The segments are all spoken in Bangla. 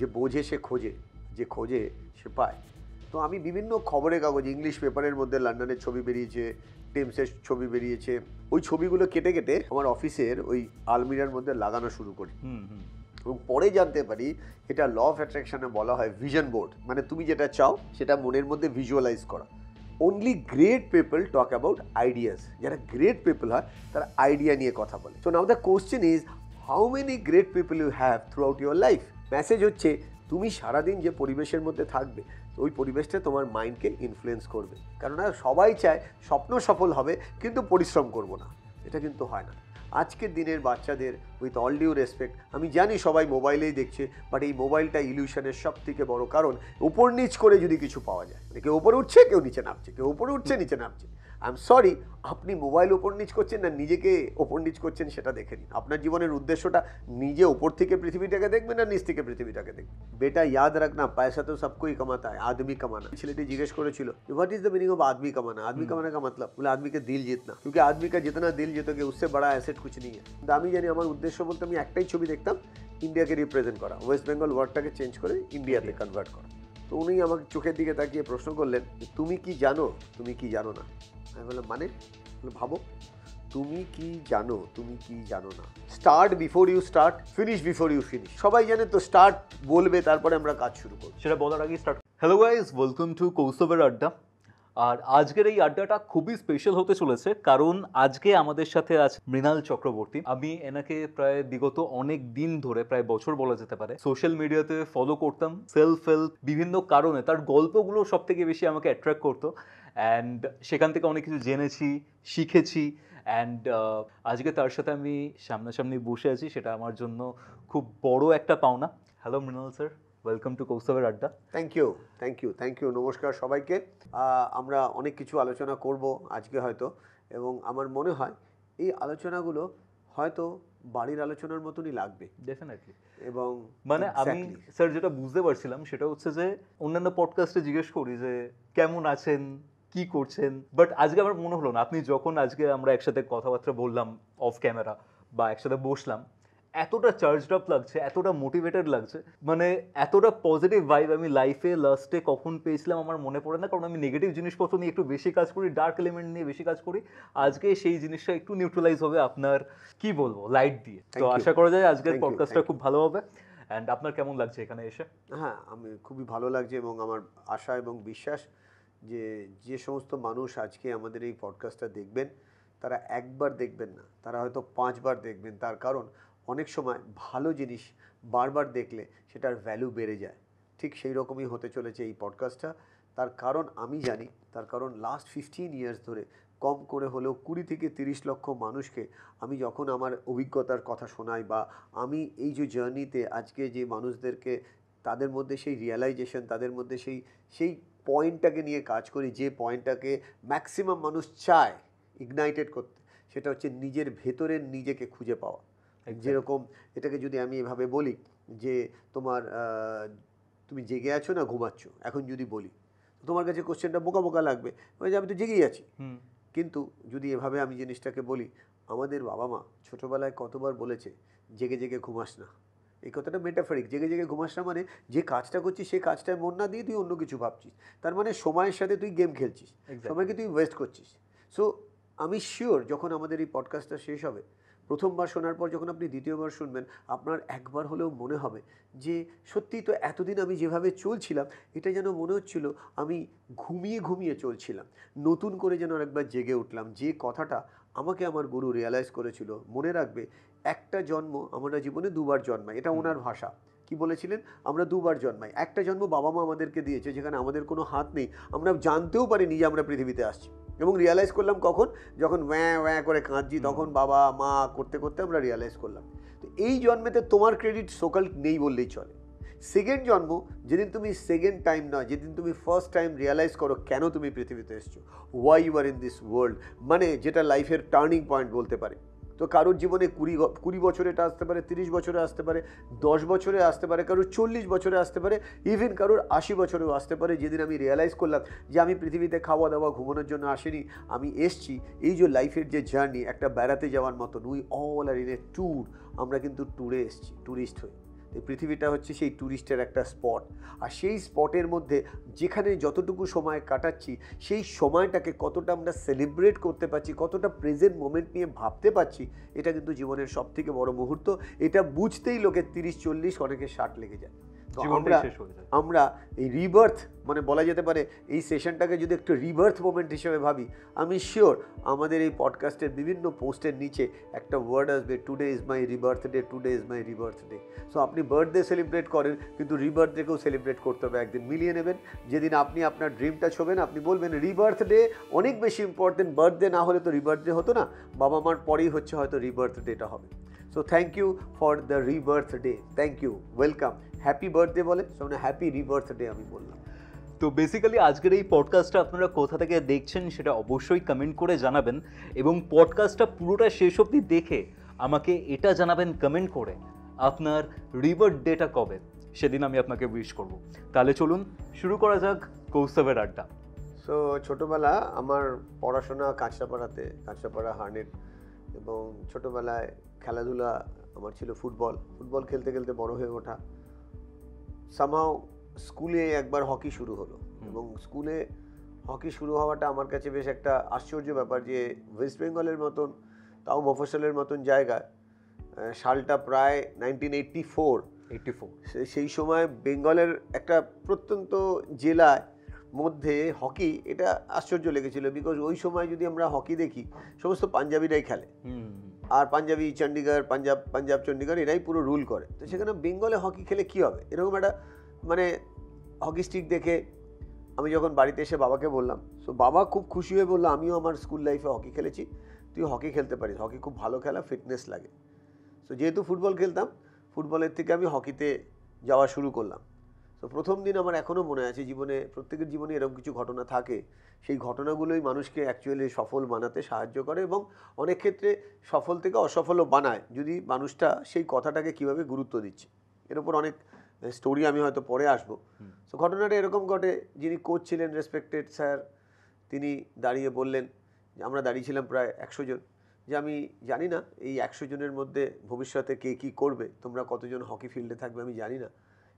যে বোঝে সে খোঁজে যে খোঁজে সে পায় তো আমি বিভিন্ন খবরের কাগজ ইংলিশ পেপারের মধ্যে লন্ডনের ছবি বেরিয়েছে টেমসের ছবি বেরিয়েছে ওই ছবিগুলো কেটে কেটে আমার অফিসের ওই আলমিরার মধ্যে লাগানো শুরু করি এবং পরে জানতে পারি এটা ল অফ অ্যাট্রাকশানে বলা হয় ভিজন বোর্ড মানে তুমি যেটা চাও সেটা মনের মধ্যে ভিজুয়ালাইজ করা only great people talk about ideas যারা গ্রেট পিপল হয় তারা আইডিয়া নিয়ে কথা বলে so now the question is how many great people you have throughout your life message হচ্ছে তুমি সারাদিন যে পরিবেশের মধ্যে থাকবে ওই পরিবেশটা তোমার মাইন্ডকে ইনফ্লুয়েন্স করবে কেননা সবাই চায় স্বপ্ন সফল হবে কিন্তু পরিশ্রম করব না এটা কিন্তু হয় না আজকের দিনের বাচ্চাদের উইথ অল ডিউ রেসপেক্ট আমি জানি সবাই মোবাইলেই দেখছে বাট এই মোবাইলটা ইলিউশনের সব থেকে বড়ো কারণ উপর নিচ করে যদি কিছু পাওয়া যায় মানে কেউ উপরে উঠছে কেউ নিচে নামছে কেউ উপরে উঠছে নিচে নামছে আই এম সরি আপনি মোবাইল ওপর নিচ করছেন না নিজেকে ওপর নিচ করছেন সেটা দেখে নিন আপনার জীবনের উদ্দেশ্যটা নিজে ওপর থেকে পৃথিবীটাকে দেখবেন না নিচ থেকে পৃথিবীটাকে দেখবেন বেটা ইয়াদ রাখনা পয়সা তো সবকই কমাতা হয় আদমি কামানা ছেলেটি জিজ্ঞেস করেছিল what is the meaning of আদমি কামানা আদমি কামানা কা মতলব বলে আদমি কে দিল জিতনা क्योंकि आदमी का जितना दिल जीतोगे उससे बड़ा एसेट कुछ नहीं है কিন্তু আমি জানি আমার উদ্দেশ্য বলতে আমি একটাই ছবি দেখতাম ইন্ডিয়াকে রিপ্রেজেন্ট করা ওয়েস্ট বেঙ্গল ওয়ার্ডটাকে চেঞ্জ করে ইন্ডিয়াতে কনভার্ট করা তো উনি আমাকে চোখের দিকে তাকিয়ে প্রশ্ন করলেন তুমি কি জানো তুমি কি জানো না আমি বললাম মানে ভাবো তুমি কি জানো তুমি কি জানো না start before you start finish before you finish সবাই জানে তো স্টার্ট বলবে তারপরে আমরা কাজ শুরু করবো সেটা বলার আগে start hello guys welcome to কৌসবের আড্ডা আর আজকের এই আড্ডাটা খুবই স্পেশাল হতে চলেছে কারণ আজকে আমাদের সাথে আজ মৃণাল চক্রবর্তী আমি এনাকে প্রায় বিগত অনেক দিন ধরে প্রায় বছর বলা যেতে পারে সোশ্যাল মিডিয়াতে ফলো করতাম সেলফ হেল্প বিভিন্ন কারণে তার গল্পগুলো সব থেকে বেশি আমাকে অ্যাট্রাক্ট করতো অ্যান্ড সেখান থেকে অনেক কিছু জেনেছি শিখেছি অ্যান্ড আজকে তার সাথে আমি সামনাসামনি বসে আছি সেটা আমার জন্য খুব বড় একটা পাওনা hello Mrinal sir welcome to কৌসবের আড্ডা thank you thank you thank you নমস্কার সবাইকে আমরা অনেক কিছু আলোচনা করব আজকে হয়তো এবং আমার মনে হয় এই আলোচনাগুলো হয়তো বাড়ির আলোচনার মতনই লাগবে ডেফিনেটলি এবং মানে আমি স্যার যেটা বুঝতে পারছিলাম সেটা হচ্ছে যে অন্যান্য পডকাস্টে জিজ্ঞেস করি যে কেমন আছেন কি করছেন বাট আজকে আমার মনে হলো না আপনি যখন আজকে আমরা একসাথে কথাবার্তা বললাম অফ ক্যামেরা বা একসাথে বসলাম এতটা চার্জড আপ লাগছে এতটা মোটিভেটেড লাগছে মানে এতটা পজিটিভ ভাইব আমি লাইফে লাস্টে কখন পেয়েছিলাম আমার মনে পড়ে না কারণ আমি নেগেটিভ জিনিসপত্র নিয়ে একটু বেশি কাজ করি ডার্ক এলিমেন্ট নিয়ে বেশি কাজ করি আজকে সেই জিনিসটা একটু নিউট্রালাইজ হবে আপনার কি বলবো লাইট দিয়ে তো আশা করা যায় আজকের পডকাস্টটা খুব ভালো হবে অ্যান্ড আপনার কেমন লাগছে এখানে এসে হ্যাঁ আমি খুবই ভালো লাগছে এবং আমার আশা এবং বিশ্বাস যে যে সমস্ত মানুষ আজকে আমাদের এই পডকাস্টটা দেখবেন তারা একবার দেখবেন না তারা হয়তো পাঁচবার দেখবেন তার কারণ অনেক সময় ভালো জিনিস বারবার দেখলে সেটার ভ্যালু বেড়ে যায় ঠিক সেই রকমই হতে চলেছে এই পডকাস্টটা তার কারণ আমি জানি তার কারণ লাস্ট ফিফটিন ইয়ার্স ধরে কম করে হলেও কুড়ি থেকে তিরিশ লক্ষ মানুষকে আমি যখন আমার অভিজ্ঞতার কথা শোনাই বা আমি এই যে জার্নিতে আজকে যে মানুষদেরকে তাদের মধ্যে সেই রিয়েলাইজেশন তাদের মধ্যে সেই সেই পয়েন্টটাকে নিয়ে কাজ করি যে পয়েন্টটাকে ম্যাক্সিমাম মানুষ চায় ইগনাইটেড করতে সেটা হচ্ছে নিজের ভেতরের নিজেকে খুঁজে পাওয়া যেরকম এটাকে যদি আমি এভাবে বলি যে তোমার তুমি জেগে আছো না ঘুমাচ্ছ এখন যদি বলি তোমার কাছে কোশ্চেনটা বোকা বোকা লাগবে যে আমি তো জেগেই আছি কিন্তু যদি এভাবে আমি জিনিসটাকে বলি আমাদের বাবা মা ছোটোবেলায় কতবার বলেছে জেগে জেগে ঘুমাস না এই কথাটা মেটাফারিক জেগে জেগে ঘুমাস না মানে যে কাজটা করছিস সেই কাজটায় মন না দিয়ে তুই অন্য কিছু ভাবছিস তার মানে সময়ের সাথে তুই গেম খেলছিস সময়কে তুই ওয়েস্ট করছিস সো আমি শিওর যখন আমাদের এই পডকাস্টটা শেষ হবে প্রথমবার শোনার পর যখন আপনি দ্বিতীয়বার শুনবেন আপনার একবার হলেও মনে হবে যে সত্যিই তো এতদিন আমি যেভাবে চলছিলাম এটা যেন মনে হচ্ছিল আমি ঘুমিয়ে ঘুমিয়ে চলছিলাম নতুন করে যেন একবার জেগে উঠলাম যে কথাটা আমাকে আমার গুরু রিয়ালাইজ করেছিল মনে রাখবে একটা জন্ম আমরা জীবনে দুবার জন্মায় এটা ওনার ভাষা কি বলেছিলেন আমরা দুবার জন্মাই একটা জন্ম বাবা মা আমাদেরকে দিয়েছে যেখানে আমাদের কোনো হাত নেই আমরা জানতেও পারিনি যে আমরা পৃথিবীতে আসছি এবং রিয়ালাইজ করলাম কখন যখন ওয়া ওয়া করে কাঁদছি তখন বাবা মা করতে করতে আমরা রিয়ালাইজ করলাম তো এই জন্মেতে তোমার ক্রেডিট সকাল নেই বললেই চলে সেকেন্ড জন্ম যেদিন তুমি সেকেন্ড টাইম নয় যেদিন তুমি ফার্স্ট টাইম রিয়ালাইজ করো কেন তুমি পৃথিবীতে এসছো why you are in this world মানে যেটা লাইফের টার্নিং পয়েন্ট বলতে পারে তো কারোর জীবনে কুড়ি কুড়ি বছরে এটা আসতে পারে তিরিশ বছরে আসতে পারে দশ বছরে আসতে পারে কারোর চল্লিশ বছরে আসতে পারে ইভেন কারোর আশি বছরেও আসতে পারে যেদিন আমি রিয়েলাইজ করলাম যে আমি পৃথিবীতে খাওয়া দাওয়া ঘুমানোর জন্য আসিনি আমি এসছি এই যে লাইফের যে জার্নি একটা বেড়াতে যাওয়ার মতন we all are in a tour আমরা কিন্তু ট্যুরে এসছি ট্যুরিস্ট হয়ে পৃথিবীটা হচ্ছে সেই ট্যুরিস্টের একটা স্পট আর সেই স্পটের মধ্যে যেখানে যতটুকু সময় কাটাচ্ছি সেই সময়টাকে কতটা আমরা সেলিব্রেট করতে পারছি কতটা প্রেজেন্ট মোমেন্ট নিয়ে ভাবতে পারছি এটা কিন্তু জীবনের সবথেকে বড় মুহূর্ত এটা বুঝতেই লোকের তিরিশ চল্লিশ অনেকে ষাট লেগে যায় আমরা আমরা এই রিবার্থ মানে বলা যেতে পারে এই সেশনটাকে যদি একটু রিবার্থ মোমেন্ট হিসেবে ভাবি আমি শিওর আমাদের এই পডকাস্টের বিভিন্ন পোস্টের নিচে একটা ওয়ার্ড আসবে today is my rebirth day today is my rebirth day so আপনি বার্থডে সেলিব্রেট করেন কিন্তু রিবার্থ ডেকেও সেলিব্রেট করতে হবে একদিন মিলিয়ে নেবেন যেদিন আপনি আপনার ড্রিমটা ছবেন আপনি বলবেন রিবার্থ ডে অনেক বেশি ইম্পর্টেন্ট বার্থডে না হলে তো রিবার্থ ডে হতো না বাবা মার পরেই হচ্ছে হয়তো রিবার্থ ডেটা হবে so thank you for the rebirth day thank you welcome happy birthday বলে সেখানে হ্যাপি রিবার্থডে আমি বললাম তো বেসিক্যালি আজকের এই পডকাস্টটা আপনারা কোথা থেকে দেখছেন সেটা অবশ্যই কমেন্ট করে জানাবেন এবং পডকাস্টটা পুরোটা শেষ অবধি দেখে আমাকে এটা জানাবেন কমেন্ট করে আপনার রিভার ডেটা কবে সেদিন আমি আপনাকে উইশ করব তাহলে চলুন শুরু করা যাক কৌস্তবের আড্ডা সো ছোটোবেলা আমার পড়াশোনা কাঁচরাপাড়াতে কাঁচরাপাড়া হার্নেট এবং ছোটোবেলায় খেলাধুলা আমার ছিল ফুটবল ফুটবল খেলতে খেলতে বড় হয়ে ওঠা সামহাও স্কুলে একবার হকি শুরু হলো এবং স্কুলে হকি শুরু হওয়াটা আমার কাছে বেশ একটা আশ্চর্য ব্যাপার যে ওয়েস্ট বেঙ্গলের মতন তাও মফসলের মতন জায়গা সালটা প্রায় nineteen eighty four eighty four সেই সময় বেঙ্গলের একটা প্রত্যন্ত জেলায় মধ্যে হকি এটা আশ্চর্য লেগেছিল বিকজ ওই সময় যদি আমরা হকি দেখি সমস্ত পাঞ্জাবিরাই খেলে আর পাঞ্জাবি চণ্ডীগড় পাঞ্জাব পাঞ্জাব চণ্ডীগড় এরাই পুরো রুল করে তো সেখানে বেঙ্গলে হকি খেলে কী হবে এরকম একটা মানে হকি স্টিক দেখে আমি যখন বাড়িতে এসে বাবাকে বললাম সো বাবা খুব খুশি হয়ে বললো আমিও আমার স্কুল লাইফে হকি খেলেছি তুই হকি খেলতে পারিস হকি খুব ভালো খেলা ফিটনেস লাগে সো যেহেতু ফুটবল খেলতাম ফুটবলের থেকে আমি হকিতে যাওয়া শুরু করলাম তো প্রথম দিন আমার এখনও মনে আছে জীবনে প্রত্যেকের জীবনে এরকম কিছু ঘটনা থাকে সেই ঘটনাগুলোই মানুষকে অ্যাকচুয়ালি সফল বানাতে সাহায্য করে এবং অনেক ক্ষেত্রে সফল থেকে অসফলও বানায় যদি মানুষটা সেই কথাটাকে কিভাবে গুরুত্ব দিচ্ছে এর উপর অনেক স্টোরি আমি হয়তো পরে আসবো তো ঘটনাটা এরকম ঘটে যিনি কোচ ছিলেন রেসপেক্টেড স্যার তিনি দাঁড়িয়ে বললেন যে আমরা দাঁড়িয়েছিলাম প্রায় একশো জন যে আমি জানি না এই একশো জনের মধ্যে ভবিষ্যতে কে কি করবে তোমরা কতজন হকি ফিল্ডে থাকবে আমি জানি না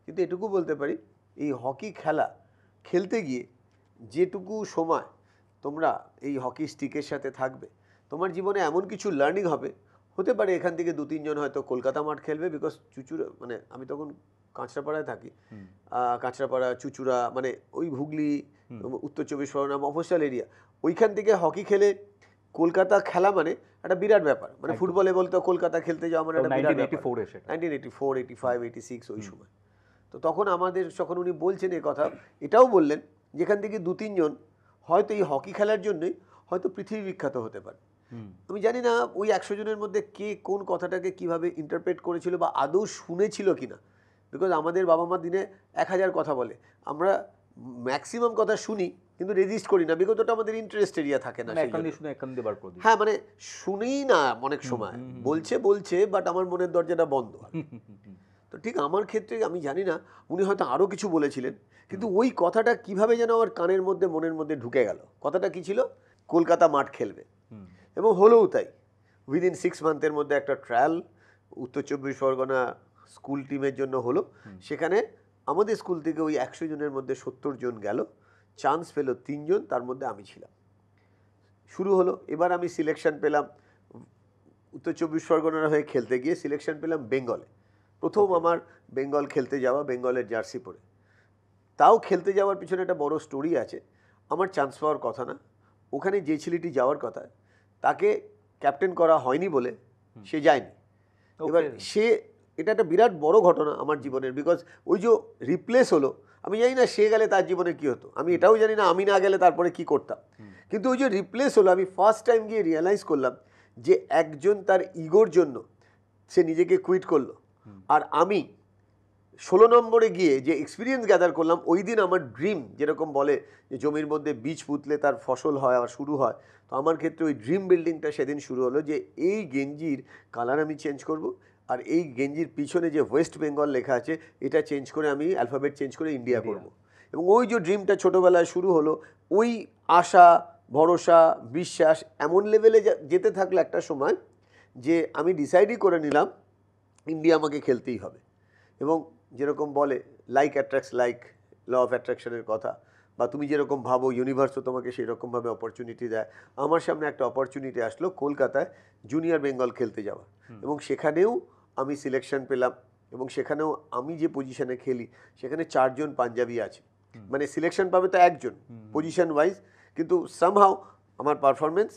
কিন্তু এটুকু বলতে পারি এই হকি খেলা খেলতে গিয়ে যেটুকু সময় তোমরা এই হকি স্টিকের সাথে থাকবে তোমার জীবনে এমন কিছু লার্নিং হবে হতে পারে এখান থেকে দু তিনজন হয়তো কলকাতা মাঠ খেলবে বিকজ চুচুরা মানে আমি তখন কাঁচরাপাড়ায় থাকি কাঁচরাপাড়া চুচুড়া মানে ওই হুগলি উত্তর চব্বিশ পরগনা মফস্বল এরিয়া ওইখান থেকে হকি খেলে কলকাতা খেলা মানে একটা বিরাট ব্যাপার মানে ফুটবলে বলতে কলকাতা খেলতে যাওয়া মানে একটা বিরাট ব্যাপার nineteen eighty four eighty five eighty six ওই সময় তো তখন আমাদের যখন উনি বলছেন এ কথা এটাও বললেন যেখান থেকে দু তিনজন হয়তো এই হকি খেলার জন্যই হয়তো পৃথিবী বিখ্যাত হতে পারে আমি জানি না ওই একশো জনের মধ্যে কে কোন কথাটাকে কিভাবে ইন্টারপ্রেট করেছিল বা আদৌ শুনেছিল কি না বিকজ আমাদের বাবা মা দিনে এক হাজার কথা বলে আমরা ম্যাক্সিমাম কথা শুনি কিন্তু রেজিস্ট করি না বিকজ ওটা আমাদের ইন্টারেস্ট এরিয়া থাকে না হ্যাঁ মানে শুনেই না অনেক সময় বলছে বলছে বাট আমার মনের দরজাটা বন্ধ তো ঠিক আমার ক্ষেত্রে আমি জানি না উনি হয়তো আরও কিছু বলেছিলেন কিন্তু ওই কথাটা কিভাবে যেন আমার কানের মধ্যে মনের মধ্যে ঢুকে গেল কথাটা কি ছিল কলকাতা মাঠ খেলবে এবং হলেও তাই উইদিন সিক্স মান্থের মধ্যে একটা ট্রায়াল উত্তর চব্বিশ পরগনা স্কুল টিমের জন্য হলো সেখানে আমাদের স্কুল থেকে ওই একশো জনের মধ্যে সত্তর জন গেল চান্স পেল তিনজন তার মধ্যে আমি ছিলাম শুরু হলো এবার আমি সিলেকশন পেলাম উত্তর চব্বিশ পরগনার হয়ে খেলতে গিয়ে সিলেকশন পেলাম বেঙ্গলে প্রথম আমার বেঙ্গল খেলতে যাওয়া বেঙ্গলের জার্সি পরে তাও খেলতে যাওয়ার পিছনে একটা বড় স্টোরি আছে আমার চান্স পাওয়ার কথা না ওখানে যে ছেলেটি যাওয়ার কথা তাকে ক্যাপ্টেন করা হয়নি বলে সে যায়নি এবার সে এটা একটা বিরাট বড় ঘটনা আমার জীবনের বিকজ ওই যে রিপ্লেস হলো আমি জানি না সে গেলে তার জীবনে কি হতো আমি এটাও জানি না আমি না গেলে তারপরে কি করতাম কিন্তু ওই যে রিপ্লেস হলো আমি ফার্স্ট টাইম গিয়ে রিয়েলাইজ করলাম যে একজন তার ইগোর জন্য সে নিজেকে কুইট করলো আর আমি ষোলো নম্বরে গিয়ে যে এক্সপিরিয়েন্স গ্যাদার করলাম ওই দিন আমার ড্রিম যেরকম বলে যে জমির মধ্যে বীজ পুতলে তার ফসল হয় আর শুরু হয় তো আমার ক্ষেত্রে ওই ড্রিম বিল্ডিংটা সেদিন শুরু হলো যে এই গেঞ্জির কালার আমি চেঞ্জ করব আর এই গেঞ্জির পিছনে যে ওয়েস্ট বেঙ্গল লেখা আছে এটা চেঞ্জ করে আমি অ্যালফাবেট চেঞ্জ করে ইন্ডিয়া করব এবং ওই যে ড্রিমটা ছোটোবেলায় শুরু হলো ওই আশা ভরসা বিশ্বাস এমন লেভেলে যেতে থাকলো একটা সময় যে আমি ডিসাইডই করে নিলাম ইন্ডিয়া আমাকে খেলতেই হবে এবং যেরকম বলে like attracts like law of অ্যাট্রাকশনের কথা বা তুমি যেরকম ভাবো ইউনিভার্সও তোমাকে সেই রকমভাবে অপরচুনিটি দেয় আমার সামনে একটা অপরচুনিটি আসলো কলকাতায় জুনিয়র বেঙ্গল খেলতে যাওয়া এবং সেখানেও আমি সিলেকশন পেলাম এবং সেখানেও আমি যে পজিশনে খেলি সেখানে চারজন পাঞ্জাবি আছে মানে সিলেকশন পাবে তো একজন পজিশন ওয়াইজ কিন্তু সামহাও আমার পারফরমেন্স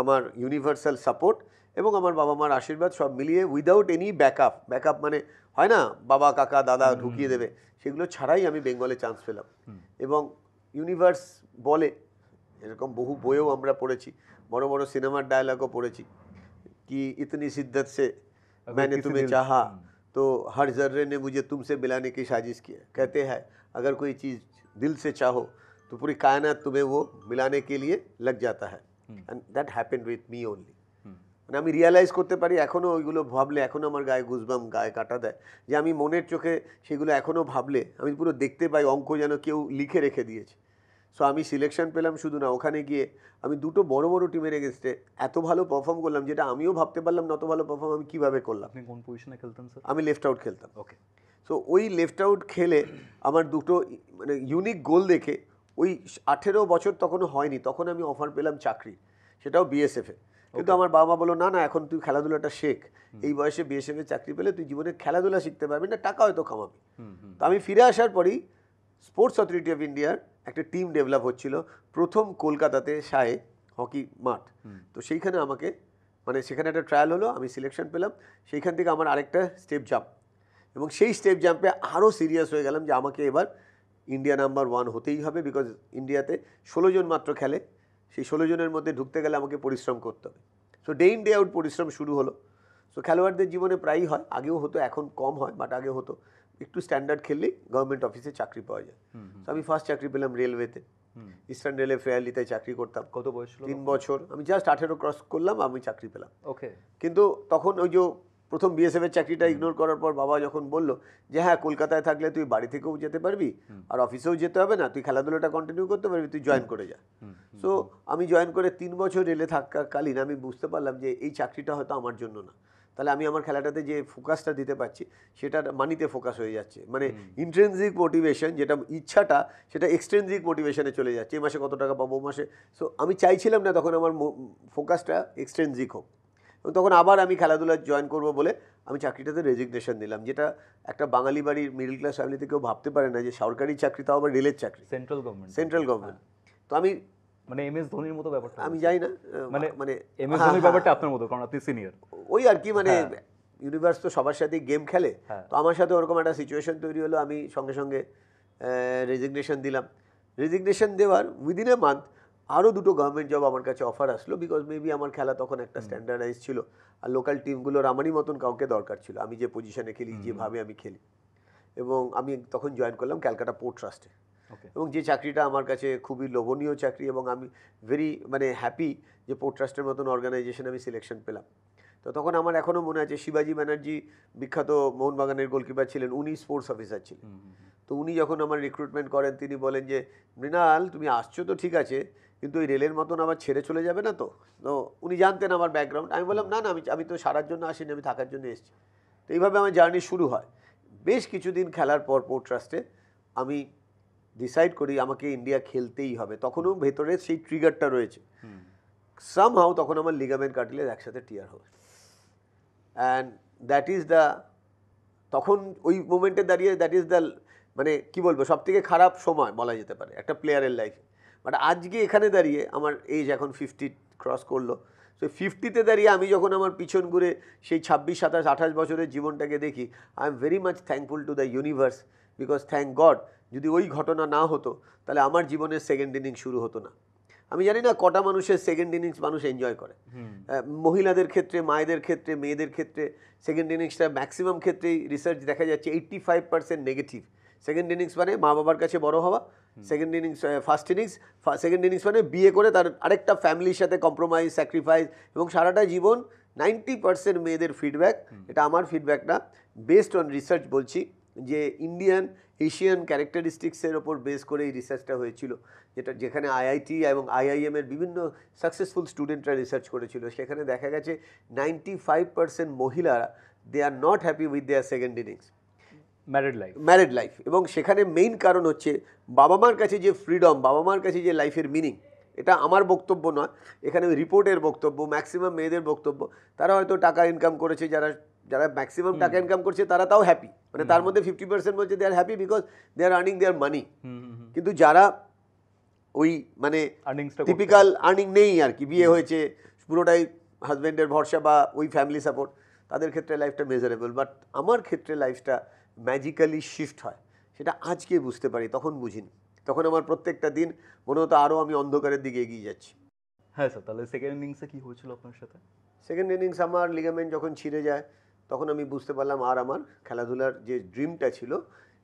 আমার ইউনিভার্সাল সাপোর্ট এবং আমার বাবা মার আশীর্বাদ সব মিলিয়ে উইদাউট এনি ব্যাকআপ ব্যাকআপ মানে হয় না বাবা কাকা দাদা ঢুকিয়ে দেবে সেগুলো ছাড়াই আমি বেঙ্গলে চান্স পেলাম এবং ইউনিভার্স বলে এরকম বহু বইও আমরা পড়েছি বড় বড় সিনেমার ডায়লগও পড়েছি কি इतनी सिद्दत से मैंने तुम्हें चाहा तो हर जर्रे ने मुझे तुमसे मिलाने की साजिश किया कहते हैं अगर कोई चीज दिल से चाहो तो पूरी कायनात तुम्हें वो मिलाने के लिए लग जाता है and that happened with me only মানে আমি রিয়ালাইজ করতে পারি এখনও ওইগুলো ভাবলে এখনও আমার গায়ে গুজবাম গায়ে কাটা দেয় যে আমি মনের চোখে সেগুলো এখনও ভাবলে আমি পুরো দেখতে পাই অঙ্ক যেন কেউ লিখে রেখে দিয়েছে সো আমি সিলেকশন পেলাম শুধু না ওখানে গিয়ে আমি দুটো বড় বড় টিমের এগেনস্টে এত ভালো পারফর্ম করলাম যেটা আমিও ভাবতে পারলাম না অত ভালো পারফর্ম আমি কীভাবে করলাম আপনি কোন পজিশনে খেলতাম স্যার আমি লেফট আউট খেলতাম ওকে সো ওই লেফট আউট খেলে আমার দুটো মানে ইউনিক গোল দেখে ওই আঠেরো বছর তখন হয়নি তখন আমি অফার পেলাম চাকরি সেটাও বিএসএফে কিন্তু আমার বাবা বলো না না এখন তুই খেলাধুলাটা শেখ এই বয়সে বিএসএফ এ চাকরি পেলে তুই জীবনে খেলাধুলা শিখতে পারবি না টাকা হয়তো কামাবি তো আমি ফিরে আসার পরই স্পোর্টস অথরিটি অফ ইন্ডিয়ার একটা টিম ডেভেলপ হচ্ছিল প্রথম কলকাতাতে সায়ে হকি মাঠ তো সেইখানে আমাকে মানে সেখানে একটা ট্রায়াল হলো আমি সিলেকশন পেলাম সেইখান থেকে আমার আরেকটা স্টেপ জাম্প এবং সেই স্টেপ জাম্পে আরও সিরিয়াস হয়ে গেলাম যে আমাকে এবার ইন্ডিয়া নাম্বার ওয়ান হতেই হবে বিকজ ইন্ডিয়াতে ষোলো জন মাত্র খেলে সেই ষোলো জনের মধ্যে ঢুকতে গেলে আমাকে পরিশ্রম করতে হবে so day in day out পরিশ্রম শুরু হলো সো খেলোয়াড়দের জীবনে প্রায়ই হয় আগেও হতো এখন কম হয় বাট আগে হতো একটু স্ট্যান্ডার্ড খেললেই গভর্নমেন্ট অফিসে চাকরি পাওয়া যায় তো আমি ফার্স্ট চাকরি পেলাম রেলওয়েতে ইস্টার্ন রেলে ফেয়ারলিতে চাকরি করতাম কত বয়স তিন বছর আমি জাস্ট আঠেরো ক্রস করলাম আমি চাকরি পেলাম ওকে কিন্তু তখন ওই যে প্রথম বিএসএফ এর চাকরিটা ইগনোর করার পর বাবা যখন বলল যে হ্যাঁ কলকাতায় থাকলে তুই বাড়ি থেকেও যেতে পারবি আর অফিসেও যেতে হবে না তুই খেলাধুলাটা কন্টিনিউ করতে পারবি তুই জয়েন করে যা সো আমি জয়েন করে তিন বছর রেলে থাকাকালীন আমি বুঝতে পারলাম যে এই চাকরিটা হয়তো আমার জন্য না তাহলে আমি আমার খেলাটাতে যে ফোকাসটা দিতে পারছি সেটা মানিতে ফোকাস হয়ে যাচ্ছে মানে ইন্ট্রেন্সিক মোটিভেশন যেটা ইচ্ছাটা সেটা এক্সট্রেন্সিক মোটিভেশনে চলে যাচ্ছে এই মাসে কত টাকা পাবো মাসে সো আমি চাইছিলাম না তখন আমার ফোকাসটা এক্সট্রেন্সিক হোক তখন আবার আমি খেলাধুলার জয়েন করব বলে আমি চাকরিটাতে রেজিগনেশন দিলাম যেটা একটা বাঙালি বাড়ির মিডল ক্লাস ফ্যামিলিতে কেউ ভাবতে পারে না যে সরকারি চাকরি তাও আবার রেলের চাকরি সেন্ট্রাল গভর্নমেন্ট সেন্ট্রাল গভর্নমেন্ট তো আমি মানে এম এস ধোনির মতো ব্যাপারটা আমি যাই না মানে মানে এম এস ধোনির হ্যাঁ, হ্যাঁ। ব্যাপারটা আপনার মতো কারণ আপনি সিনিয়র ওই আর কি মানে ইউনিভার্স হ্যাঁ। তো সবার সাথেই গেম খেলে তো আমার সাথে ওরকম একটা সিচুয়েশন তৈরি হলো আমি সঙ্গে সঙ্গে রেজিগনেশন দিলাম রেজিগনেশন দেওয়ার উইদিন এ মান্থ আরও দুটো গভর্নমেন্ট জব আমার কাছে অফার আসলো বিকজ মেবি আমার খেলা তখন একটা স্ট্যান্ডার্ডাইজ ছিল আর লোকাল টিমগুলোর আমারই মতন কাউকে দরকার ছিল আমি যে পজিশনে খেলি যেভাবে আমি খেলি এবং আমি তখন জয়েন করলাম ক্যালকাটা পোর্ট ট্রাস্টে এবং যে চাকরিটা আমার কাছে খুবই লোভনীয় চাকরি এবং আমি ভেরি মানে হ্যাপি যে পোর্ট ট্রাস্টের মতন অর্গানাইজেশন আমি সিলেকশন পেলাম তো তখন আমার এখনও মনে আছে শিবাজি ব্যানার্জি বিখ্যাত মোহনবাগানের গোলকিপার ছিলেন উনি স্পোর্টস অফিসার ছিলেন তো উনি যখন আমার রিক্রুটমেন্ট করেন তিনি বলেন যে মৃণাল তুমি আসছো তো ঠিক আছে কিন্তু ওই রেলের মতন আবার ছেড়ে চলে যাবে না তো তো উনি জানতেন আমার ব্যাকগ্রাউন্ড আমি বললাম না না আমি আমি তো সারার জন্য আসিনি আমি থাকার জন্য এসেছি তো এইভাবে আমার জার্নি শুরু হয় বেশ কিছুদিন খেলার পর পোর্ট ট্রাস্টে আমি ডিসাইড করি আমাকে ইন্ডিয়া খেলতেই হবে তখনও ভেতরে সেই ট্রিগারটা রয়েছে সাম হাউ তখন আমার লিগামেন্ট কাটলে একসাথে টিয়ার হবে অ্যান্ড দ্যাট ইজ দ্য তখন ওই মোমেন্টে দাঁড়িয়ে দ্যাট ইজ দ্য মানে কি বলবো সব থেকে খারাপ সময় বলা যেতে পারে একটা প্লেয়ারের লাইফে বাট আজকে এখানে দাঁড়িয়ে আমার এজ এখন ফিফটি ক্রস করলো সো ফিফটিতে দাঁড়িয়ে আমি যখন আমার পিছন ঘুরে সেই ছাব্বিশ সাতাশ আঠাশ বছরের জীবনটাকে দেখি I am very much thankful to the universe because thank God যদি ওই ঘটনা না হতো তাহলে আমার জীবনের সেকেন্ড ইনিংস শুরু হতো না আমি জানি না কটা মানুষের সেকেন্ড ইনিংস মানুষ এনজয় করে মহিলাদের ক্ষেত্রে মায়েদের ক্ষেত্রে মেয়েদের ক্ষেত্রে সেকেন্ড ইনিংসটা ম্যাক্সিমাম ক্ষেত্রেই রিসার্চ দেখা যাচ্ছে eighty five percent negative second innings মানে মা বাবার কাছে বড় হওয়া second innings first innings second innings মানে বিয়ে করে তার আরেকটা ফ্যামিলির সাথে কম্প্রোমাইজ স্যাক্রিফাইস এবং সারাটা জীবন নাইনটি পার্সেন্ট মেয়েদের ফিডব্যাক এটা আমার ফিডব্যাক না বেসড অন রিসার্চ বলছি যে ইন্ডিয়ান এশিয়ান ক্যারেক্টারিস্টিক্সের ওপর বেস করে এই রিসার্চটা হয়েছিল যেটা যেখানে আইআইটি এবং আইআইএমের বিভিন্ন সাকসেসফুল স্টুডেন্টরা রিসার্চ করেছিল সেখানে দেখা গেছে নাইনটি ফাইভ পার্সেন্ট মহিলারা they are not happy with their second innings married life married life এবং সেখানে মেইন কারণ হচ্ছে বাবা মার কাছে যে ফ্রিডম বাবা মার কাছে যে লাইফের মিনিং এটা আমার বক্তব্য নয় এখানে রিপোর্টের বক্তব্য ম্যাক্সিমাম মেয়েদের বক্তব্য তারা হয়তো টাকা ইনকাম করেছে যারা যারা ম্যাক্সিমাম টাকা ইনকাম করছে তারা তাও হ্যাপি মানে তার মধ্যে ফিফটি পার্সেন্ট বলছে they are happy because they are earning their money কিন্তু যারা ওই মানে টিপিক্যাল আর্নিং নেই আর কি বিয়ে হয়েছে পুরোটাই হাজব্যান্ডের ভরসা বা ওই ফ্যামিলি সাপোর্ট তাদের ক্ষেত্রে লাইফটা মেজারেবল বাট আমার ক্ষেত্রে লাইফটা ম্যাজিক্যালি শিফট হয় সেটা আজকে বুঝতে পারি তখন বুঝিনি তখন আমার প্রত্যেকটা দিন মনে হতো আরও আমি অন্ধকারের দিকে এগিয়ে যাচ্ছি হ্যাঁ স্যার তাহলে সেকেন্ড ইনিংসে কী হয়েছিল আপনার সাথে সেকেন্ড ইনিংস আমার লিগামেন্ট যখন ছিঁড়ে যায় তখন আমি বুঝতে পারলাম আর আমার খেলাধুলার যে ড্রিমটা ছিল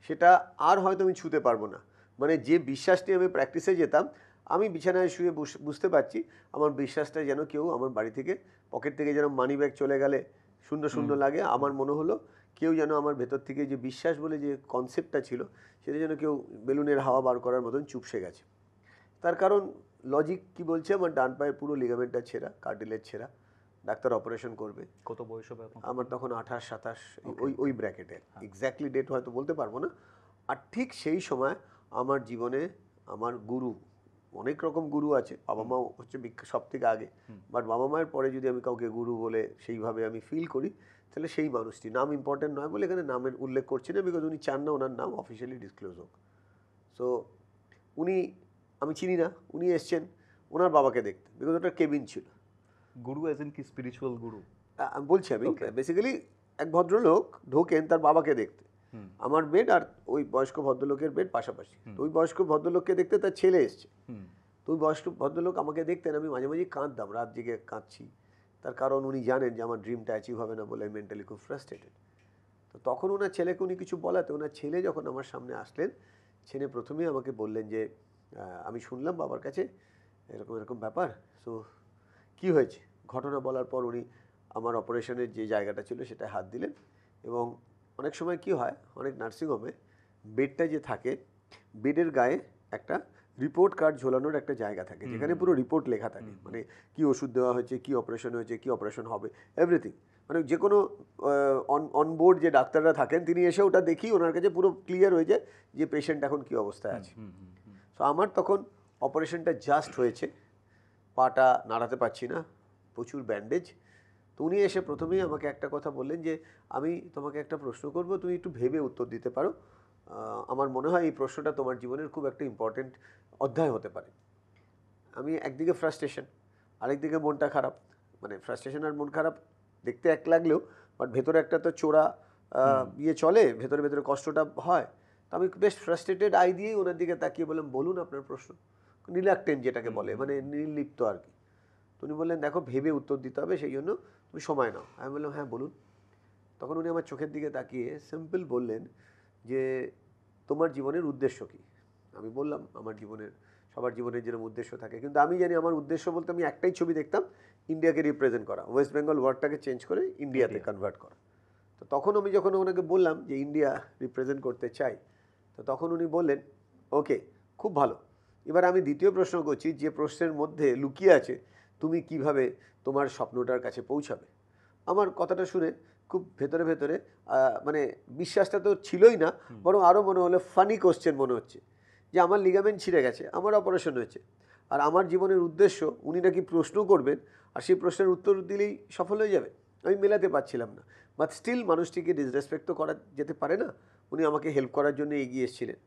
সেটা আর হয়তো আমি ছুতে পারবো না মানে যে বিশ্বাসটি আমি প্র্যাকটিসে যেতাম আমি বিছানায় শুয়ে বুঝতে পারছি আমার বিশ্বাসটা যেন কেউ আমার বাড়ি থেকে পকেট থেকে যেন মানি ব্যাগ চলে গেলে শূন্য শূন্য লাগে আমার মনে হলো কেউ যেন আমার ভেতর থেকে যে বিশ্বাস বলে যে কনসেপ্টটা ছিল সেটা যেন কেউ বেলুনের হাওয়া বার করার মতন চুপসে গেছে তার কারণ লজিক কি বলছে আমার ডান পায়ের পুরো লিগামেন্টটা ছেঁড়া কার্ডিলের ছেঁড়া ডাক্তার অপারেশন করবে কত বয়স হবে আমার তখন আঠাশ সাতাশ ওই ওই ব্র্যাকেটে এক্স্যাক্টলি ডেট হয়তো বলতে পারবো না আর ঠিক সেই সময় আমার জীবনে আমার গুরু অনেক রকম গুরু আছে বাবা মা হচ্ছে সব থেকে আগে বাট বাবা মায়ের পরে যদি আমি কাউকে গুরু বলে সেইভাবে আমি ফিল করি তাহলে সেই মানুষটি নাম ইম্পর্টেন্ট নয় বলে এখানে নামের উল্লেখ করছি না বিকজ উনি চান না ওনার নাম অফিসিয়ালি ডিসক্লোজ হোক সো উনি আমি চিনি না উনি এসছেন ওনার বাবাকে দেখতে বিকজ ওটা কেবিন ছিল গুরু অ্যাজ কি স্পিরিচুয়াল গুরু আমি বলছি আমি বেসিক্যালি এক ভদ্রলোক ঢোকেন তার বাবাকে দেখতে আমার বেড আর ওই বয়স্ক ভদ্রলোকের বেড পাশাপাশি তো ওই বয়স্ক ভদ্রলোককে দেখতে তার ছেলে এসছে তো ওই বয়স্ক ভদ্রলোক আমাকে দেখতেন আমি মাঝে মাঝে কাঁদতাম রাত জেগে কাঁদছি তার কারণ উনি জানেন যে আমার ড্রিমটা অ্যাচিভ হবে না বলে মেন্টালি খুব ফ্রাস্ট্রেটেড তো তখন ওনার ছেলেকে উনি কিছু বলাতে ওনার ছেলে যখন আমার সামনে আসলেন ছেলে প্রথমেই আমাকে বললেন যে আমি শুনলাম বাবার কাছে এরকম এরকম ব্যাপার সো কি হয়েছে ঘটনা বলার পর উনি আমার অপারেশনের যে জায়গাটা ছিল সেটা হাত দিলেন এবং অনেক সময় কি হয় অনেক নার্সিংহোমে বেডটা যে থাকে বেডের গায়ে একটা রিপোর্ট কার্ড ঝোলানোর একটা জায়গা থাকে যেখানে পুরো রিপোর্ট লেখা থাকে মানে কি ওষুধ দেওয়া হয়েছে কি অপারেশন হয়েছে কি অপারেশন হবে এভরিথিং মানে যে কোনো অনবোর্ড যে ডাক্তাররা থাকেন তিনি এসে ওটা দেখি ওনার কাছে পুরো ক্লিয়ার হয়ে যায় যে পেশেন্ট এখন কি অবস্থায় আছে সো আমার তখন অপারেশনটা জাস্ট হয়েছে পাটা নাড়াতে পারছি না প্রচুর ব্যান্ডেজ তো উনি এসে প্রথমেই আমাকে একটা কথা বললেন যে আমি তোমাকে একটা প্রশ্ন করব তুমি একটু ভেবে উত্তর দিতে পারো আমার মনে হয় এই প্রশ্নটা তোমার জীবনের খুব একটা ইম্পর্টেন্ট অধ্যায় হতে পারে আমি একদিকে ফ্রাস্ট্রেশন আরেকদিকে মনটা খারাপ মানে ফ্রাস্ট্রেশন আর মন খারাপ দেখতে এক লাগলেও বাট ভেতরে একটা তো চোরা ইয়ে চলে ভেতরে ভেতরে কষ্টটা হয় তো আমি বেশ ফ্রাস্ট্রেটেড আই দিয়েই ওনার দিকে তাকিয়ে বললাম বলুন আপনার প্রশ্ন নিলাক্টেন যেটাকে বলে মানে নির্লিপ্ত আর কি তো উনি বললেন দেখো ভেবে উত্তর দিতে হবে সেই জন্য তুমি সময় নাও আমি বললাম হ্যাঁ বলুন তখন উনি আমার চোখের দিকে তাকিয়ে সিম্পল বললেন যে তোমার জীবনের উদ্দেশ্য কী আমি বললাম আমার জীবনের সবার জীবনের যেরকম উদ্দেশ্য থাকে কিন্তু আমি জানি আমার উদ্দেশ্য বলতে আমি একটাই ছবি দেখতাম ইন্ডিয়াকে রিপ্রেজেন্ট করা ওয়েস্ট বেঙ্গল ওয়ার্ডটাকে চেঞ্জ করে ইন্ডিয়াতে কনভার্ট করা তো তখন আমি যখন ওনাকে বললাম যে ইন্ডিয়া রিপ্রেজেন্ট করতে চাই তো তখন উনি বললেন ওকে খুব ভালো এবার আমি দ্বিতীয় প্রশ্ন করছি যে প্রশ্নের মধ্যে লুকিয়ে আছে তুমি কিভাবে তোমার স্বপ্নটার কাছে পৌঁছাবে আমার কথাটা শুনে খুব ভেতরে ভেতরে মানে বিশ্বাসটা তো ছিলই না বরং আরও মনে হলো ফানি কোশ্চেন মনে হচ্ছে যে আমার লিগামেন্ট ছিঁড়ে গেছে আমার অপারেশন হয়েছে আর আমার জীবনের উদ্দেশ্য উনি নাকি প্রশ্ন করবেন আর সেই প্রশ্নের উত্তর দিলেই সফল হয়ে যাবে আমি মেলাতে পারছিলাম না বাট স্টিল মানুষটিকে ডিসরেসপেক্ট তো করা যেতে পারে না উনি আমাকে হেল্প করার জন্য এগিয়ে এসেছিলেন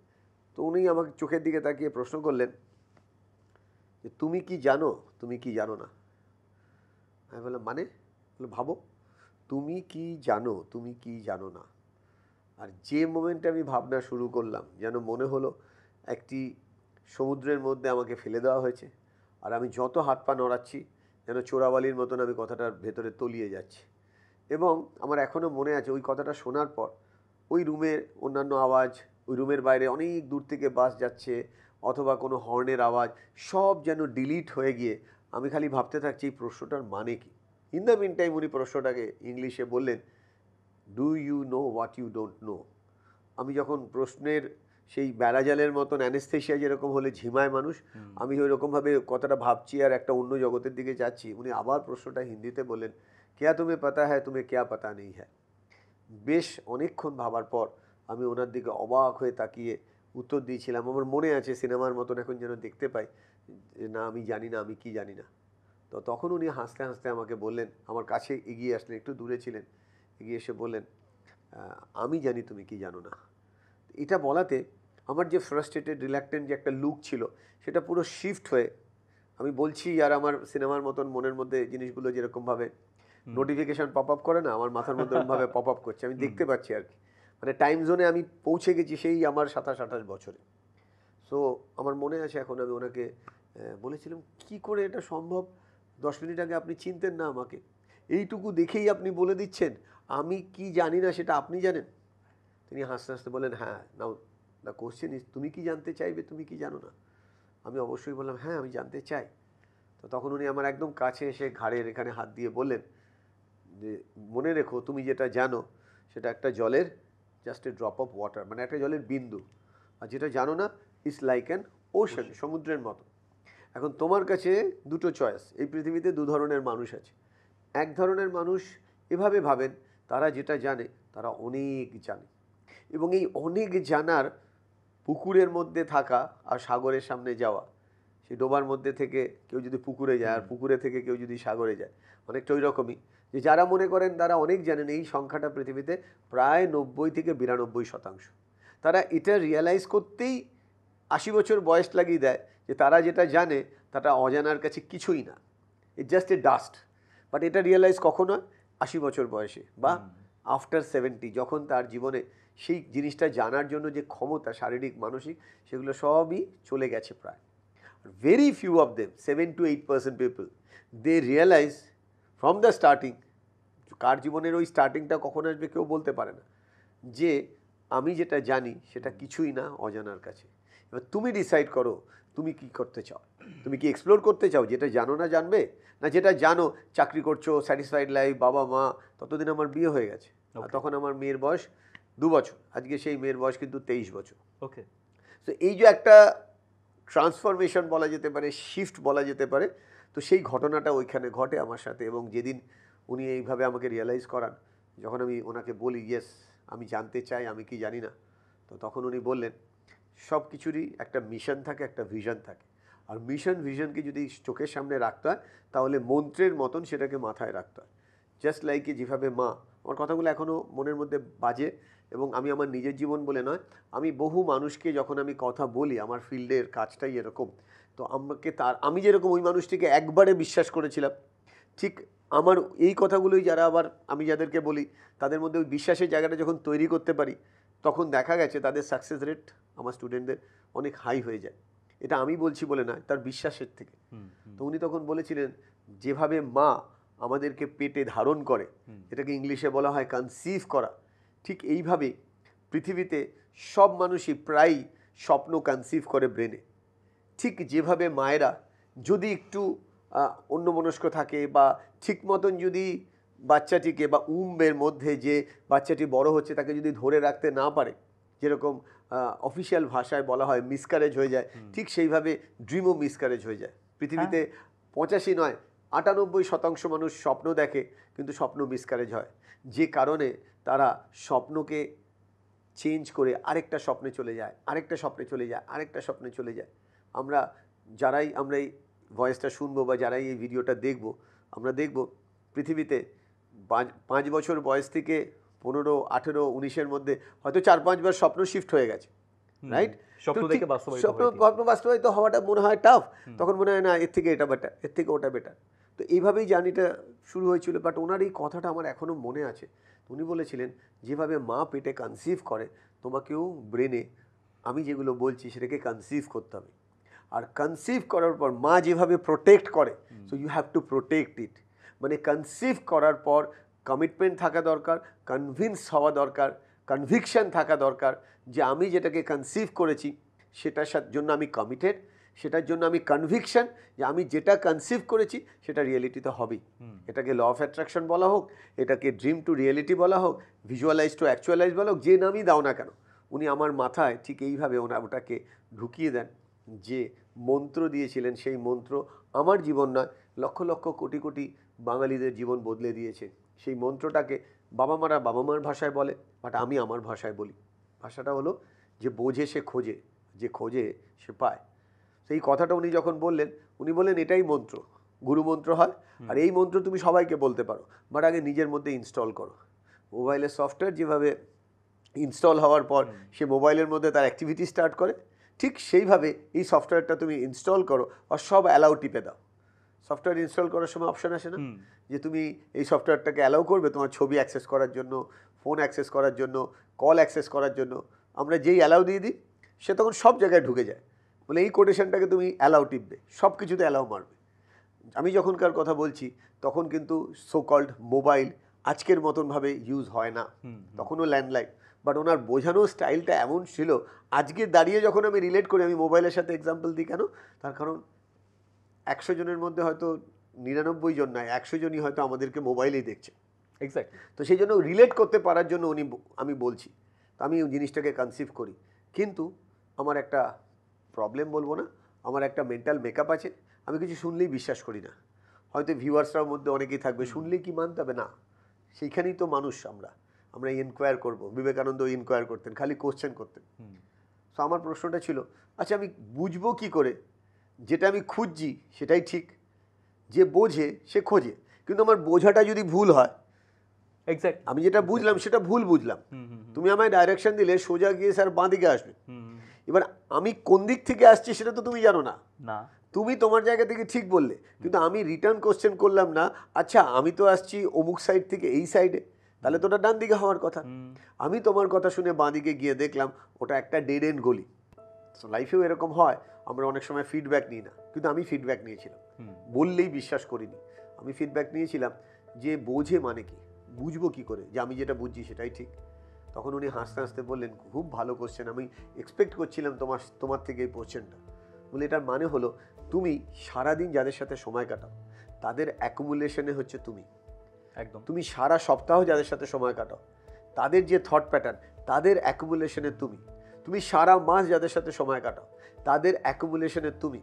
তো উনি আমাকে চোখের দিকে তাকিয়ে প্রশ্ন করলেন যে তুমি কি জানো তুমি কি জানো না আমি বললাম মানে ভাবো তুমি কি জানো তুমি কি জানো না আর যে মোমেন্টে আমি ভাবনা শুরু করলাম যেন মনে হলো একটি সমুদ্রের মধ্যে আমাকে ফেলে দেওয়া হয়েছে আর আমি যত হাত পা নড়াচ্ছি যেন চোরাবালির মতন আমি কথাটার ভেতরে তলিয়ে যাচ্ছি এবং আমার এখনও মনে আছে ওই কথাটা শোনার পর ওই রুমের অন্যান্য আওয়াজ ওই রুমের বাইরে অনেক দূর থেকে বাস যাচ্ছে অথবা কোনো হর্নের আওয়াজ সব যেন ডিলিট হয়ে গিয়ে আমি খালি ভাবতে থাকছি এই প্রশ্নটার মানে কি ইন দ্য মিন টাইম উনি প্রশ্নটাকে ইংলিশে বললেন do you know what you don't know আমি যখন প্রশ্নের সেই ব্যারাজালের মতন অ্যানেস্থেশিয়া যেরকম হলে ঝিমায় মানুষ আমি ওইরকমভাবে কথাটা ভাবছি আর একটা অন্য জগতের দিকে যাচ্ছি উনি আবার প্রশ্নটা হিন্দিতে বললেন কেয়া তুমি পাতা হ্যাঁ তুমি কেয়া পাতা নেই হ্যাঁ বেশ অনেকক্ষণ ভাবার পর আমি ওনার দিকে অবাক হয়ে তাকিয়ে উত্তর দিয়েছিলাম আমার মনে আছে সিনেমার মতন এখন যেন দেখতে পাই না আমি জানি না আমি কি জানি না তো তখন উনি হাসতে হাসতে আমাকে বললেন আমার কাছে এগিয়ে আসলেন একটু দূরে ছিলেন এগিয়ে এসে বললেন আমি জানি তুমি কি জানো না এটা বলাতে আমার যে ফ্রাস্ট্রেটেড রিল্যাক্টেন্ট যে একটা লুক ছিল সেটা পুরো শিফট হয়ে আমি বলছি আর আমার সিনেমার মতন মনের মধ্যে জিনিসগুলো যেরকমভাবে নোটিফিকেশান পপ আপ করে না আমার মাথার মধ্যে ওরকমভাবে পপ আপ করছে আমি দেখতে পাচ্ছি আর কি মানে টাইম জোনে আমি পৌঁছে গেছি সেই আমার সাতাশ আঠাশ বছরে সো আমার মনে আছে এখন আমি ওনাকে বলেছিলাম কি করে এটা সম্ভব দশ মিনিট আগে আপনি চিনতেন না আমাকে এইটুকু দেখেই আপনি বলে দিচ্ছেন আমি কি জানি না সেটা আপনি জানেন তিনি হাসতে হাসতে বলেন হ্যাঁ নাও দ্য কোশ্চেন ইজ তুমি কি জানতে চাইবে তুমি কি জানো না আমি অবশ্যই বললাম হ্যাঁ আমি জানতে চাই তো তখন উনি আমার একদম কাছে এসে ঘাড়ের এখানে হাত দিয়ে বললেন যে মনে রেখো তুমি যেটা জানো সেটা একটা জলের just a drop of water মানে একটা জলের বিন্দু আর যেটা জানো না ইটস লাইক অ্যান ওশান সমুদ্রের মতো এখন তোমার কাছে দুটো চয়েস এই পৃথিবীতে দু ধরনের মানুষ আছে এক ধরনের মানুষ এভাবে ভাবেন তারা যেটা জানে তারা অনেক জানে এবং এই অনেক জানার পুকুরের মধ্যে থাকা আর সাগরের সামনে যাওয়া সেই ডোবার মধ্যে থেকে কেউ যদি পুকুরে যায় আর পুকুরে থেকে কেউ যদি সাগরে যায় অনেকটা ওই রকমই যে যারা মনে করেন তারা অনেক জানেন এই সংখ্যাটা পৃথিবীতে প্রায় নব্বই থেকে বিরানব্বই শতাংশ তারা এটা রিয়েলাইজ করতেই আশি বছর বয়স লাগিয়ে দেয় যে তারা যেটা জানে তাটা অজানার কাছে কিছুই না it just a dust but এটা রিয়েলাইজ কখন হয় আশি বছর বয়সে বা আফটার সেভেন্টি যখন তার জীবনে সেই জিনিসটা জানার জন্য যে ক্ষমতা শারীরিক মানসিক সেগুলো সবই চলে গেছে প্রায় very few of them seven to eight percent people they realise from the starting কার জীবনের ওই স্টার্টিংটা কখন আসবে কেউ বলতে পারে না যে আমি যেটা জানি সেটা কিছুই না অজানার কাছে এবার তুমি ডিসাইড করো তুমি কি করতে চাও তুমি কি এক্সপ্লোর করতে চাও যেটা জানো না জানবে না যেটা জানো চাকরি করছো স্যাটিসফাইড লাইফ বাবা মা ততদিন আমার বিয়ে হয়ে গেছে তখন আমার মেয়ের বয়স দু বছর আজকে সেই মেয়ের বয়স কিন্তু তেইশ বছর ওকে তো এই যে একটা ট্রান্সফরমেশন বলা যেতে পারে শিফট বলা যেতে পারে তো সেই ঘটনাটা ওইখানে ঘটে আমার সাথে এবং যেদিন উনি এইভাবে আমাকে রিয়েলাইজ করান যখন আমি ওনাকে বলি ইয়েস আমি জানতে চাই আমি কি জানি না তো তখন উনি বললেন সব কিছুরই একটা মিশন থাকে একটা ভিশন থাকে আর মিশন ভিশনকে যদি চোখের সামনে রাখতে হয় তাহলে মন্ত্রের মতন সেটাকে মাথায় রাখতে হয় জাস্ট লাইক যেভাবে মা আমার কথাগুলো এখনও মনের মধ্যে বাজে এবং আমি আমার নিজের জীবন বলে নয় আমি বহু মানুষকে যখন আমি কথা বলি আমার ফিল্ডের কাজটাই এরকম তো আমাকে তার আমি যেরকম ওই মানুষটিকে একবারে বিশ্বাস করেছিলাম ঠিক আমার এই কথাগুলোই যারা আবার আমি যাদেরকে বলি তাদের মধ্যে ওই বিশ্বাসের জায়গাটা যখন তৈরি করতে পারি তখন দেখা গেছে তাদের সাকসেস রেট আমার স্টুডেন্টদের অনেক হাই হয়ে যায় এটা আমি বলছি বলে না তার বিশ্বাসের থেকে তো উনি তখন বলেছিলেন যেভাবে মা আমাদেরকে পেটে ধারণ করে এটাকে ইংলিশে বলা হয় কনসিভ করা ঠিক এইভাবে পৃথিবীতে সব মানুষই প্রায়ই স্বপ্ন কনসিভ করে ব্রেনে ঠিক যেভাবে মায়েরা যদি একটু অন্যমনস্ক থাকে বা ঠিক মতন যদি বাচ্চাটিকে বা উম্বের মধ্যে যে বাচ্চাটি বড় হচ্ছে তাকে যদি ধরে রাখতে না পারে যেরকম অফিসিয়াল ভাষায় বলা হয় মিসকারেজ হয়ে যায় ঠিক সেইভাবে ড্রিমও মিসকারেজ হয়ে যায় পৃথিবীতে হ্যাঁ। পঁচাশি নয় আটানব্বই শতাংশ মানুষ স্বপ্ন দেখে কিন্তু স্বপ্ন মিসকারেজ হয় যে কারণে তারা স্বপ্নকে চেঞ্জ করে আরেকটা স্বপ্নে চলে যায় আরেকটা স্বপ্নে চলে যায় আরেকটা স্বপ্নে চলে যায় আমরা যারাই আমরা এই ভয়েসটা শুনবো বা যারাই এই ভিডিওটা দেখব আমরা দেখব পৃথিবীতে পাঁচ বছর বয়স থেকে পনেরো আঠেরো উনিশের মধ্যে হয়তো চার পাঁচবার স্বপ্ন শিফট হয়ে গেছে রাইট স্বপ্ন স্বপ্ন বাস্তবায়িত হওয়াটা মনে হয় টাফ তখন মনে হয় না এর থেকে এটা বেটার এর থেকে ওটা বেটার তো এইভাবেই জার্নিটা শুরু হয়েছিল বাট ওনার এই কথাটা আমার এখনও মনে আছে উনি বলেছিলেন যেভাবে মা পেটে কনসিভ করে তোমাকেও ব্রেনে আমি যেগুলো বলছি সেটাকে কনসিভ করতে হবে আর কনসিভ করার পর মা যেভাবে প্রোটেক্ট করে so you have to protect it মানে কনসিভ করার পর কমিটমেন্ট থাকা দরকার কনভিন্স হওয়া দরকার কনভিকশন থাকা দরকার যে আমি যেটাকে কনসিভ করেছি সেটার জন্য আমি কমিটেড সেটার জন্য আমি কনভিকশন যে আমি যেটা কনসিভ করেছি সেটা রিয়েলিটি তো হবেই এটাকে ল অফ অ্যাট্রাকশন বলা হোক এটাকে ড্রিম টু রিয়েলিটি বলা হোক ভিজুয়ালাইজ টু অ্যাকচুয়ালাইজ বলা হোক যে নামই দাও না কেন উনি আমার মাথায় ঠিক এইভাবে ওনা ওটাকে ঢুকিয়ে দেন যে মন্ত্র দিয়েছিলেন সেই মন্ত্র আমার জীবন নয় লক্ষ লক্ষ কোটি কোটি বাঙালিদের জীবন বদলে দিয়েছে সেই মন্ত্রটাকে বাবা মারা বাবা মার ভাষায় বলে বাট আমি আমার ভাষায় বলি ভাষাটা হলো যে বোঝে সে খোঁজে যে খোঁজে সে পায় সেই কথাটা উনি যখন বললেন উনি বললেন এটাই মন্ত্র গুরু মন্ত্র হয় আর এই মন্ত্র তুমি সবাইকে বলতে পারো বাট আগে নিজের মধ্যে ইনস্টল করো মোবাইলের সফটওয়্যার যেভাবে ইনস্টল হওয়ার পর সে মোবাইলের মধ্যে তার অ্যাক্টিভিটি স্টার্ট করে ঠিক সেইভাবে এই সফটওয়্যারটা তুমি ইনস্টল করো আর সব অ্যালাউ টিপে দাও সফটওয়্যার ইনস্টল করার সময় অপশান আসে না যে তুমি এই সফটওয়্যারটাকে অ্যালাউ করবে তোমার ছবি অ্যাক্সেস করার জন্য ফোন অ্যাক্সেস করার জন্য কল অ্যাক্সেস করার জন্য আমরা যেই অ্যালাউ দিয়ে দিই সে তখন সব জায়গায় ঢুকে যায় বলে এই কোটেশনটাকে তুমি অ্যালাউ টিপবে সব কিছুতে অ্যালাউ মারবে আমি যখনকার কথা বলছি তখন কিন্তু সো কল্ড মোবাইল আজকের মতনভাবে ইউজ হয় না তখনও ল্যান্ডলাইন বাট ওনার বোঝানোর স্টাইলটা এমন ছিল আজকে দাঁড়িয়ে যখন আমি রিলেট করি আমি মোবাইলের সাথে এক্সাম্পল দিই কেন তার কারণ একশো জনের মধ্যে হয়তো নিরানব্বই জন নয় একশো জনই হয়তো আমাদেরকে মোবাইলেই দেখছে এক্স্যাক্ট তো সেই জন্য রিলেট করতে পারার জন্য উনি আমি বলছি তো আমি জিনিসটাকে কনসিভ করি কিন্তু আমার একটা প্রবলেম বলবো না আমার একটা মেন্টাল মেকআপ আছে আমি কিছু শুনলেই বিশ্বাস করি না হয়তো ভিউয়ার্সরার মধ্যে অনেকেই থাকবে শুনলে কি মানতে হবে না সেইখানেই তো মানুষ আমরা আমরা ইনকোয়ার করব বিবেকানন্দ ইনকোয়ার করতেন খালি কোশ্চেন করতেন সো আমার প্রশ্নটা ছিল আচ্ছা আমি বুঝবো কি করে যেটা আমি খুঁজছি সেটাই ঠিক যে বোঝে সে খোঁজে কিন্তু আমার বোঝাটা যদি ভুল হয় এক্স্যাক্ট আমি যেটা বুঝলাম সেটা ভুল বুঝলাম তুমি আমায় ডাইরেকশন দিলে সোজা গিয়ে স্যার বাঁ দিকে আসবে এবার আমি কোন দিক থেকে আসছি সেটা তো তুমি জানো না না তুমি তোমার জায়গা থেকে ঠিক বললে কিন্তু আমি রিটার্ন কোশ্চেন করলাম না আচ্ছা আমি তো আসছি অমুক সাইড থেকে এই সাইডে তাহলে তো ওটা ডান দিকে হওয়ার কথা আমি তোমার কথা শুনে বাঁ দিকে গিয়ে দেখলাম ওটা একটা ডেড এন্ড গলি লাইফেও এরকম হয় আমরা অনেক সময় ফিডব্যাক নিই না কিন্তু আমি ফিডব্যাক নিয়েছিলাম বললেই বিশ্বাস করিনি আমি ফিডব্যাক নিয়েছিলাম যে বোঝে মানে কি বুঝবো কি করে যে আমি যেটা বুঝছি সেটাই ঠিক তখন উনি হাসতে হাসতে বললেন খুব ভালো কোশ্চেন আমি এক্সপেক্ট করছিলাম তোমার তোমার থেকে এই কোশ্চেনটা বলে এটার মানে হলো তুমি সারাদিন যাদের সাথে সময় কাটাও তাদের অ্যাকুমুলেশনে হচ্ছে তুমি একদম তুমি সারা সপ্তাহ যাদের সাথে সময় কাটাও তাদের যে থট প্যাটার্ন তাদের অ্যাকুমুলেশনে তুমি তুমি সারা মাস যাদের সাথে সময় কাটাও তাদের অ্যাকুমুলেশনে তুমি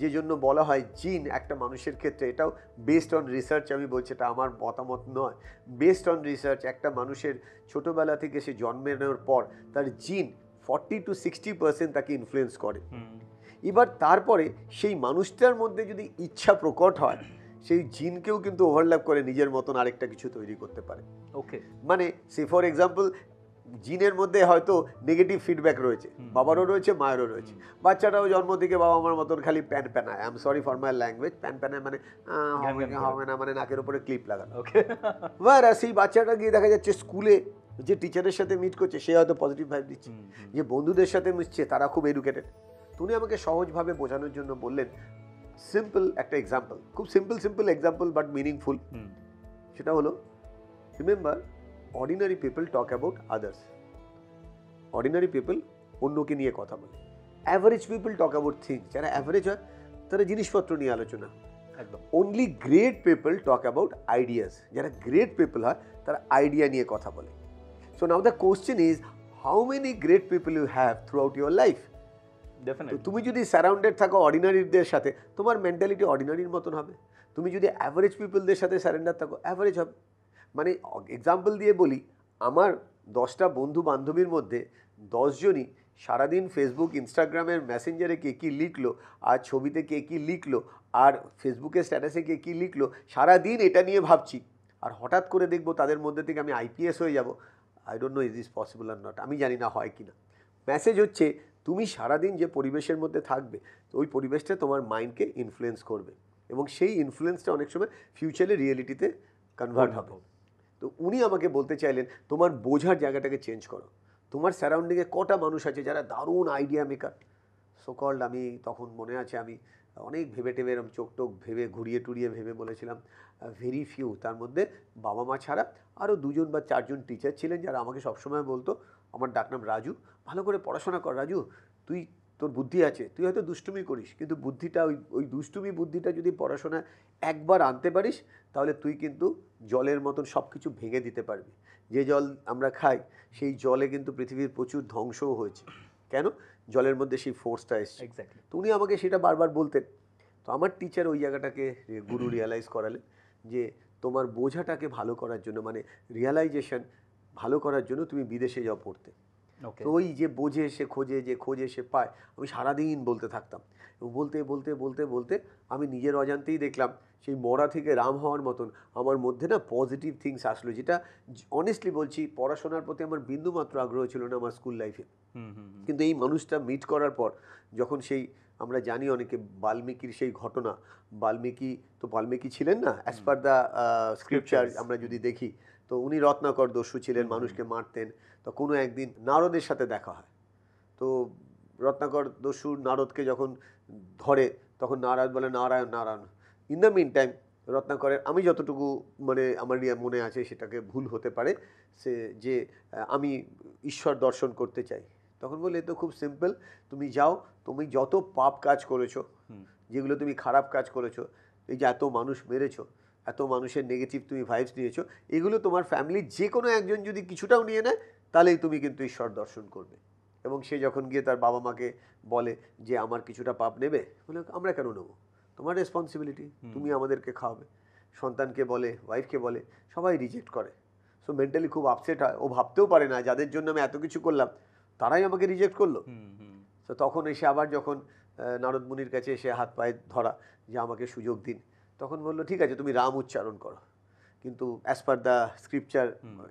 যে জন্য বলা হয় জিন একটা মানুষের ক্ষেত্রে এটাও বেসড অন রিসার্চ আমি বলছি এটা আমার মতামত নয় বেসড অন রিসার্চ একটা মানুষের ছোটোবেলা থেকে সে জন্মে নেওয়ার পর তার জিন ফর্টি টু সিক্সটি পার্সেন্ট তাকে ইনফ্লুয়েস করে এবার তারপরে সেই মানুষটার মধ্যে যদি ইচ্ছা প্রকট হয় সেই জিনকেও কিন্তু ওভারল্যাপ করে নিজের মতন আরেকটা কিছু তৈরি করতে পারে ওকে মানে সে ফর এক্সাম্পল জিনের মধ্যে হয়তো নেগেটিভ ফিডব্যাক রয়েছে বাবারও রয়েছে মায়েরও রয়েছে বাচ্চাটাও জন্ম থেকে বাবা আমার মতন খালি প্যান প্যানায় I am sorry for my language প্যান প্যানায় মানে হবে না মানে নাকের উপরে ক্লিপ লাগানো এবার সেই বাচ্চাটা গিয়ে দেখা যাচ্ছে স্কুলে যে টিচারের সাথে মিট করছে সে হয়তো পজিটিভ ভাইব দিচ্ছে যে বন্ধুদের সাথে মিশছে তারা খুব এডুকেটেড তুমি আমাকে সহজভাবে বোঝানোর জন্য বললেন সিম্পল একটা এক্সাম্পল খুব simple simple example but meaningful সেটা হলো remember ordinary people talk about others ordinary people অন্যকে নিয়ে কথা বলে average people talk about things যারা অ্যাভারেজ হয় তারা জিনিসপত্র নিয়ে আলোচনা একদম only great people talk about ideas যারা গ্রেট পিপল হয় তারা আইডিয়া নিয়ে কথা বলে so now the question is how many great people you have throughout your life তুমি যদি সারাউন্ডেড থাকো অর্ডিনারিদের সাথে তোমার মেন্টালিটি অর্ডিনারির মতন হবে তুমি যদি অ্যাভারেজ পিপলদের সাথে সারেন্ডার থাকো অ্যাভারেজ হবে মানে এক্সাম্পল দিয়ে বলি আমার দশটা বন্ধু বান্ধবীর মধ্যে দশজনই সারাদিন ফেসবুক ইনস্টাগ্রামের মেসেঞ্জারে কে কী লিখলো আর ছবিতে কে কী লিখলো আর ফেসবুকের স্ট্যাটাসে কে কী লিখলো সারাদিন এটা নিয়ে ভাবছি আর হঠাৎ করে দেখবো তাদের মধ্যে থেকে আমি আইপিএস হয়ে যাব I don't know is is possible or not আমি জানি না হয় কি না মেসেজ হচ্ছে তুমি সারাদিন যে পরিবেশের মধ্যে থাকবে তো ওই পরিবেশটা তোমার মাইন্ডকে ইনফ্লুয়েন্স করবে এবং সেই ইনফ্লুয়েন্সটা অনেক সময় ফিউচারে রিয়েলিটিতে কনভার্ট হবে তো উনি আমাকে বলতে চাইলেন তোমার বোঝার জায়গাটাকে চেঞ্জ করো তোমার সারাউন্ডিংয়ে কটা মানুষ আছে যারা দারুণ আইডিয়া মেকার সোকল্ড আমি তখন মনে আছে আমি অনেক ভেবে টেবে এরম চোখ টোক ভেবে ঘুরিয়ে টুরিয়ে ভেবে বলেছিলাম ভেরি ফিউ তার মধ্যে বাবা মা ছাড়া আরও দুজন বা চারজন টিচার ছিলেন যারা আমাকে সবসময় বলতো আমার ডাকনাম রাজু ভালো করে পড়াশোনা কর রাজু তুই তোর বুদ্ধি আছে তুই হয়তো দুষ্টুমি করিস কিন্তু বুদ্ধিটা ওই ওই দুষ্টুমি বুদ্ধিটা যদি পড়াশোনা একবার আনতে পারিস তাহলে তুই কিন্তু জলের মতন সব কিছু ভেঙে দিতে পারবে যে জল আমরা খাই সেই জলে কিন্তু পৃথিবীর প্রচুর ধ্বংসও হয়েছে কেন জলের মধ্যে সেই ফোর্সটা এসছে তো উনি আমাকে সেটা বারবার বলতেন তো আমার টিচার ওই জায়গাটাকে গুরু রিয়ালাইজ করালেন যে তোমার বোঝাটাকে ভালো করার জন্য মানে রিয়ালাইজেশন ভালো করার জন্য তুমি বিদেশে যাও পড়তে তো ওই যে বোঝে সে খোঁজে যে খোঁজে সে পায় আমি সারাদিন বলতে থাকতাম বলতে বলতে বলতে বলতে আমি নিজের অজান্তেই দেখলাম সেই মরা থেকে রাম হওয়ার মতন আমার মধ্যে না পজিটিভ থিংস আসলো যেটা অনেস্টলি বলছি পড়াশোনার প্রতি আমার বিন্দুমাত্র আগ্রহ ছিল না আমার স্কুল লাইফে কিন্তু এই মানুষটা মিট করার পর যখন সেই আমরা জানি অনেকে বাল্মীকির সেই ঘটনা বাল্মীকি তো বাল্মীকি ছিলেন না অ্যাজ পার দ্য স্ক্রিপচার আমরা যদি দেখি তো উনি রত্নাকর দস্যু ছিলেন মানুষকে মারতেন তো কোনো একদিন নারদের সাথে দেখা হয় তো রত্নাকর দস্যু নারদকে যখন ধরে তখন নারায়ণ বলে Narayan Narayan in the meantime রত্নাকরের আমি যতটুকু মানে আমার মনে আছে সেটাকে ভুল হতে পারে সে যে আমি ঈশ্বর দর্শন করতে চাই তখন বলে তো খুব সিম্পল তুমি যাও তুমি যত পাপ কাজ করেছো যেগুলো তুমি খারাপ কাজ করেছো এই যে এত মানুষ মেরেছো এত মানুষের নেগেটিভ তুমি ভাইবস নিয়েছো এগুলো তোমার ফ্যামিলির যে কোনো একজন যদি কিছুটাও নিয়ে নেয় তাহলেই তুমি কিন্তু ঈশ্বর দর্শন করবে এবং সে যখন গিয়ে তার বাবা মাকে বলে যে আমার কিছুটা পাপ নেবে বলে আমরা কেন নেবো তোমার রেসপন্সিবিলিটি তুমি আমাদেরকে খাওয়াবে সন্তানকে বলে ওয়াইফকে বলে সবাই রিজেক্ট করে সো মেন্টালি খুব আপসেট হয় ও ভাবতেও পারে না যাদের জন্য আমি এত কিছু করলাম তারাই আমাকে রিজেক্ট করলো তো তখন এসে আবার যখন নারদ মুনির কাছে এসে হাত পায়ে ধরা যে আমাকে সুযোগ দিন তখন বললো ঠিক আছে তুমি রাম উচ্চারণ করো কিন্তু অ্যাজ পার দ্য স্ক্রিপচার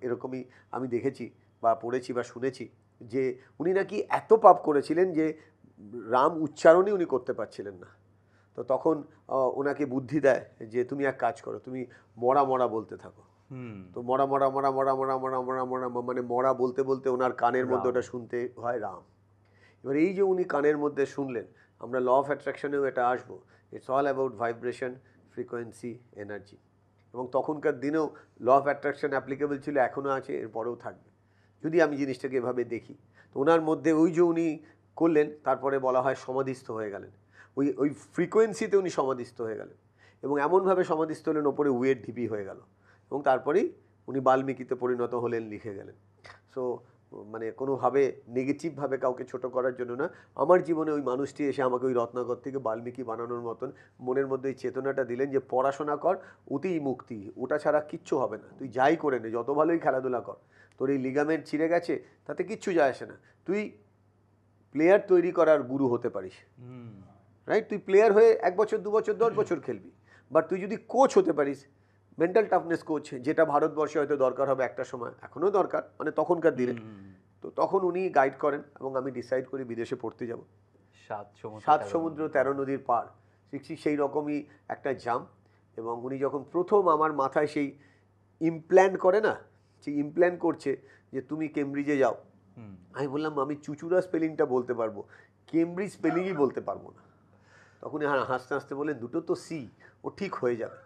এরকমই আমি দেখেছি বা পড়েছি বা শুনেছি যে উনি নাকি এত পাপ করেছিলেন যে রাম উচ্চারণই উনি করতে পারছিলেন না তো তখন ওনাকে বুদ্ধি দেয় যে তুমি এক কাজ করো তুমি মরা মরা বলতে থাকো তো মরা মরা মরা মরা মরা মরা মরা মরা মানে মরা বলতে বলতে ওনার কানের মধ্যে ওটা শুনতে হয় রাম এবার এই যে উনি কানের মধ্যে শুনলেন আমরা ল অফ অ্যাট্রাকশনেও এটা আসবো it's all about vibration frequency energy এবং তখনকার দিনেও ল অফ অ্যাট্রাকশন অ্যাপ্লিকেবল ছিল এখনও আছে এরপরেও থাকবে যদি আমি জিনিসটাকে এভাবে দেখি তো ওনার মধ্যে ওই যে উনি করলেন তারপরে বলা হয় সমাধিস্থ হয়ে গেলেন ওই ওই ফ্রিকোয়েন্সিতে উনি সমাধিস্থ হয়ে গেলেন এবং এমনভাবে সমাধিস্থ হলেন ওপরে উয়ের ঢিপি হয়ে গেল এবং তারপরেই উনি বাল্মীকিতে পরিণত হলেন লিখে গেলেন সো মানে কোনোভাবে নেগেটিভভাবে কাউকে ছোট করার জন্য না আমার জীবনে ওই মানুষটি এসে আমাকে ওই রত্নাকর থেকে বাল্মীকি বানানোর মতন মনের মধ্যে ওই চেতনাটা দিলেন যে পড়াশোনা কর অতি মুক্তি ওটা ছাড়া কিচ্ছু হবে না তুই যাই করে নে যত ভালোই খেলাধুলা কর তোর এই লিগামেন্ট ছিঁড়ে গেছে তাতে কিচ্ছু যায় আসে না তুই প্লেয়ার তৈরি করার গুরু হতে পারিস রাইট তুই প্লেয়ার হয়ে এক বছর দু বছর দশ বছর খেলবি বাট তুই যদি কোচ হতে পারিস মেন্টাল টাফনেস কোচ যেটা ভারতবর্ষে হয়তো দরকার হবে একটা সময় এখনও দরকার মানে তখনকার দিনে তো তখন উনি গাইড করেন এবং আমি ডিসাইড করি বিদেশে পড়তে যাব সাত সমুদ্র তেরো নদীর পার সিক্সি সেই রকমই একটা জাম এবং উনি যখন প্রথম আমার মাথায় সেই ইমপ্ল্যান করে না সেই ইমপ্ল্যান করছে যে তুমি কেমব্রিজে যাও আমি বললাম আমি চুচুরা স্পেলিংটা বলতে পারবো কেমব্রিজ স্পেলিংই বলতে পারবো না তখন হ্যাঁ হাসতে হাসতে বলে দুটো তো সি ও ঠিক হয়ে যাবে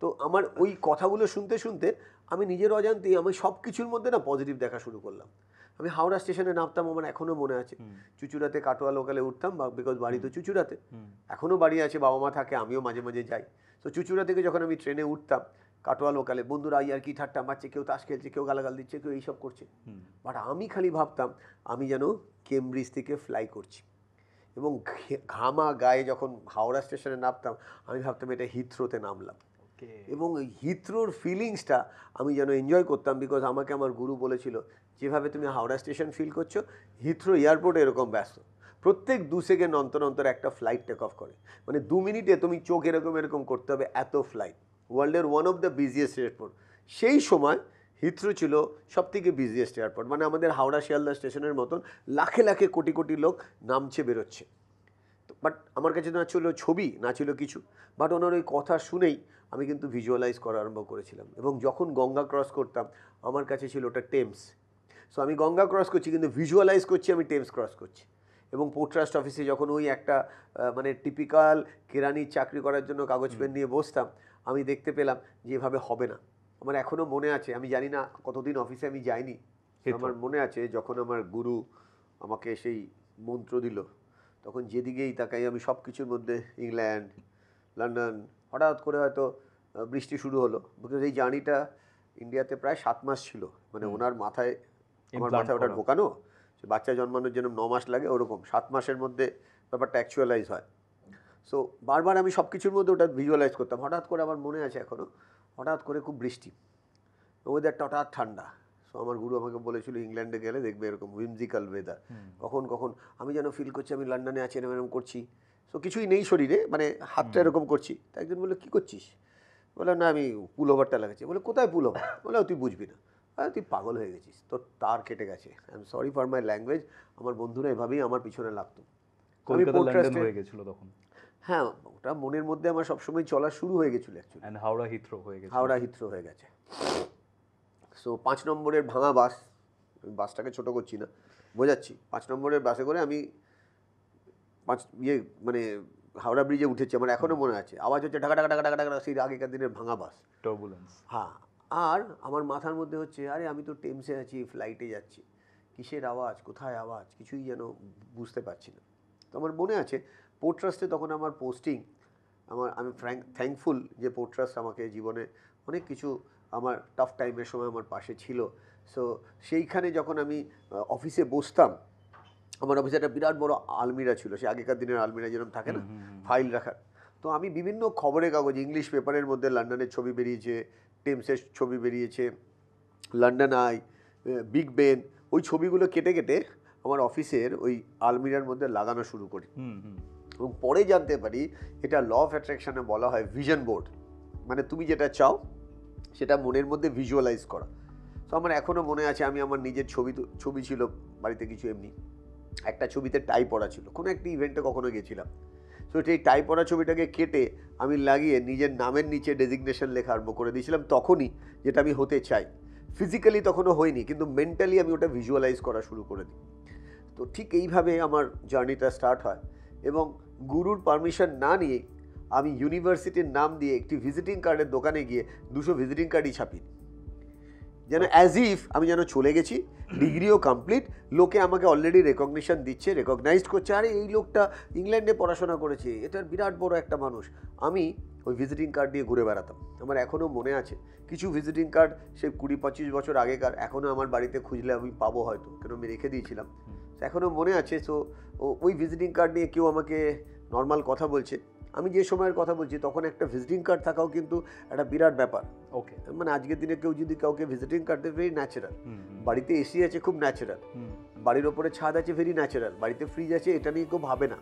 তো আমার ওই কথাগুলো শুনতে শুনতে আমি নিজের অজান্তেই আমি সব কিছুর মধ্যে না পজিটিভ দেখা শুরু করলাম আমি হাওড়া স্টেশনে নামতাম আমার এখনও মনে আছে চুচুড়াতে কাটোয়া লোকালে উঠতাম বা বিকজ বাড়ি তো চুচুড়াতে এখনও বাড়ি আছে বাবা মা থাকে আমিও মাঝে মাঝে যাই তো চুচুড়া থেকে যখন আমি ট্রেনে উঠতাম কাটোয়া লোকালে বন্ধুরা আই আর কি ঠাট্টা মারছে কেউ তাস খেলছে কেউ গালাগাল দিচ্ছে কেউ এইসব করছে বাট আমি খালি ভাবতাম আমি যেন কেমব্রিজ থেকে ফ্লাই করছি এবং ঘামা গায়ে যখন হাওড়া স্টেশনে নামতাম আমি ভাবতাম এটা হিথ্রোতে নামলাম এবং হিথ্রোর ফিলিংসটা আমি যেন এনজয় করতাম বিকজ আমাকে আমার গুরু বলেছিল যেভাবে তুমি হাওড়া স্টেশন ফিল করছো হিথ্রো এয়ারপোর্টে এরকম ব্যস্ত প্রত্যেক দু সেকেন্ড অন্তর অন্তর একটা ফ্লাইট টেক অফ করে মানে দু মিনিটে তুমি চোখ এরকম এরকম করতে হবে এত ফ্লাইট ওয়ার্ল্ডের one of the busiest airport সেই সময় হিথ্রো ছিল সবথেকে বিজিয়েস্ট এয়ারপোর্ট মানে আমাদের হাওড়া শিয়ালদা স্টেশনের মতন লাখে লাখে কোটি কোটি লোক নামছে বেরোচ্ছে বাট আমার কাছে না ছিল ছবি না ছিল কিছু বাট ওনার ওই কথা শুনেই আমি কিন্তু ভিজুয়ালাইজ করা আরম্ভ করেছিলাম এবং যখন গঙ্গা ক্রস করতাম আমার কাছে ছিল ওটা টেমস সো আমি গঙ্গা ক্রস করছি কিন্তু ভিজুয়ালাইজ করছি আমি টেমস ক্রস করছি এবং পোর্ট ট্রাস্ট অফিসে যখন ওই একটা মানে টিপিক্যাল কেরানির চাকরি করার জন্য কাগজ পেন নিয়ে বসতাম আমি দেখতে পেলাম যে এভাবে হবে না আমার এখনও মনে আছে আমি জানি না কতদিন অফিসে আমি যাইনি আমার মনে আছে যখন আমার গুরু আমাকে সেই মন্ত্র দিল তখন যেদিকেই তাকাই আমি সব কিছুর মধ্যে ইংল্যান্ড লন্ডন হঠাৎ করে হয়তো বৃষ্টি শুরু হলো বিকজ এই জার্নিটা ইন্ডিয়াতে প্রায় সাত মাস ছিল মানে ওনার মাথায় আমার মাথায় ওটা ঢোকানো বাচ্চা জন্মানোর জন্য ন মাস লাগে ওরকম সাত মাসের মধ্যে ব্যাপারটা অ্যাকচুয়ালাইজ হয় সো বারবার আমি সব কিছুর মধ্যে ওটা ভিজুয়ালাইজ করতাম হঠাৎ করে আমার মনে আছে এখনও হঠাৎ করে খুব বৃষ্টি ওয়েদারটা হঠাৎ ঠান্ডা সো আমার গুরু আমাকে বলেছিল ইংল্যান্ডে গেলে দেখবে এরকম উইমজিক্যাল ওয়েদার কখন কখন আমি যেন ফিল করছি আমি লন্ডনে আছি এরকম করছি সো কিছুই নেই শরীরে মানে হাতটা এরকম করছি তা একজন বললো কী করছিস বলে না আমি পুল ওভারটা লাগাচ্ছি বলে কোথায় পুল ওভার বলে তুই বুঝবি না আরে তুই পাগল হয়ে গেছিস তোর তার কেটে গেছে I am sorry for my language আমার বন্ধুরা এভাবেই আমার পিছনে লাগতো হ্যাঁ ওটা মনের মধ্যে আমার সবসময় চলা শুরু হয়ে গেছিলো অ্যান্ড হাওড়া হিত্র হয়ে গেছে হাওড়া হিথ্রো হয়ে গেছে সো পাঁচ নম্বরের ভাঙা বাস বাসটাকে ছোট করছি না বোঝাচ্ছি পাঁচ নম্বরের বাসে করে আমি পাঁচ ইয়ে মানে হাওড়া ব্রিজে উঠেছি আমার এখনও মনে আছে আওয়াজ হচ্ছে ঢাকা ঢাকা ঢাকা ঢাকা ঢাকা সেই আগেকার দিনের ভাঙা বাস টার্বুলেন্স হ্যাঁ আর আমার মাথার মধ্যে হচ্ছে আরে আমি তো টেমসে আছি ফ্লাইটে যাচ্ছি কিসের আওয়াজ কোথায় আওয়াজ কিছুই যেন বুঝতে পারছি না তো আমার মনে আছে পোর্ট্রাস্টে তখন আমার পোস্টিং আমার আমি ফ্র্যাঙ্ক থ্যাঙ্কফুল যে পোর্ট্রাস্ট আমাকে জীবনে অনেক কিছু আমার টাফ টাইমের সময় আমার পাশে ছিল সো সেইখানে যখন আমি অফিসে বসতাম আমার অফিসে একটা বিরাট বড় আলমিরা ছিল সে আগেকার দিনের আলমিরা যেরকম থাকে না ফাইল রাখার তো আমি বিভিন্ন খবরের কাগজ ইংলিশ পেপারের মধ্যে লন্ডনের ছবি বেরিয়েছে টেমসের ছবি বেরিয়েছে লন্ডন আই বিগ বেন ওই ছবিগুলো কেটে কেটে আমার অফিসের ওই আলমিরার মধ্যে লাগানো শুরু করি এবং পরে জানতে পারি এটা ল অফ অ্যাট্রাকশানে বলা হয় ভিজন বোর্ড মানে তুমি যেটা চাও সেটা মনের মধ্যে ভিজুয়ালাইজ করা তো আমার এখনও মনে আছে আমি আমার নিজের ছবি ছবি ছিল বাড়িতে কিছু এমনি একটা ছবিতে টাই পড়া ছিল কোনো একটি ইভেন্টে কখনো গেছিলাম তো সেই টাই পড়া ছবিটাকে কেটে আমি লাগিয়ে নিজের নামের নিচে ডেজিগনেশন লেখা আরম্ভ করে দিয়েছিলাম তখনই যেটা আমি হতে চাই ফিজিক্যালি তখনও হয়নি কিন্তু মেন্টালি আমি ওটা ভিজুয়ালাইজ করা শুরু করে দিই তো ঠিক এইভাবে আমার জার্নিটা স্টার্ট হয় এবং গুরুর পারমিশন না নিয়ে আমি ইউনিভার্সিটির নাম দিয়ে একটি ভিজিটিং কার্ডের দোকানে গিয়ে দুশো ভিজিটিং কার্ডই ছাপি যেন অ্যাজ ইফ আমি যেন চলে গেছি ডিগ্রিও কমপ্লিট লোকে আমাকে অলরেডি রেকগনিশন দিচ্ছে রেকগনাইজ করছে আরে এই লোকটা ইংল্যান্ডে পড়াশোনা করেছে এটার বিরাট বড় একটা মানুষ আমি ওই ভিজিটিং কার্ড নিয়ে ঘুরে বেড়াতাম আমার এখনও মনে আছে কিছু ভিজিটিং কার্ড সে কুড়ি পঁচিশ বছর আগেকার এখনও আমার বাড়িতে খুঁজলে আমি পাবো হয়তো কেন আমি রেখে দিয়েছিলাম এখনও মনে আছে তো ওই ভিজিটিং কার্ড নিয়ে কেউ আমাকে নর্মাল কথা বলছে আমি যে সময়ের কথা বলছি তখন একটা ভিজিটিং কার্ড থাকাও কিন্তু একটা বিরাট ব্যাপার ওকে মানে আজকের দিনে কেউ যদি কাউকে ভিজিটিং কার্ড দেয় ভেরি ন্যাচারাল বাড়িতে এসি আছে খুব ন্যাচারাল বাড়ির ওপরে ছাদ আছে ভেরি ন্যাচারাল বাড়িতে ফ্রিজ আছে এটা নিয়ে কেউ ভাবে না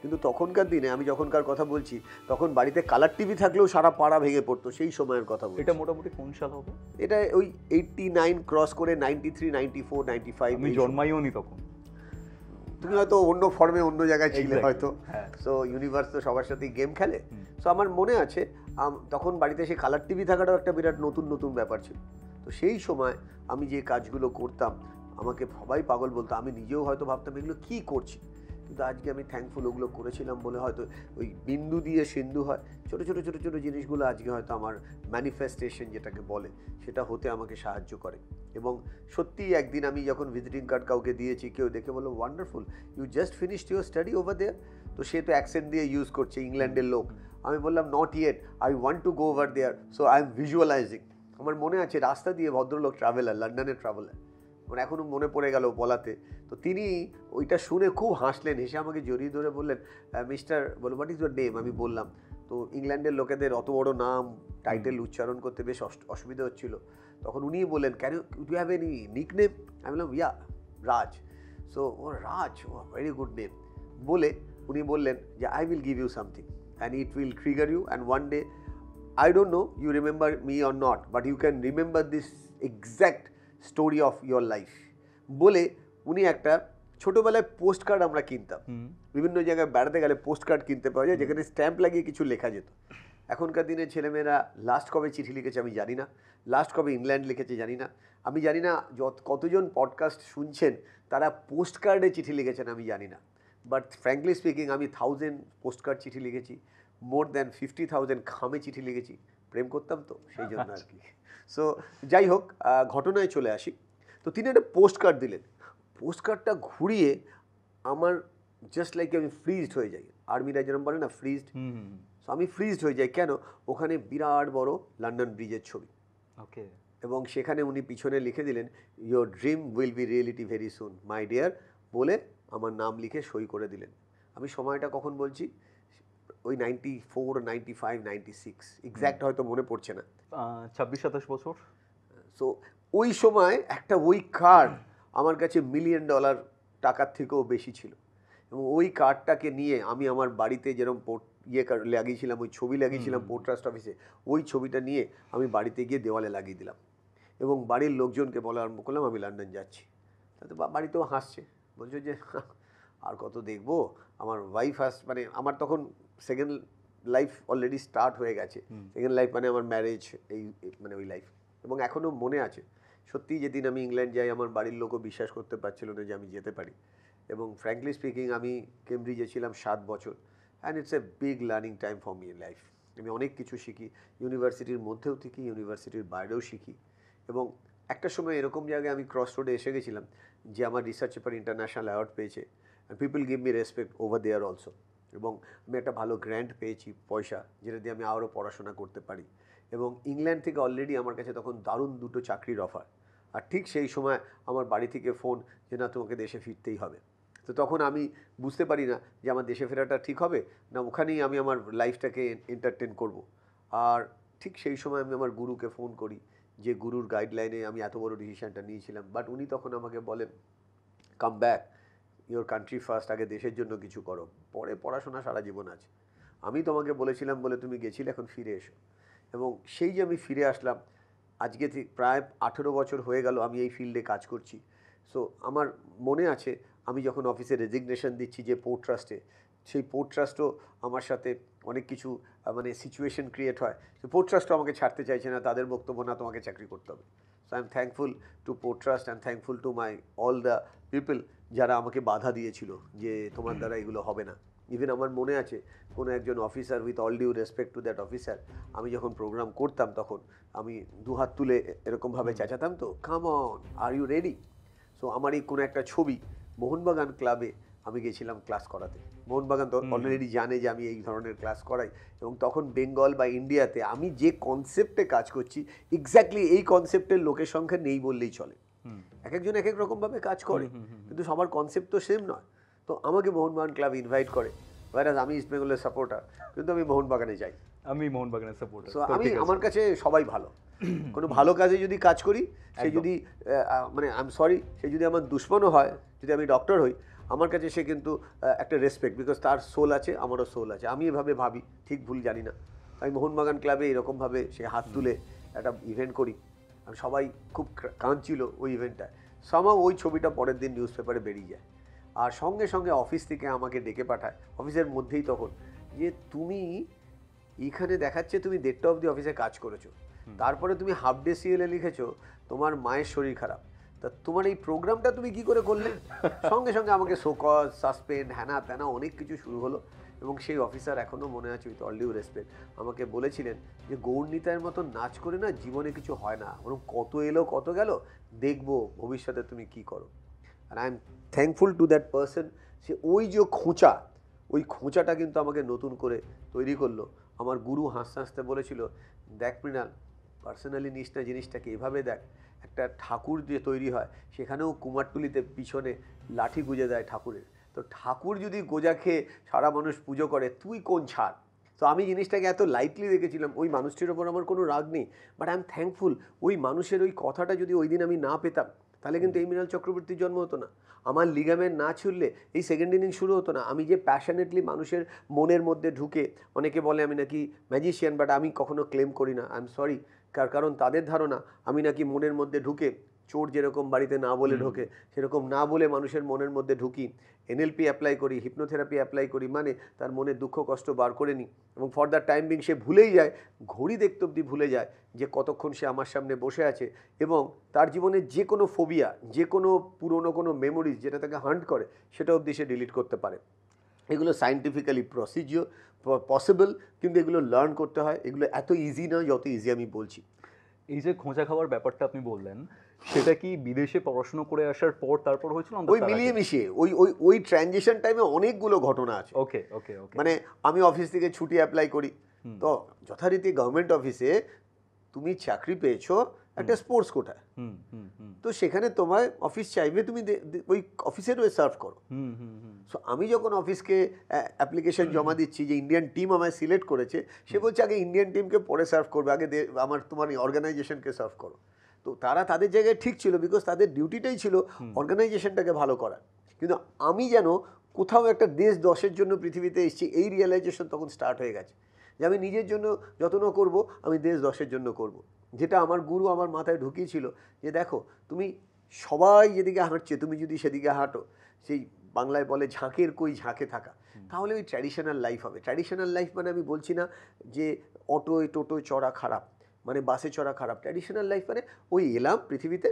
কিন্তু তখনকার দিনে আমি যখনকার কথা বলছি তখন বাড়িতে কালার টিভি থাকলেও সারা পাড়া ভেঙে পড়তো সেই সময়ের কথা বলছি এটা মোটামুটি কোন সাল হবে এটা ওই এইটটি নাইন ক্রস করে ninety three ninety four ninety five জন্মাইও নি তখন তুমি হয়তো অন্য ফর্মে অন্য জায়গায় ছিলে হয়তো সো হ্যাঁ। ইউনিভার্স তো সবার সাথেই গেম খেলে সো আমার মনে আছে তখন বাড়িতে সেই কালার টিভি থাকাটাও একটা বিরাট নতুন নতুন ব্যাপার ছিল তো সেই সময় আমি যে কাজগুলো করতাম আমাকে সবাই পাগল বলতো আমি নিজেও হয়তো ভাবতাম এগুলো কী করছি কিন্তু আজকে আমি থ্যাঙ্কফুল ওগুলো করেছিলাম বলে হয়তো ওই বিন্দু দিয়ে সিন্ধু হয় ছোটো ছোটো ছোটো ছোটো জিনিসগুলো আজকে হয়তো আমার ম্যানিফেস্টেশন যেটাকে বলে সেটা হতে আমাকে সাহায্য করে এবং সত্যিই একদিন আমি যখন ভিজিটিং কার্ড কাউকে দিয়েছি কেউ দেখে বললো wonderful you just finished your study over there তো সে তো অ্যাকসেন্ট দিয়ে ইউজ করছে ইংল্যান্ডের লোক আমি বললাম not yet I want to go over there so I am visualising আমার মনে আছে রাস্তা দিয়ে ভদ্রলোক ট্রাভেলার লন্ডনের ট্রাভেলার মানে এখনও মনে পড়ে গেল বলাতে তো তিনি ওইটা শুনে খুব হাসলেন হেসে আমাকে জড়িয়ে ধরে বললেন মিস্টার বলো হোয়াট ইজ ইউর নেম আমি বললাম তো ইংল্যান্ডের লোকেদের অত বড় নাম টাইটেল উচ্চারণ করতে বেশ অসুবিধা হচ্ছিল তখন উনিই বললেন can you you have any nickname আমি বললাম yeah Raj so oh Raj oh very good name বলে উনি বললেন যে I will give you something and it will trigger you and one day I don't know you remember me or not but you can remember this exact story of your life বলে উনি একটা ছোটোবেলায় পোস্ট কার্ড আমরা কিনতাম বিভিন্ন জায়গায় বেড়াতে গেলে পোস্ট কার্ড কিনতে পাওয়া যায় যেখানে স্ট্যাম্প লাগিয়ে কিছু লেখা যেত এখনকার দিনে ছেলেমেয়েরা লাস্ট কবে চিঠি লিখেছে আমি জানি না লাস্ট কবে ইংল্যান্ড লিখেছে জানি না আমি জানি না যত কতজন পডকাস্ট শুনছেন তারা পোস্ট কার্ডে চিঠি লিখেছেন আমি জানি না বাট ফ্র্যাঙ্কলি স্পিকিং আমি থাউজেন্ড পোস্ট কার্ড চিঠি লিখেছি মোর দ্যান ফিফটি থাউজেন্ড খামে চিঠি লিখেছি প্রেম করতাম তো সেই জন্য আর কি সো যাই হোক ঘটনায় চলে আসি তো তিনি একটা পোস্ট কার্ড দিলেন পোস্ট কার্ডটা ঘুরিয়ে আমার জাস্ট লাইক আমি ফ্রিজড হয়ে যাই আর্মিরা যেরকম বলে না ফ্রিজড সো আমি ফ্রিজড হয়ে যাই কেন ওখানে বিরাট বড় লন্ডন ব্রিজের ছবি ওকে এবং সেখানে উনি পিছনে লিখে দিলেন your dream will be reality very soon my dear বলে আমার নাম লিখে সই করে দিলেন আমি সময়টা কখন বলছি ওই ninety four ninety five ninety six exact হয়তো মনে পড়ছে না ছাব্বিশ সাতাশ বছর সো ওই সময় একটা ওই কার্ড আমার কাছে মিলিয়ন ডলার টাকার থেকেও বেশি ছিল এবং ওই কার্ডটাকে নিয়ে আমি আমার বাড়িতে যেরকম পোর্ট ইয়ে লাগিয়েছিলাম ওই ছবি লাগিয়েছিলাম পোর্ট ট্রাস্ট অফিসে ওই ছবিটা নিয়ে আমি বাড়িতে গিয়ে দেওয়ালে লাগিয়ে দিলাম এবং বাড়ির লোকজনকে বলা আরম্ভ করলাম আমি লন্ডন যাচ্ছি তাতে বাড়িতেও হাসছে বলছো যে আর কত দেখবো আমার ওয়াইফ আস মানে আমার তখন সেকেন্ড লাইফ অলরেডি স্টার্ট হয়ে গেছে সেকেন্ড লাইফ মানে আমার ম্যারেজ এই মানে ওই লাইফ এবং এখনও মনে আছে সত্যি যেদিন আমি ইংল্যান্ড যাই আমার বাড়ির লোকও বিশ্বাস করতে পারছিল না যে আমি যেতে পারি এবং ফ্র্যাঙ্কলি স্পিকিং আমি কেমব্রিজে ছিলাম সাত বছর and it's a big learning time for me life আমি অনেক কিছু শিখি ইউনিভার্সিটির মধ্যেও থেকে ইউনিভার্সিটির বাইরেও শিখি এবং একটা সময় এরকম জায়গায় আমি ক্রস রোডে এসে গেছিলাম যে আমার রিসার্চ পেপার ইন্টারন্যাশনাল অ্যাওয়ার্ড পেয়েছে people give me respect over there also এবং আমি একটা ভালো গ্র্যান্ট পেয়েছি পয়সা যেটা দিয়ে আমি আরও পড়াশোনা করতে পারি এবং ইংল্যান্ড থেকে অলরেডি আমার কাছে তখন দারুণ দুটো চাকরির অফার আর ঠিক সেই সময় আমার বাড়ি থেকে ফোন যে না তোমাকে দেশে ফিরতেই হবে তো তখন আমি বুঝতে পারি না যে আমার দেশে ফেরাটা ঠিক হবে না ওখানেই আমি আমার লাইফটাকে এন্টারটেন করব। আর ঠিক সেই সময় আমি আমার গুরুকে ফোন করি যে গুরুর গাইডলাইনে আমি এত বড় ডিসিশানটা নিয়েছিলাম বাট উনি তখন আমাকে বলেন come back your country first আগে দেশের জন্য কিছু করো পরে পড়াশোনা সারা জীবন আছে আমি তোমাকে বলেছিলাম বলে তুমি গেছিলে এখন ফিরে এসো এবং সেই যে আমি ফিরে আসলাম আজকে থেকে প্রায় আঠেরো বছর হয়ে গেল আমি এই ফিল্ডে কাজ করছি সো আমার মনে আছে আমি যখন অফিসে রেজিগনেশন দিচ্ছি যে পোর্ট ট্রাস্টে সেই পোর্ট ট্রাস্টও আমার সাথে অনেক কিছু মানে সিচুয়েশন ক্রিয়েট হয় তো পোর্ট ট্রাস্টও আমাকে ছাড়তে চাইছে না তাদের বক্তব্য না তোমাকে চাকরি করতে হবে so I am thankful to port trust and thankful to my all the people যারা আমাকে বাধা দিয়েছিল যে তোমার দ্বারা এগুলো হবে না ইভেন আমার মনে আছে কোনো একজন officer with all due respect to that officer আমি যখন প্রোগ্রাম করতাম তখন আমি দুহাত তুলে এরকমভাবে চেঁচাতাম তো come on are you ready so আমার এই কোনো একটা ছবি মোহনবাগান ক্লাবে আমি গেছিলাম ক্লাস করাতে মোহনবাগান তো অলরেডি জানে যে আমি এই ধরনের ক্লাস করাই এবং তখন বেঙ্গল বা ইন্ডিয়াতে আমি যে কনসেপ্টে কাজ করছি এক্স্যাক্টলি এই কনসেপ্টের লোকের সংখ্যা নেই বললেই চলে এক একজন এক এক রকমভাবে কাজ করে কিন্তু সবার কনসেপ্ট তো সেম নয় তো আমাকে মোহনবাগান ক্লাব ইনভাইট করে ভাইরাস আমি ইস্ট বেঙ্গলের সাপোর্টার কিন্তু আমি মোহনবাগানে যাই আমি মোহনবাগানের সাপোর্টার তো আমি আমার কাছে সবাই ভালো কোনো ভালো কাজে যদি কাজ করি সে যদি মানে আই এম সরি সে যদি আমার দুশ্মনও হয় যদি আমি ডক্টর হই আমার কাছে সে কিন্তু একটা রেসপেক্ট বিকজ তার সোল আছে আমারও সোল আছে আমি এভাবে ভাবি ঠিক ভুল জানি না আমি মোহনবাগান ক্লাবে এরকমভাবে সে হাত তুলে একটা ইভেন্ট করি আমি সবাই খুব কাঁদছিল ওই ইভেন্টটায় সামাও ওই ছবিটা পরের দিন নিউজ পেপারে বেরিয়ে যায় আর সঙ্গে সঙ্গে অফিস থেকে আমাকে ডেকে পাঠায় অফিসের মধ্যেই তখন যে তুমি এখানে দেখাচ্ছে তুমি দেড়টা অবধি অফিসে কাজ করেছো তারপরে তুমি হাফ ডে সিএলএ লিখেছো তোমার মায়ের শরীর খারাপ তা তোমার এই প্রোগ্রামটা তুমি কি করে করলে সঙ্গে সঙ্গে আমাকে সোকজ সাসপেন্ড হ্যানা ত্যানা অনেক কিছু শুরু হলো এবং সেই অফিসার এখনও মনে আছে উইথ অল ডিউ রেসপেক্ট আমাকে বলেছিলেন যে গৌরনীতার মতো নাচ করে না জীবনে কিছু হয় না ওরকম কত এলো কত গেল দেখবো ভবিষ্যতে তুমি কি করো আর I am thankful to that person সে ওই যে খোঁচা ওই খোঁচাটা কিন্তু আমাকে নতুন করে তৈরি করলো আমার গুরু হাসতে হাসতে বলেছিল দেখ মৃণাল পার্সোনালি নিস না জিনিসটাকে এভাবে দেখ একটা ঠাকুর যে তৈরি হয় সেখানেও কুমারটুলিতে পিছনে লাঠি গুঁজে দেয় ঠাকুরের তো ঠাকুর যদি গোজা খেয়ে সারা মানুষ পুজো করে তুই কোন ছাড় তো আমি জিনিসটাকে এত লাইটলি রেখেছিলাম ওই মানুষটির ওপর আমার কোনো রাগ নেই বাট আই এম থ্যাঙ্কফুল ওই মানুষের ওই কথাটা যদি ওই দিন আমি না পেতাম তাহলে কিন্তু এই মৃণাল চক্রবর্তীর জন্ম হতো না আমার লিগামের না ছুড়লে এই সেকেন্ড ইনিং শুরু হতো না আমি যে প্যাশনেটলি মানুষের মনের মধ্যে ঢুকে অনেকে বলে আমি নাকি ম্যাজিশিয়ান বাট আমি কখনো ক্লেম করি না আই এম সরি কারণ তাদের ধারণা আমি নাকি মনের মধ্যে ঢুকে চোর যেরকম বাড়িতে না বলে ঢোকে সেরকম না বলে মানুষের মনের মধ্যে ঢুকি এনএলপি অ্যাপ্লাই করি হিপনোথেরাপি অ্যাপ্লাই করি মানে তার মনে দুঃখ কষ্ট বার করে নিই এবং ফর দ্য টাইম বিং সে ভুলেই যায় ঘড়ি দেখতে অবধি ভুলে যায় যে কতক্ষণ সে আমার সামনে বসে আছে এবং তার জীবনে যে কোনো ফোবিয়া যে কোনো পুরনো কোনো মেমোরিজ যেটা তাকে হান্ট করে সেটা অবধি সে ডিলিট করতে পারে এগুলো সায়েন্টিফিক্যালি প্রসিজিও পসিবল কিন্তু এগুলো লার্ন করতে হয় এগুলো এত ইজি নয় যত ইজি আমি বলছি এই যে খোঁজা খাওয়ার ব্যাপারটা আপনি বললেন সেটা কি বিদেশে পড়াশোনা করে আসার পর তারপর হয়েছিল ওই মিলিয়ে মিশিয়ে ওই ওই ওই ট্রানজেকশন টাইমে অনেকগুলো ঘটনা আছে ওকে ওকে ওকে মানে আমি অফিস থেকে ছুটি অ্যাপ্লাই করি তো যথারীতি গভর্নমেন্ট অফিসে তুমি চাকরি পেয়েছো একটা স্পোর্টস কোটা তো সেখানে তোমার অফিস চাইবে তুমি ওই অফিসের ওয়ে সার্ভ করো সো আমি যখন অফিসকে অ্যাপ্লিকেশন জমা দিচ্ছি যে ইন্ডিয়ান টিম আমায় সিলেক্ট করেছে সে বলছে আগে ইন্ডিয়ান টিমকে পরে সার্ভ করবে আগে আমার তোমার অর্গানাইজেশনকে সার্ভ করো তো তারা তাদের জায়গায় ঠিক ছিল বিকজ তাদের ডিউটিটাই ছিল অর্গানাইজেশনটাকে ভালো করা কিন্তু আমি যেন কোথাও একটা দেশ দশের জন্য পৃথিবীতে এসেছি এই রিয়েলাইজেশন তখন স্টার্ট হয়ে গেছে যে আমি নিজের জন্য যত না করবো আমি দেশ দশের জন্য করব। যেটা আমার গুরু আমার মাথায় ঢুকিয়েছিল যে দেখো তুমি সবাই যেদিকে হাঁটছে তুমি যদি সেদিকে হাঁটো সেই বাংলায় বলে ঝাঁকের কই ঝাঁকে থাকা তাহলে ওই ট্র্যাডিশনাল লাইফ হবে ট্র্যাডিশনাল লাইফ মানে আমি বলছি না যে অটোয় টোটোয় চড়া খারাপ মানে বাসে চড়া খারাপ ট্র্যাডিশনাল লাইফ মানে ওই এলাম পৃথিবীতে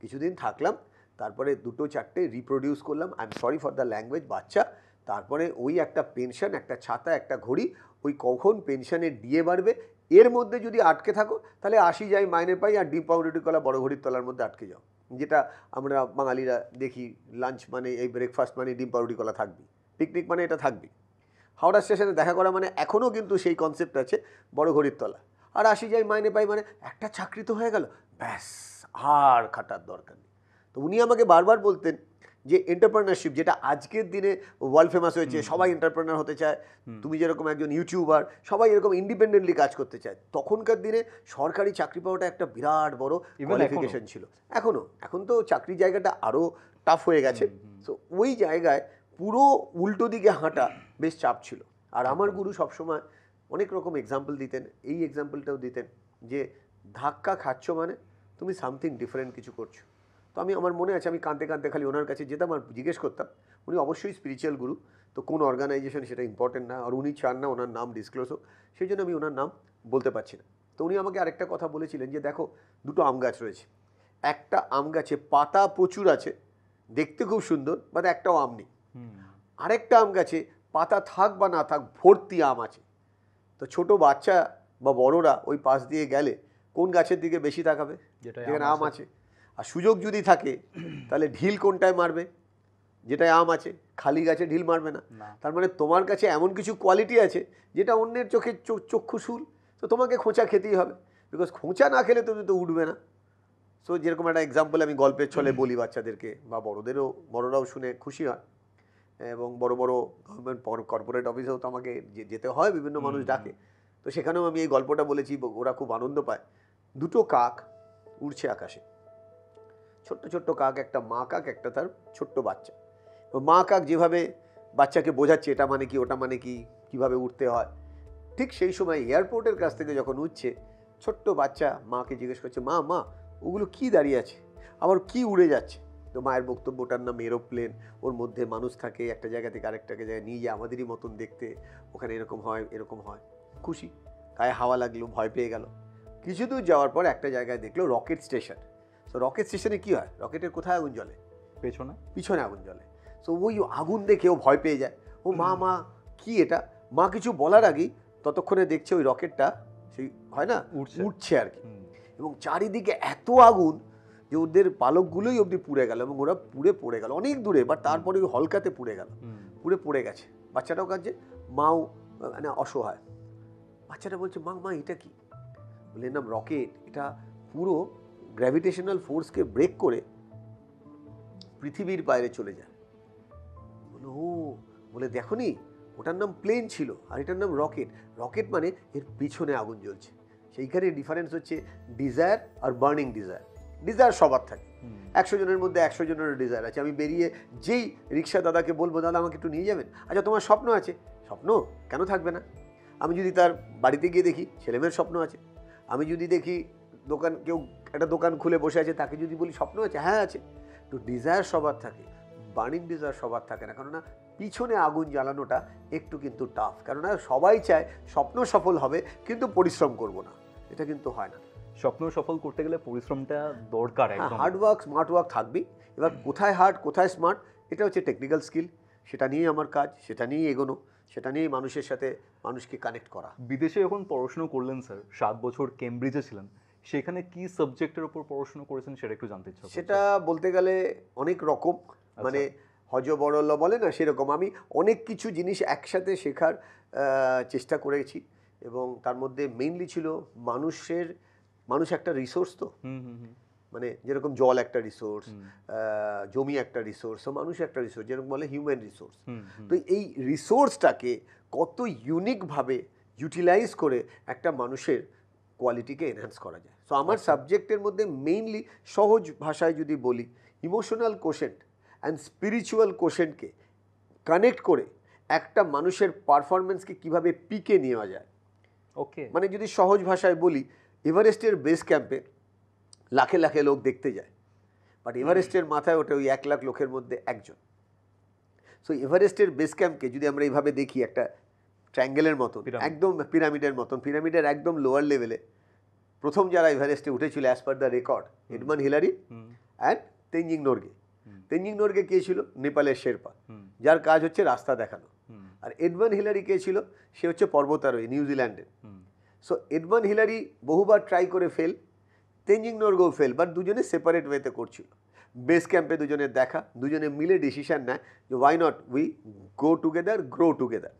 কিছুদিন থাকলাম তারপরে দুটো চারটে রিপ্রোডিউস করলাম I am sorry for the language বাচ্চা তারপরে ওই একটা পেনশন একটা ছাতা একটা ঘড়ি ওই কখন পেনশনের ডিএ বাড়বে এর মধ্যে যদি আটকে থাকো তাহলে আসি যাই মাইনে পাই আর ডিম পাউরুটি কলা বড় ঘড়ির তলার মধ্যে আটকে যাও যেটা আমরা বাঙালিরা দেখি লাঞ্চ মানে এই ব্রেকফাস্ট মানে ডিম পাউরুটি কলা থাকবে পিকনিক মানে এটা থাকবে হাওড়া স্টেশনে দেখা করা মানে এখনও কিন্তু সেই কনসেপ্ট আছে বড় ঘড়ির তলা আর আসি যাই মাইনে পাই মানে একটা চাকরি তো হয়ে গেল ব্যাস আর খাটার দরকার নেই তো উনি আমাকে বারবার বলতেন যে এন্টারপ্রেনারশিপ যেটা আজকের দিনে ওয়ার্ল্ড ফেমাস হয়েছে সবাই এন্টারপ্রেনার হতে চায় তুমি যেরকম একজন ইউটিউবার সবাই এরকম ইন্ডিপেন্ডেন্টলি কাজ করতে চায় তখনকার দিনে সরকারি চাকরি পাওয়াটা একটা বিরাট বড় কোয়ালিফিকেশন ছিল এখনও এখন তো চাকরি জায়গাটা আরও টাফ হয়ে গেছে তো ওই জায়গায় পুরো উল্টো দিকে হাঁটা বেশ চাপ ছিল আর আমার গুরু সবসময় অনেক রকম এক্সাম্পল দিতেন এই এক্সাম্পলটাও দিতেন যে ধাক্কা খাচ্ছ মানে তুমি সামথিং ডিফারেন্ট কিছু করছো তো আমি আমার মনে আছে আমি কাঁদতে কাঁদতে খালি ওনার কাছে যেতাম আর জিজ্ঞেস করতাম উনি অবশ্যই স্পিরিচুয়াল গুরু তো কোন অর্গানাইজেশন সেটা ইম্পর্টেন্ট না আর উনি চান না ওনার নাম ডিসক্লোজ হোক সেই জন্য আমি ওনার নাম বলতে পারছি না তো উনি আমাকে আরেকটা কথা বলেছিলেন যে দেখো দুটো আম গাছ রয়েছে একটা আম গাছে পাতা প্রচুর আছে দেখতে খুব সুন্দর বাট একটাও আম নেই আরেকটা আম গাছে পাতা থাক বা না থাক ভর্তি আম আছে তো ছোট বাচ্চা বা বড়রা ওই পাশ দিয়ে গেলে কোন গাছের দিকে বেশি তাকাবে যেটা আম আছে আর সুযোগ যদি থাকে তাহলে ঢিল কোনটায় মারবে যেটায় আম আছে খালি গাছে ঢিল মারবে না তার মানে তোমার কাছে এমন কিছু কোয়ালিটি আছে যেটা অন্যের চোখে চক্ষুশূল তো তোমাকে খোঁচা খেতেই হবে বিকজ খোঁচা না খেলে তুমি তো উঠবে না সো যেরকম একটা এক্সাম্পল আমি গল্পের ছলে বলি বাচ্চাদেরকে বা বড়োদেরও বড়োরাও শুনে খুশি হয় এবং বড় বড় গভর্নমেন্ট কর্পোরেট অফিসেও তো আমাকে যেতে হয় বিভিন্ন মানুষ ডাকে তো সেখানেও আমি এই গল্পটা বলেছি ওরা খুব আনন্দ পায় দুটো কাক উড়ছে আকাশে ছোট্ট ছোট্ট কাক একটা মা কাক একটা তার ছোট্ট বাচ্চা মা কাক যেভাবে বাচ্চাকে বোঝাচ্ছে এটা মানে কি ওটা মানে কি কিভাবে উঠতে হয় ঠিক সেই সময় এয়ারপোর্টের কাছ থেকে যখন উঠছে ছোট্ট বাচ্চা মাকে জিজ্ঞেস করছে মা মা ওগুলো কি দাঁড়িয়ে আছে আবার কি উড়ে যাচ্ছে তো মায়ের বক্তব্যটার নাম এরোপ্লেন ওর মধ্যে মানুষ থাকে একটা জায়গা থেকে আরেকটাকে জায়গায় নিয়ে যায় আমাদেরই মতন দেখতে ওখানে এরকম হয় এরকম হয় খুশি গায়ে হাওয়া লাগলো ভয় পেয়ে গেল কিছু দূর যাওয়ার পর একটা জায়গায় দেখলো রকেট স্টেশন তো রকেট স্টেশনে কী হয় রকেটের কোথায় আগুন জ্বলে পেছনে পিছনে আগুন জ্বলে সো ওই আগুন দেখে ও ভয় পেয়ে যায় ও মা মা কি এটা মা কিছু বলার আগেই ততক্ষণে দেখছে ওই রকেটটা সেই হয় না উঠছে আর কি এবং চারিদিকে এত আগুন যে ওদের পালকগুলোই অবধি পুড়ে গেল এবং ওরা পুড়ে পড়ে গেল অনেক দূরে বা তারপরে ওই হলকাতে পুড়ে গেল পুড়ে পড়ে গেছে বাচ্চাটাও কাঁদছে মাও মানে অসহায় বাচ্চাটা বলছে মা মা এটা কি বলে নাম রকেট এটা পুরো গ্র্যাভিটেশনাল ফোর্সকে ব্রেক করে পৃথিবীর বাইরে চলে যায় ও বলে দেখো নি ওটার নাম প্লেন ছিল আর এটার নাম রকেট রকেট মানে এর পিছনে আগুন জ্বলছে সেইখানে ডিফারেন্স হচ্ছে ডিজায়ার আর বার্নিং ডিজায়ার ডিজায়ার সবার থাকে একশো জনের মধ্যে একশো জনের ডিজায়ার আছে আমি বেরিয়ে যেই রিক্সা দাদাকে বলবো দাদা আমাকে একটু নিয়ে যাবেন আচ্ছা তোমার স্বপ্ন আছে স্বপ্ন কেন থাকবে না আমি যদি তার বাড়িতে গিয়ে দেখি ছেলেমেয়ের স্বপ্ন আছে আমি যদি দেখি দোকান কেউ একটা দোকান খুলে বসে আছে তাকে যদি বলি স্বপ্ন আছে হ্যাঁ আছে তো ডিজায়ার সবার থাকে বার্নিং ডিজায়ার সবার থাকে না কেননা পিছনে আগুন জ্বালানোটা একটু কিন্তু টাফ কেননা সবাই চায় স্বপ্ন সফল হবে কিন্তু পরিশ্রম করব না এটা কিন্তু হয় না স্বপ্ন সফল করতে গেলে পরিশ্রমটা দরকার হার্ড ওয়ার্ক স্মার্ট ওয়ার্ক থাকবেই এবার কোথায় হার্ড কোথায় স্মার্ট এটা হচ্ছে টেকনিক্যাল স্কিল সেটা নিয়েই আমার কাজ সেটা নিয়েই এগোনো সেটা নিয়েই মানুষের সাথে মানুষকে কানেক্ট করা বিদেশে যখন পড়াশুনো করলেন স্যার সাত বছর কেমব্রিজে ছিলেন সেখানে কি সাবজেক্টের ওপর পড়াশুনো করেছেন সেটা একটু জানতে চাই সেটা বলতে গেলে অনেক রকম আচ্ছা। মানে হজ বড়ল বলে না সেরকম আমি অনেক কিছু জিনিস একসাথে শেখার চেষ্টা করেছি এবং তার মধ্যে মেইনলি ছিল মানুষের মানুষ একটা রিসোর্স তো মানে যেরকম জল একটা রিসোর্স জমি একটা রিসোর্স মানুষ একটা রিসোর্স যেরকম বলে হিউম্যান রিসোর্স তো এই রিসোর্সটাকে কত ইউনিকভাবে ইউটিলাইজ করে একটা মানুষের কোয়ালিটিকে এনহ্যান্স করা যায় সো আমার সাবজেক্টের আচ্ছা। মধ্যে মেইনলি সহজ ভাষায় যদি বলি ইমোশনাল কোশেন্ট অ্যান্ড স্পিরিচুয়াল কোশেন্টকে কানেক্ট করে একটা মানুষের পারফরমেন্সকে কিভাবে পিকে নেওয়া যায় ওকে মানে যদি সহজ ভাষায় বলি এভারেস্টের বেস ক্যাম্পে লাখে লাখে লোক দেখতে যায় বাট এভারেস্টের মাথায় ওটা ওই এক লাখ লোকের মধ্যে একজন সো এভারেস্টের বেস ক্যাম্পকে যদি আমরা এইভাবে দেখি একটা ট্র্যাঙ্গেলের মতন একদম পিরামিডের মতন পিরামিডের একদম লোয়ার লেভেলে প্রথম যারা এভারেস্টে উঠেছিল as per the record Edmund Hillary and Tenzing Norgay Tenzing Norgay কে ছিল নেপালের শেরপা যার কাজ হচ্ছে রাস্তা দেখানো আর এডমান হিলারি কে ছিল সে হচ্ছে পর্বতারোহী নিউজিল্যান্ডের সো এডমন হিলারি বহুবার ট্রাই করে fail Tenzing Norgay fail but দুজনে সেপারেট ওয়েতে করছিল বেস ক্যাম্পে দুজনের দেখা দুজনে মিলে ডিসিশান নেয় যে why not we go together grow together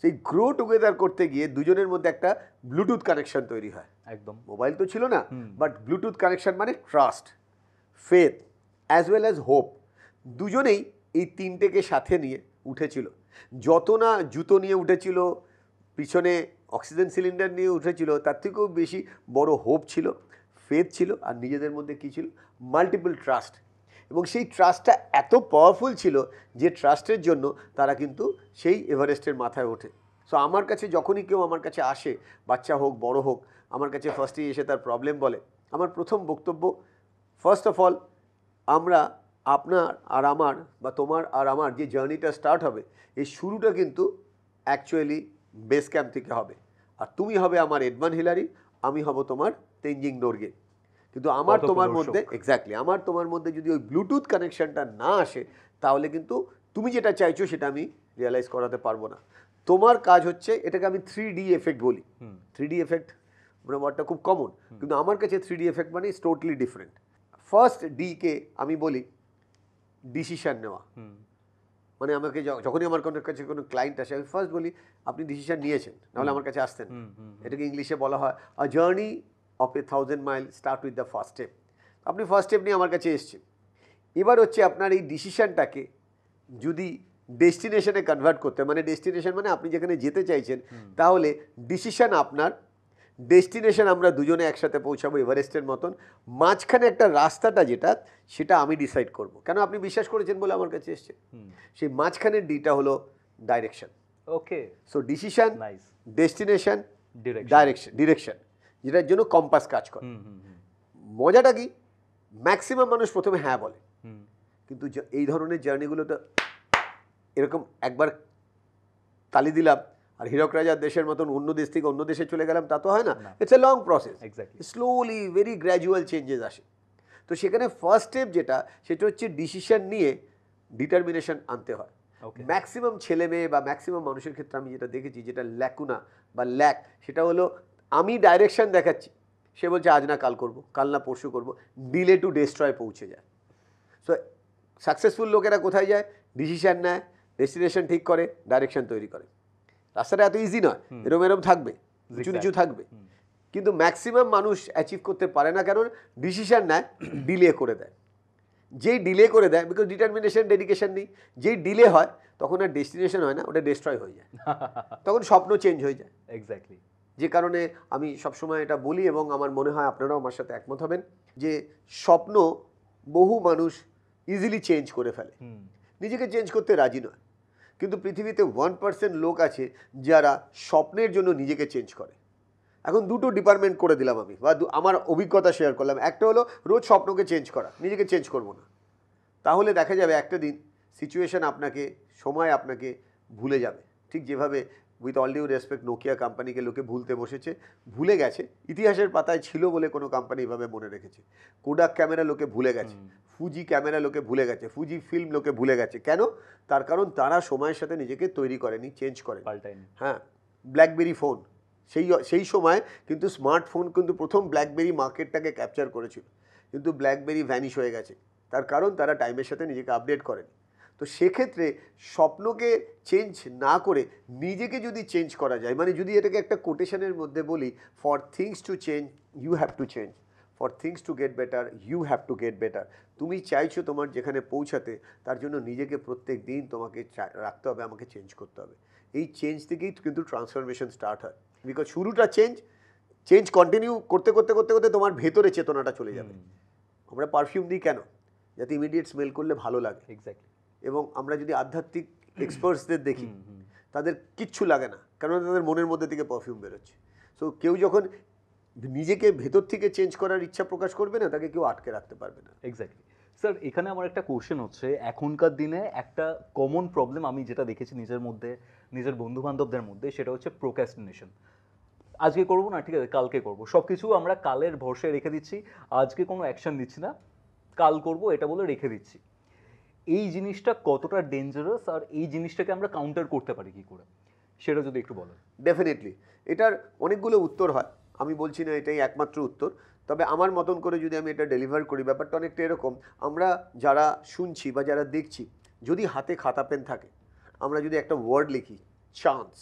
সেই গ্রো টুগেদার করতে গিয়ে দুজনের মধ্যে একটা ব্লুটুথ কানেকশন তৈরি হয় একদম মোবাইল তো ছিল না বাট ব্লুটুথ কানেকশন মানে trust faith as well as hope দুজনেই এই তিনটেকে সাথে নিয়ে উঠেছিল যত না জুতো নিয়ে উঠেছিল পিছনে অক্সিজেন সিলিন্ডার নিয়ে উঠেছিল তার থেকেও বেশি বড় হোপ ছিল ফেথ ছিল আর নিজেদের মধ্যে কী ছিল মাল্টিপল ট্রাস্ট এবং সেই ট্রাস্টটা এত পাওয়ারফুল ছিল যে ট্রাস্টের জন্য তারা কিন্তু সেই এভারেস্টের মাথায় ওঠে সো আমার কাছে যখনই কেউ আমার কাছে আসে বাচ্চা হোক বড় হোক আমার কাছে ফার্স্টে এসে তার প্রবলেম বলে আমার প্রথম বক্তব্য ফার্স্ট অফ অল আমরা আপনার আর আমার বা তোমার আর আমার যে জার্নিটা স্টার্ট হবে এই শুরুটা কিন্তু অ্যাকচুয়ালি বেস ক্যাম্প থেকে হবে আর তুমি হবে আমার এডমান হিলারি আমি হব তোমার তেঞ্জিং নোরগে কিন্তু আমার তোমার মধ্যে এক্স্যাক্টলি আমার তোমার মধ্যে যদি ওই ব্লুটুথ কানেকশনটা না আসে তাহলে কিন্তু তুমি যেটা চাইছো সেটা আমি রিয়েলাইজ করাতে পারবো না তোমার কাজ হচ্ছে এটাকে আমি থ্রি ডি এফেক্ট বলি থ্রি ডি এফেক্ট মানে ওয়ার্ডটা খুব কমন কিন্তু আমার কাছে থ্রি ডি এফেক্ট মানে ইস টোটালি ডিফারেন্ট ফার্স্ট ডিকে আমি বলি ডিসিশান নেওয়া মানে আমাকে যখনই আমার কোনো কাছে কোনো ক্লায়েন্ট আসে আমি ফার্স্ট বলি আপনি ডিসিশন নিয়েছেন নাহলে আমার কাছে আসতেন এটাকে ইংলিশে বলা হয় a journey of a thousand mile start with the first step আপনি ফার্স্ট স্টেপ নিয়ে আমার কাছে এসছেন এবার হচ্ছে আপনার এই ডিসিশানটাকে যদি ডেস্টিনেশনে কনভার্ট করতে মানে ডেস্টিনেশন মানে আপনি যেখানে যেতে চাইছেন তাহলে ডিসিশান আপনার ডেস্টিনেশন আমরা দুজনে একসাথে পৌঁছাবো এভারেস্টের মতন মাঝখানে একটা রাস্তাটা যেটা সেটা আমি ডিসাইড করব। কেন আপনি বিশ্বাস করেছেন বলে আমার কাছে এসছে সেই মাঝখানের ডিটা হলো direction okay so decision destination direction direction যেটার জন্য কম্পাস কাজ করে মজাটা কি ম্যাক্সিমাম মানুষ প্রথমে হ্যাঁ বলে কিন্তু এই ধরনের জার্নিগুলো তো এরকম একবার তালি দিলাম আর হীরক রাজার দেশের মতন অন্য দেশ থেকে অন্য দেশে চলে গেলাম তা তো হয় না it's a long process slowly very gradual changes আসে তো সেখানে ফার্স্ট স্টেপ যেটা সেটা হচ্ছে ডিসিশন নিয়ে ডিটারমিনেশন আনতে হয় ম্যাক্সিমাম ছেলে মেয়ে বা ম্যাক্সিমাম মানুষের ক্ষেত্রে আমি যেটা দেখেছি যেটা ল্যাকুনা বা ল্যাক সেটা হলো আমি ডাইরেকশন দেখাচ্ছি সে বলছে আজ না কাল করব কাল না পরশু করব ডিলে টু ডেস্ট্রয় পৌঁছে যায় সো সাকসেসফুল লোকেরা কোথায় যায় ডিসিশান নেয় ডেস্টিনেশন ঠিক করে ডাইরেকশন তৈরি করে রাস্তাটা এত ইজি নয় এরম এরম থাকবে উঁচু নিচু থাকবে কিন্তু ম্যাক্সিমাম মানুষ অ্যাচিভ করতে পারে না কারণ ডিসিশান নেয় ডিলে করে দেয় যেই ডিলে করে দেয় বিকজ ডিটারমিনেশন ডেডিকেশন নেই যেই ডিলে হয় তখন আর ডেস্টিনেশন হয় না ওটা ডিস্ট্রয় হয়ে যায় তখন স্বপ্ন চেঞ্জ হয়ে যায় এক্স্যাক্টলি যে কারণে আমি সবসময় এটা বলি এবং আমার মনে হয় আপনারাও আমার সাথে একমত হবেন যে স্বপ্ন বহু মানুষ ইজিলি চেঞ্জ করে ফেলে নিজেকে চেঞ্জ করতে রাজি নয় কিন্তু পৃথিবীতে ওয়ান পার্সেন্ট লোক আছে যারা স্বপ্নের জন্য নিজেকে চেঞ্জ করে এখন দুটো ডিপার্টমেন্ট করে দিলাম আমি বা আমার অভিজ্ঞতা শেয়ার করলাম একটা হলো রোজ স্বপ্নকে চেঞ্জ করা নিজেকে চেঞ্জ করবো না তাহলে দেখা যাবে একটা দিন সিচুয়েশান আপনাকে সময় আপনাকে ভুলে যাবে ঠিক যেভাবে with all due respect Nokia কোম্পানিকে লোকে ভুলতে বসেছে ভুলে গেছে ইতিহাসের পাতায় ছিল বলে কোনো কোম্পানি এভাবে মনে রেখেছে কোডাক ক্যামেরা লোকে ভুলে গেছে ফুজি ক্যামেরা লোকে ভুলে গেছে ফুজি ফিল্ম লোকে ভুলে গেছে কেন তার কারণ তারা সময়ের সাথে নিজেকে তৈরি করেনি চেঞ্জ করে হ্যাঁ ব্ল্যাকবেরি ফোন সেই সেই সময় কিন্তু স্মার্টফোন কিন্তু প্রথম ব্ল্যাকবেরি মার্কেটটাকে ক্যাপচার করেছিল কিন্তু ব্ল্যাকবেরি ভ্যানিশ হয়ে গেছে তার কারণ তারা টাইমের সাথে নিজেকে আপডেট করেনি তো সেক্ষেত্রে স্বপ্নকে চেঞ্জ না করে নিজেকে যদি চেঞ্জ করা যায় মানে যদি এটাকে একটা কোটেশনের মধ্যে বলি for things to change you have to change for things to get better you have to get better তুমি চাইছো তোমার যেখানে পৌঁছাতে তার জন্য নিজেকে প্রত্যেক দিন তোমাকে রাখতে হবে আমাকে চেঞ্জ করতে হবে এই চেঞ্জ থেকেই কিন্তু ট্রান্সফরমেশন স্টার্ট হয় বিকজ শুরুটা চেঞ্জ চেঞ্জ কন্টিনিউ করতে করতে করতে করতে তোমার ভেতরে চেতনাটা চলে যাবে আমরা পারফিউম দিই কেন যাতে ইমিডিয়েট স্মেল করলে ভালো লাগে এক্স্যাক্টলি এবং আমরা যদি আধ্যাত্মিক এক্সপার্টসদের দেখি তাদের কিচ্ছু লাগে না কেননা তাদের মনের মধ্যে থেকে পারফিউম বেরোচ্ছে সো কেউ যখন নিজেকে ভেতর থেকে চেঞ্জ করার ইচ্ছা প্রকাশ করবে না তাকে কেউ আটকে রাখতে পারবে না এক্স্যাক্টলি স্যার এখানে আমার একটা কোশ্চেন হচ্ছে এখনকার দিনে একটা কমন প্রবলেম আমি যেটা দেখেছি নিজের মধ্যে নিজের বন্ধু বান্ধবদের মধ্যে সেটা হচ্ছে প্রোক্যাস্টিনেশন আজকে করব না ঠিক আছে কালকে করব সব কিছু আমরা কালের ভরসায় রেখে দিচ্ছি আজকে কোনো অ্যাকশন দিচ্ছি না কাল করব এটা বলে রেখে দিচ্ছি এই জিনিসটা কতটা ডেঞ্জারাস আর এই জিনিসটাকে আমরা কাউন্টার করতে পারি কী করে সেটা যদি একটু বলো ডেফিনেটলি এটার অনেকগুলো উত্তর হয় আমি বলছি না এটাই একমাত্র উত্তর তবে আমার মতন করে যদি আমি এটা ডেলিভার করি ব্যাপারটা অনেকটা এরকম আমরা যারা শুনছি বা যারা দেখছি যদি হাতে খাতা পেন থাকে আমরা যদি একটা ওয়ার্ড লিখি chance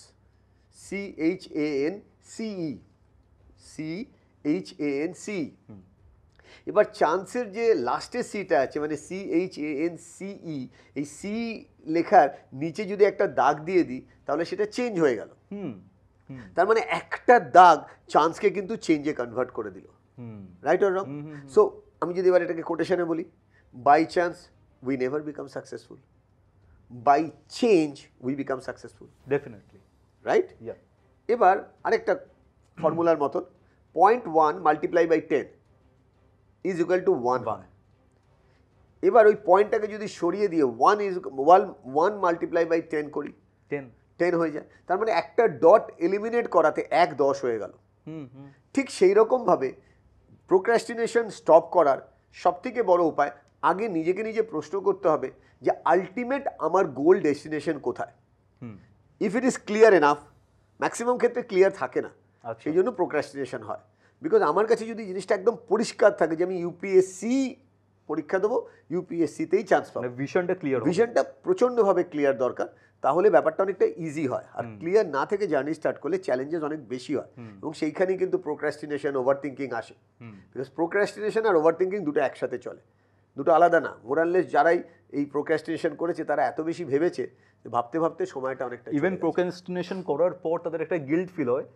C H A N C E C H A N C এবার চান্সের যে লাস্টের সিটা আছে মানে সি এইচ এ এন সিই এই সি লেখার নিচে যদি একটা দাগ দিয়ে দিই তাহলে সেটা চেঞ্জ হয়ে গেল তার মানে একটা দাগ চান্সকে কিন্তু চেঞ্জে কনভার্ট করে দিল রাইট অর রং সো আমি যদি এবার এটাকে কোটেশনে বলি by chance we never become successful by change we become successful definitely right এবার আরেকটা ফর্মুলার মতন point one multiply by ten is equal to one এবার ওই পয়েন্টটাকে যদি সরিয়ে দিয়ে one is equal one multiply by ten করি টেন টেন হয়ে যায় তার মানে একটা ডট এলিমিনেট করাতে এক দশ হয়ে গেল ঠিক সেই রকমভাবে প্রোক্রাস্টিনেশন স্টপ করার সব থেকে বড় উপায় আগে নিজেকে নিজে প্রশ্ন করতে হবে যে আলটিমেট আমার গোল ডেস্টিনেশন কোথায় if it is clear enough maximum ক্ষেত্রে ক্লিয়ার থাকে না আচ্ছা। সেই জন্য প্রোক্রাস্টিনেশন হয় বিকজ আমার কাছে যদি জিনিসটা একদম পরিষ্কার থাকে যে আমি ইউপিএসসি পরীক্ষা দেবো ইউপিএসসিতেই চান্স পাবো ভিশনটা ক্লিয়ার ভিশনটা প্রচণ্ডভাবে ক্লিয়ার দরকার তাহলে ব্যাপারটা অনেকটা ইজি হয় আর ক্লিয়ার না থেকে জার্নি স্টার্ট করলে চ্যালেঞ্জেস অনেক বেশি হয় এবং সেইখানেই কিন্তু প্রোক্রাস্টিনেশন ওভার থিঙ্কিং আসে বিকজ প্রোক্রাস্টিনেশন আর ওভার থিঙ্কিং দুটো একসাথে চলে দুটো আলাদা না মোরাললেস যারাই এই প্রোক্রাস্টিনেশন করেছে তারা এত বেশি ভেবেছে ভাবতে ভাবতে সময়টা অনেকটা ইভেন প্রোক্রাস্টিনেশন করার পর তাদের একটা গিল্ট ফিল হয়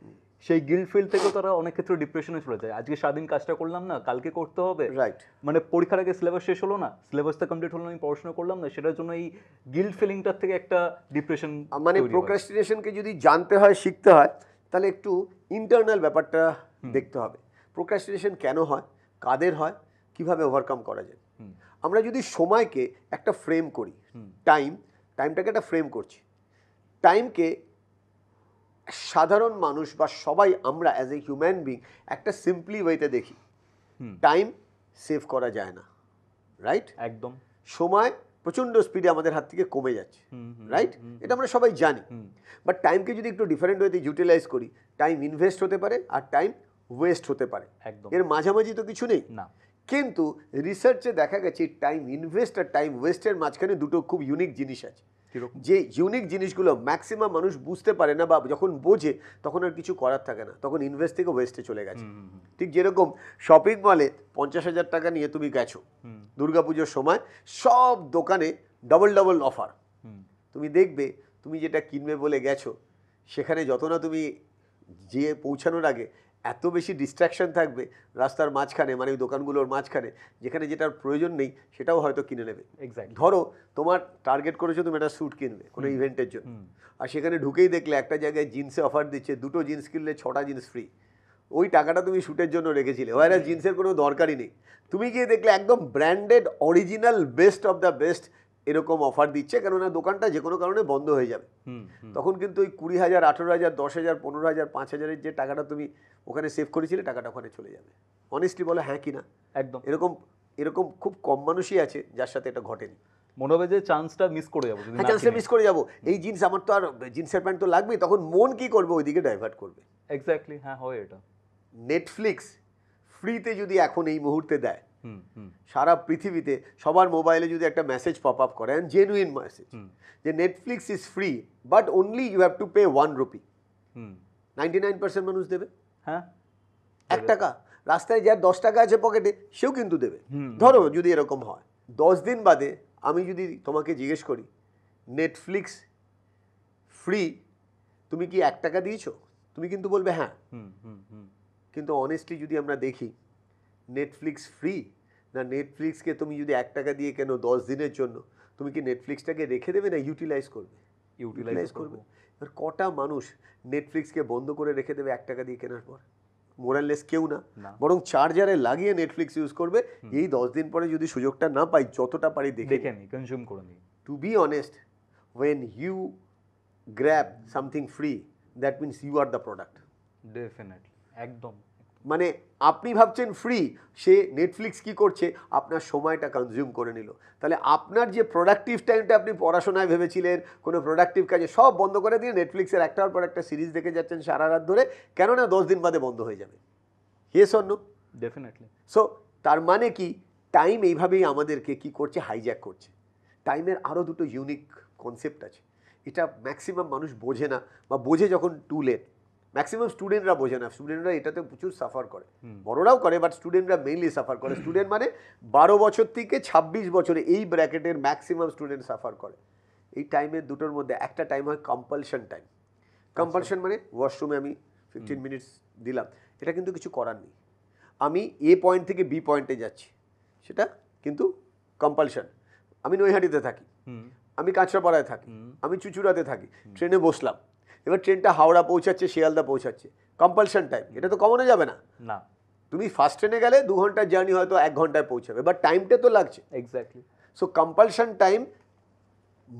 সেই গিল্ড ফিল থেকেও তারা অনেক ক্ষেত্রে ডিপ্রেশনে চলে যায় আজকে সারাদিন কাজটা করলাম না কালকে করতে হবে রাইট মানে পরীক্ষার আগে সিলেবাস শেষ হলো না সিলেবাসটা কমপ্লিট হলো আমি পড়াশোনা করলাম না সেটার জন্য এই গিল্ড ফিলিংটার থেকে একটা ডিপ্রেশন মানে প্রোক্রাস্টিনেশনকে যদি জানতে হয় শিখতে হয় তাহলে একটু ইন্টারনাল ব্যাপারটা দেখতে হবে প্রোক্রাস্টিনেশন কেন হয় কাদের হয় কিভাবে ওভারকাম করা যায় আমরা যদি সময়কে একটা ফ্রেম করি টাইম টাইমটাকে একটা ফ্রেম করছি টাইমকে সাধারণ মানুষ বা সবাই আমরা অ্যাজ এ হিউম্যান বিং একটা সিম্পলি ওয়েতে দেখি টাইম সেভ করা যায় না রাইট একদম সময় প্রচণ্ড স্পিডে আমাদের হাত থেকে কমে যাচ্ছে রাইট এটা আমরা সবাই জানি বাট টাইমকে যদি একটু ডিফারেন্ট ওয়েতে ইউটিলাইজ করি টাইম ইনভেস্ট হতে পারে আর টাইম ওয়েস্ট হতে পারে এর মাঝামাঝি তো কিছু নেই না কিন্তু রিসার্চে দেখা গেছে টাইম ইনভেস্ট আর টাইম ওয়েস্টের মাঝখানে দুটো খুব ইউনিক জিনিস আছে যে ইউনিক জিনিসগুলো ম্যাক্সিমাম মানুষ বুঝতে পারে না বা যখন বোঝে তখন আর কিছু করার থাকে না তখন ইনভেস্ট থেকে ওয়েস্টে চলে গেছে ঠিক যেরকম শপিং মলে পঞ্চাশ হাজার টাকা নিয়ে তুমি গেছো দুর্গাপুজোর সময় সব দোকানে ডবল ডবল অফার তুমি দেখবে তুমি যেটা কিনবে বলে গেছো সেখানে যত না তুমি যেয়ে পৌঁছানোর আগে এত বেশি ডিস্ট্র্যাকশন থাকবে রাস্তার মাঝখানে মানে ওই দোকানগুলোর মাঝখানে যেখানে যেটার প্রয়োজন নেই সেটাও হয়তো কিনে নেবে এক্স্যাক্ট ধরো তোমার টার্গেট করেছো তুমি একটা স্যুট কিনবে কোনো ইভেন্টের জন্য আর সেখানে ঢুকেই দেখলে একটা জায়গায় জিন্সে অফার দিচ্ছে দুটো জিন্স কিনলে ছটা জিন্স ফ্রি ওই টাকাটা তুমি শ্যুটের জন্য রেখেছিলে ওয়াইরাস জিন্সের কোনো দরকারই নেই তুমি গিয়ে দেখলে একদম branded original best of the best এরকম অফার দিচ্ছে কেননা দোকানটা যে কোনো কারণে বন্ধ হয়ে যাবে তখন কিন্তু ওই কুড়ি হাজার আঠেরো হাজার দশ হাজার পনেরো হাজার পাঁচ হাজারের যে টাকাটা তুমি ওখানে সেভ করেছিলে টাকাটা ওখানে চলে যাবে অনেস্টলি বলে হ্যাঁ কিনা একদম এরকম এরকম খুব কম মানুষই আছে যার সাথে এটা ঘটেনি মনে হবে যে চান্সটা মিস করে যাবো হ্যাঁ চান্সটা মিস করে যাবো এই জিন্স আমার তো আর জিন্সের প্যান্ট তো লাগবেই তখন মন কি করবে ওইদিকে ডাইভার্ট করবে এক্স্যাক্টলি হ্যাঁ হয় এটা নেটফ্লিক্স ফ্রিতে যদি এখন এই মুহূর্তে দেয় সারা পৃথিবীতে সবার মোবাইলে যদি একটা মেসেজ পপ আপ করে অ্যান্ড জেনুইন মেসেজ যে Netflix is free but only you have to pay one rupee ninety nine percent মানুষ দেবে হ্যাঁ এক টাকা রাস্তায় যার দশ টাকা আছে পকেটে সেও কিন্তু দেবে ধরো যদি এরকম হয় দশ দিন বাদে আমি যদি তোমাকে জিজ্ঞেস করি নেটফ্লিক্স ফ্রি তুমি কি এক টাকা দিয়েছো তুমি কিন্তু বলবে হ্যাঁ কিন্তু অনেস্টলি যদি আমরা দেখি নেটফ্লিক্স ফ্রি না নেটফ্লিক্সকে তুমি যদি এক টাকা দিয়ে কেন দশ দিনের জন্য তুমি কি নেটফ্লিক্সটাকে রেখে দেবে না ইউটিলাইজ করবে ইউটিলাইজ করবে এবার কটা মানুষ নেটফ্লিক্সকে বন্ধ করে রেখে দেবে এক টাকা দিয়ে কেনার পর মোরাললেস কেউ না বরং চার্জারে লাগিয়ে নেটফ্লিক্স ইউজ করবে এই দশ দিন পরে যদি সুযোগটা না পাই যতটা পারি দেখে দেখে কনজিউম করে নিই to be honest when you grab something free that means you are the product definitely একদম মানে আপনি ভাবছেন ফ্রি সে নেটফ্লিক্স কি করছে আপনার সময়টা কনজিউম করে নিল তাহলে আপনার যে প্রোডাক্টিভ টাইমটা আপনি পড়াশোনায় ভেবেছিলেন কোনো প্রোডাক্টিভ কাজে সব বন্ধ করে দিয়ে নেটফ্লিক্সের একটার পর একটা সিরিজ দেখে যাচ্ছেন সারা রাত ধরে কেননা দশ দিন বাদে বন্ধ হয়ে যাবে হে সন্ন ডেফিনেটলি সো তার মানে কি টাইম এইভাবেই আমাদেরকে কি করছে হাইজ্যাক করছে টাইমের আরও দুটো ইউনিক কনসেপ্ট আছে এটা ম্যাক্সিমাম মানুষ বোঝে না বা বোঝে যখন টু লেট ম্যাক্সিমাম স্টুডেন্টরা বোঝে না স্টুডেন্টরা এটাতে প্রচুর সাফার করে বড়রাও করে বাট স্টুডেন্টরা মেইনলি সাফার করে স্টুডেন্ট মানে বারো বছর থেকে ২৬ বছরে এই ব্র্যাকেটের ম্যাক্সিমাম স্টুডেন্ট সাফার করে এই টাইমের দুটোর মধ্যে একটা টাইম হয় কম্পালশন টাইম কম্পালশন মানে ওয়াশরুমে আমি ফিফটিন মিনিটস দিলাম এটা কিন্তু কিছু করার নেই আমি এ পয়েন্ট থেকে বি পয়েন্টে যাচ্ছি সেটা কিন্তু কম্পালশন আমি নৈহাটিতে থাকি আমি কাঁচরাপাড়ায় থাকি আমি চুচুড়াতে থাকি ট্রেনে বসলাম এবার ট্রেনটা হাওড়া পৌঁছাচ্ছে শিয়ালদা পৌঁছাচ্ছে কম্পালশন টাইম এটা তো কমানো যাবে না না তুমি ফার্স্ট ট্রেনে গেলে দু ঘন্টার জার্নি হয়তো এক ঘন্টায় পৌঁছাবে বাট টাইমটা তো লাগছে exactly so compulsion time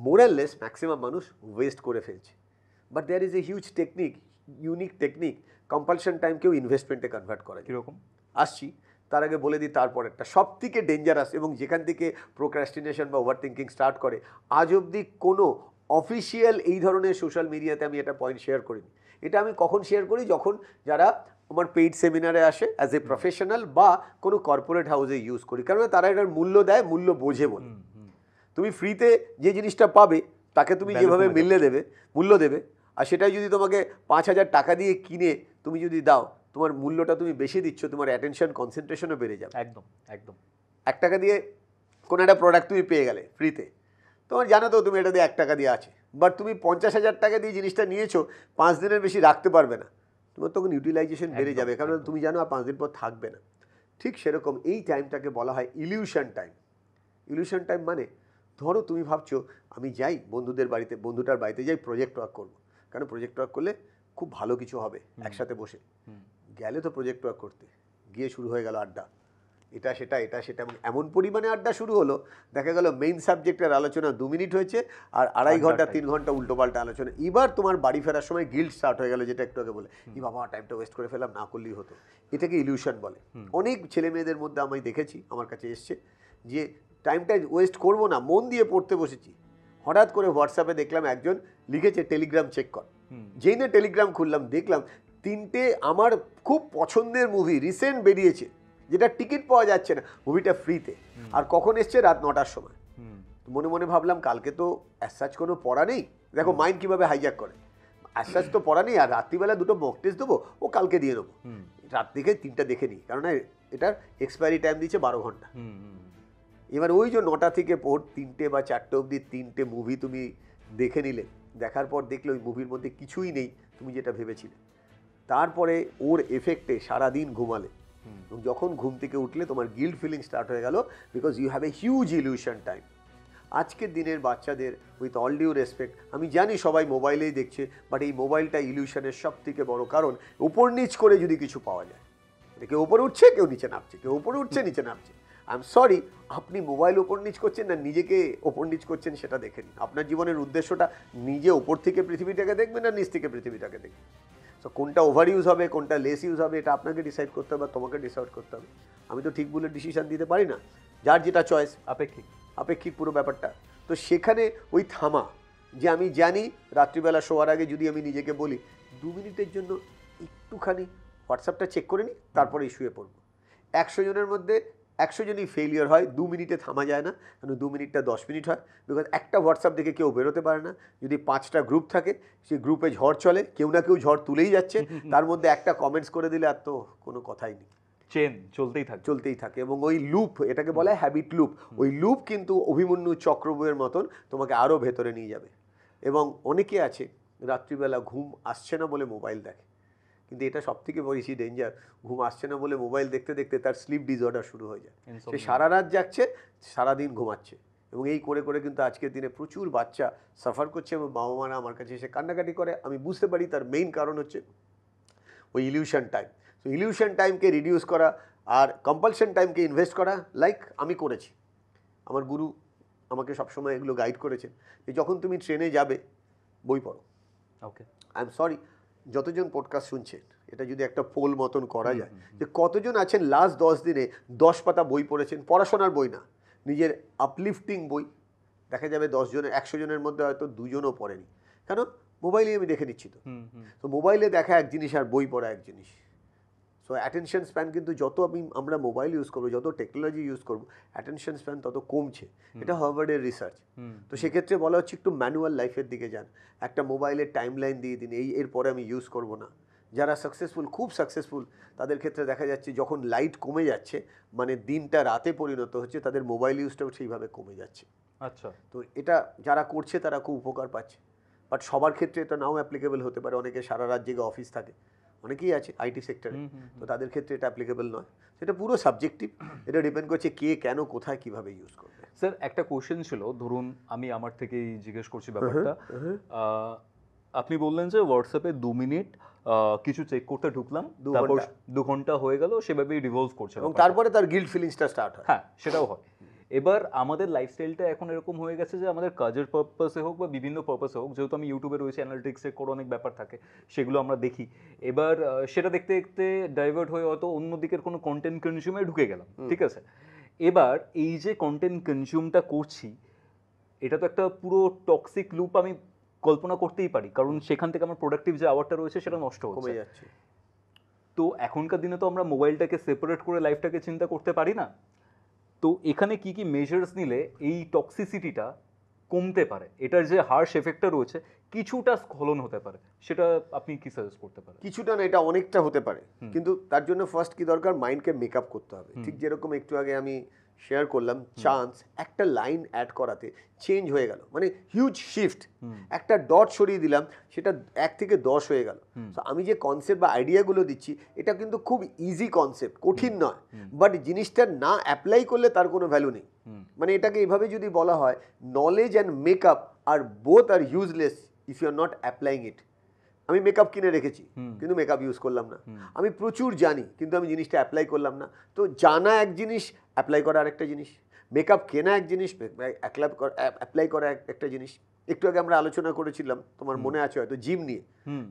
more or less maximum মানুষ ওয়েস্ট করে ফেলছে but there is a huge technique unique technique compulsion টাইমকেও ইনভেস্টমেন্টে কনভার্ট করে কীরকম আসছি তার আগে বলে দিই তারপর একটা সব থেকে ডেঞ্জারাস এবং যেখান থেকে প্রোক্রাস্টিনেশন বা ওভার থিঙ্কিং স্টার্ট করে আজ অবধি কোনো অফিসিয়াল এই ধরনের সোশ্যাল মিডিয়াতে আমি এটা পয়েন্ট শেয়ার করিনি এটা আমি কখন শেয়ার করি যখন যারা আমার পেইড সেমিনারে আসে অ্যাজ এ প্রফেশনাল বা কোনো কর্পোরেট হাউসে ইউজ করি কারণ তারা এটার মূল্য দেয় মূল্য বোঝে বল তুমি ফ্রিতে যে জিনিসটা পাবে তাকে তুমি যেভাবে মিললে দেবে মূল্য দেবে আর সেটাই যদি তোমাকে পাঁচ হাজার টাকা দিয়ে কিনে তুমি যদি দাও তোমার মূল্যটা তুমি বেশি দিচ্ছ তোমার অ্যাটেনশন কনসেন্ট্রেশনও বেড়ে যাবে একদম একদম এক টাকা দিয়ে কোনো একটা প্রোডাক্ট তুমি পেয়ে গেলে ফ্রিতে তোমার জানো তো তুমি এটা দিয়ে এক টাকা দিয়ে আছে বাট তুমি পঞ্চাশ হাজার টাকা দিয়ে জিনিসটা নিয়েছো পাঁচ দিনের বেশি রাখতে পারবে না তোমার তখন ইউটিলাইজেশন বেড়ে যাবে কারণ তুমি জানো আর পাঁচ দিন পর থাকবে না ঠিক সেরকম এই টাইমটাকে বলা হয় ইলিউশন টাইম ইলিউশন টাইম মানে ধরো তুমি ভাবছো আমি যাই বন্ধুদের বাড়িতে বন্ধুটার বাড়িতে যাই প্রজেক্ট ওয়ার্ক করবো কারণ প্রজেক্ট ওয়ার্ক করলে খুব ভালো কিছু হবে একসাথে বসে গেলে তো প্রজেক্ট ওয়ার্ক করতে গিয়ে শুরু হয়ে গেল আড্ডা এটা সেটা এটা সেটা এবং এমন পরিমাণে আড্ডা শুরু হলো দেখা গেল মেইন সাবজেক্টের আলোচনা দু মিনিট হয়েছে আর আড়াই ঘন্টা তিন ঘন্টা উল্টোপাল্টা আলোচনা এবার তোমার বাড়ি ফেরার সময় গিল্ড স্টার্ট হয়ে গেল যেটা একটু আগে বলে কি বাবা টাইমটা ওয়েস্ট করে ফেলাম না করলেই হতো এটাকে ইলিউশন বলে অনেক ছেলে মেয়েদের মধ্যে আমি দেখেছি আমার কাছে এসছে যে টাইমটা ওয়েস্ট করব না মন দিয়ে পড়তে বসেছি হঠাৎ করে হোয়াটসঅ্যাপে দেখলাম একজন লিখেছে টেলিগ্রাম চেক কর যেই না টেলিগ্রাম খুললাম দেখলাম তিনটে আমার খুব পছন্দের মুভি রিসেন্ট বেরিয়েছে যেটা টিকিট পাওয়া যাচ্ছে না মুভিটা ফ্রিতে আর কখন এসছে রাত নটার সময় মনে মনে ভাবলাম কালকে তো অ্যাসাজ কোনো পড়া নেই দেখো মাইন্ড কীভাবে হাইজ্যাক করে অ্যাসাজ তো পড়া নেই আর রাত্রিবেলা দুটো মক টেস্ট দেবো ও কালকে দিয়ে দেবো রাত থেকে তিনটা দেখে নিই কারণ এটার এক্সপায়ারি টাইম দিচ্ছে বারো ঘন্টা এবার ওই যে নটা থেকে পর তিনটে বা চারটে অবধি তিনটে মুভি তুমি দেখে নিলে দেখার পর দেখলে ওই মুভির মধ্যে কিছুই নেই তুমি যেটা ভেবেছিলে তারপরে ওর এফেক্টে সারাদিন ঘুমালে এবং যখন ঘুম থেকে উঠলে তোমার গিল্ড ফিলিং স্টার্ট হয়ে গেল because you have a huge illusion time আজকের দিনের বাচ্চাদের উইথ অল ডিউ রেসপেক্ট আমি জানি সবাই মোবাইলেই দেখছে বাট এই মোবাইলটা ইলিউশনের সব থেকে বড়ো কারণ উপর নিচ করে যদি কিছু পাওয়া যায় কেউ উপরে উঠছে কেউ নিচে নামছে কেউ উপরে উঠছে নিচে নামছে আই এম সরি আপনি মোবাইল ওপর নিচ করছেন না নিজেকে ওপর নিচ করছেন সেটা দেখেন আপনার জীবনের উদ্দেশ্যটা নিজে ওপর থেকে পৃথিবীটাকে দেখবেন না নিচ থেকে পৃথিবীটাকে দেখবেন সো কোনটা ওভার ইউজ হবে কোনটা লেস ইউজ হবে এটা আপনাকে ডিসাইড করতে হবে তোমাকে ডিসাইড করতে হবে আমি তো ঠিক বলে ডিসিশান দিতে পারি না যার যেটা চয়েস আপেক্ষিক আপেক্ষিক পুরো ব্যাপারটা তো সেখানে ওই থামা যে আমি জানি রাত্রিবেলা শোয়ার আগে যদি আমি নিজেকে বলি দু মিনিটের জন্য একটুখানি হোয়াটসঅ্যাপটা চেক করে নিই তারপরে ইস্যুয়ে পড়ব একশো জনের মধ্যে একশো জনই ফেলিওর হয় দু মিনিটে থামা যায় না কারণ দু মিনিটটা দশ মিনিট হয় বিকজ একটা হোয়াটসঅ্যাপ দেখে কেউ বেরোতে পারে না যদি পাঁচটা গ্রুপ থাকে সেই গ্রুপে ঝড় চলে কেউ না কেউ ঝড় তুলেই যাচ্ছে তার মধ্যে একটা কমেন্টস করে দিলে আর তো কোনো কথাই নেই চেন চলতেই থাকে চলতেই থাকে এবং ওই লুপ এটাকে বলে হ্যাবিট লুপ ওই লুপ কিন্তু অভিমন্যু চক্রবের মতন তোমাকে আরও ভেতরে নিয়ে যাবে এবং অনেকে আছে রাত্রিবেলা ঘুম আসছে না বলে মোবাইল দেখে কিন্তু এটা সব থেকে বেশি ডেঞ্জার ঘুম আসছে না বলে মোবাইল দেখতে দেখতে তার স্লিপ ডিসঅর্ডার শুরু হয়ে যায় সে সারা রাত যাচ্ছে সারাদিন ঘুমাচ্ছে এবং এই করে করে কিন্তু আজকের দিনে প্রচুর বাচ্চা সাফার করছে এবং বাবা মারা আমার কাছে এসে কান্নাকাটি করে আমি বুঝতে পারি তার মেইন কারণ হচ্ছে ওই ইলিউশন টাইম তো ইলিউশন টাইমকে রিডিউস করা আর কম্পালশন টাইমকে ইনভেস্ট করা লাইক আমি করেছি আমার গুরু আমাকে সবসময় এগুলো গাইড করেছেন যে যখন তুমি ট্রেনে যাবে বই পড়ো ওকে আই এম সরি যতজন পডকাস্ট শুনছেন এটা যদি একটা পোল মতন করা যায় যে কতজন আছেন লাস্ট দশ দিনে দশ পাতা বই পড়েছেন পড়াশোনার বই না নিজের আপলিফটিং বই দেখা যাবে দশজনের একশো জনের মধ্যে হয়তো দুজনও পড়েনি কেন মোবাইলে আমি দেখে নিচ্ছি তো তো মোবাইলে দেখা এক জিনিস আর বই পড়া এক জিনিস সো অ্যাটেনশন স্প্যান কিন্তু যত আমি আমরা মোবাইল ইউজ করবো যত টেকনোলজি ইউজ করবো অ্যাটেনশন স্প্যান তত কমছে এটা হার্ভার্ডের রিসার্চ তো সেক্ষেত্রে বলা হচ্ছে একটু ম্যানুয়াল লাইফের দিকে যান একটা মোবাইলের টাইম লাইন দিয়ে দিন এই এরপরে আমি ইউজ করব না যারা সাকসেসফুল খুব সাকসেসফুল তাদের ক্ষেত্রে দেখা যাচ্ছে যখন লাইট কমে যাচ্ছে মানে দিনটা রাতে পরিণত হচ্ছে তাদের মোবাইল ইউজটাও সেইভাবে কমে যাচ্ছে আচ্ছা তো এটা যারা করছে তারা খুব উপকার পাচ্ছে বাট সবার ক্ষেত্রে এটা নাও অ্যাপ্লিকেবল হতে পারে অনেকে সারা রাত জেগে অফিস থাকে অনেকেই আছে আইটি সেক্টরে তো তাদের ক্ষেত্রে এটা অ্যাপ্লিকেবল নয় সেটা পুরো সাবজেক্টিভ এটা ডিপেন্ড করছে কে কেন কোথায় কিভাবে ইউজ করবে স্যার একটা কোয়েশ্চেন ছিল ধরুন আমি আমার থেকেই জিজ্ঞেস করছি ব্যাপারটা আপনি বললেন যে হোয়াটসঅ্যাপে দু মিনিট কিছু চেক করতে ঢুকলাম দু ঘন্টা হয়ে গেল সেভাবেই রিভলভ করছে এবং তারপরে তার গিল্ড ফিলিংসটা স্টার্ট হয় হ্যাঁ সেটাও হয় এবার আমাদের লাইফস্টাইলটা এখন এরকম হয়ে গেছে যে আমাদের কাজের পারপাসে হোক বা বিভিন্ন পারপাসে হোক যেহেতু আমি ইউটিউবে রয়েছি অ্যানালিটিক্সের করে অনেক ব্যাপার থাকে সেগুলো আমরা দেখি এবার সেটা দেখতে দেখতে ডাইভার্ট হয়ে হয়তো অন্য দিকের কোনো কন্টেন্ট কনজিউমে ঢুকে গেলাম ঠিক আছে এবার এই যে কন্টেন্ট কনজিউমটা করছি এটা তো একটা পুরো টক্সিক লুপ আমি কল্পনা করতেই পারি কারণ সেখান থেকে আমার প্রোডাক্টিভ যে আওয়ারটা রয়েছে সেটা নষ্ট হয়ে যাচ্ছে তো এখনকার দিনে তো আমরা মোবাইলটাকে সেপারেট করে লাইফটাকে চিন্তা করতে পারি না তো এখানে কি কি মেজার্স নিলে এই টক্সিসিটিটা কমতে পারে এটার যে হার্স এফেক্টটা রয়েছে কিছুটা স্খলন হতে পারে সেটা আপনি কি সাজেস্ট করতে পারেন কিছুটা না এটা অনেকটা হতে পারে কিন্তু তার জন্য ফার্স্ট কি দরকার মাইন্ডকে মেকআপ করতে হবে ঠিক যেরকম একটু আগে আমি শেয়ার করলাম চান্স একটা লাইন অ্যাড করাতে চেঞ্জ হয়ে গেল মানে হিউজ শিফট একটা ডট সরিয়ে দিলাম সেটা এক থেকে দশ হয়ে গেল তো আমি যে কনসেপ্ট বা আইডিয়াগুলো দিচ্ছি এটা কিন্তু খুব ইজি কনসেপ্ট কঠিন নয় বাট জিনিসটা না অ্যাপ্লাই করলে তার কোনো ভ্যালু নেই মানে এটাকে এভাবে যদি বলা হয় নলেজ অ্যান্ড মেকআপ আর বোথ আর useless if you are not applying it আমি মেকআপ কিনে রেখেছি কিন্তু মেকআপ ইউজ করলাম না আমি প্রচুর জানি কিন্তু আমি জিনিসটা অ্যাপ্লাই করলাম না তো জানা এক জিনিস অ্যাপ্লাই করা আরেকটা জিনিস মেকআপ কেনা এক জিনিস অ্যাপ্লাই করা একটা জিনিস একটু আগে আমরা আলোচনা করেছিলাম তোমার মনে আছে হয়তো জিম নিয়ে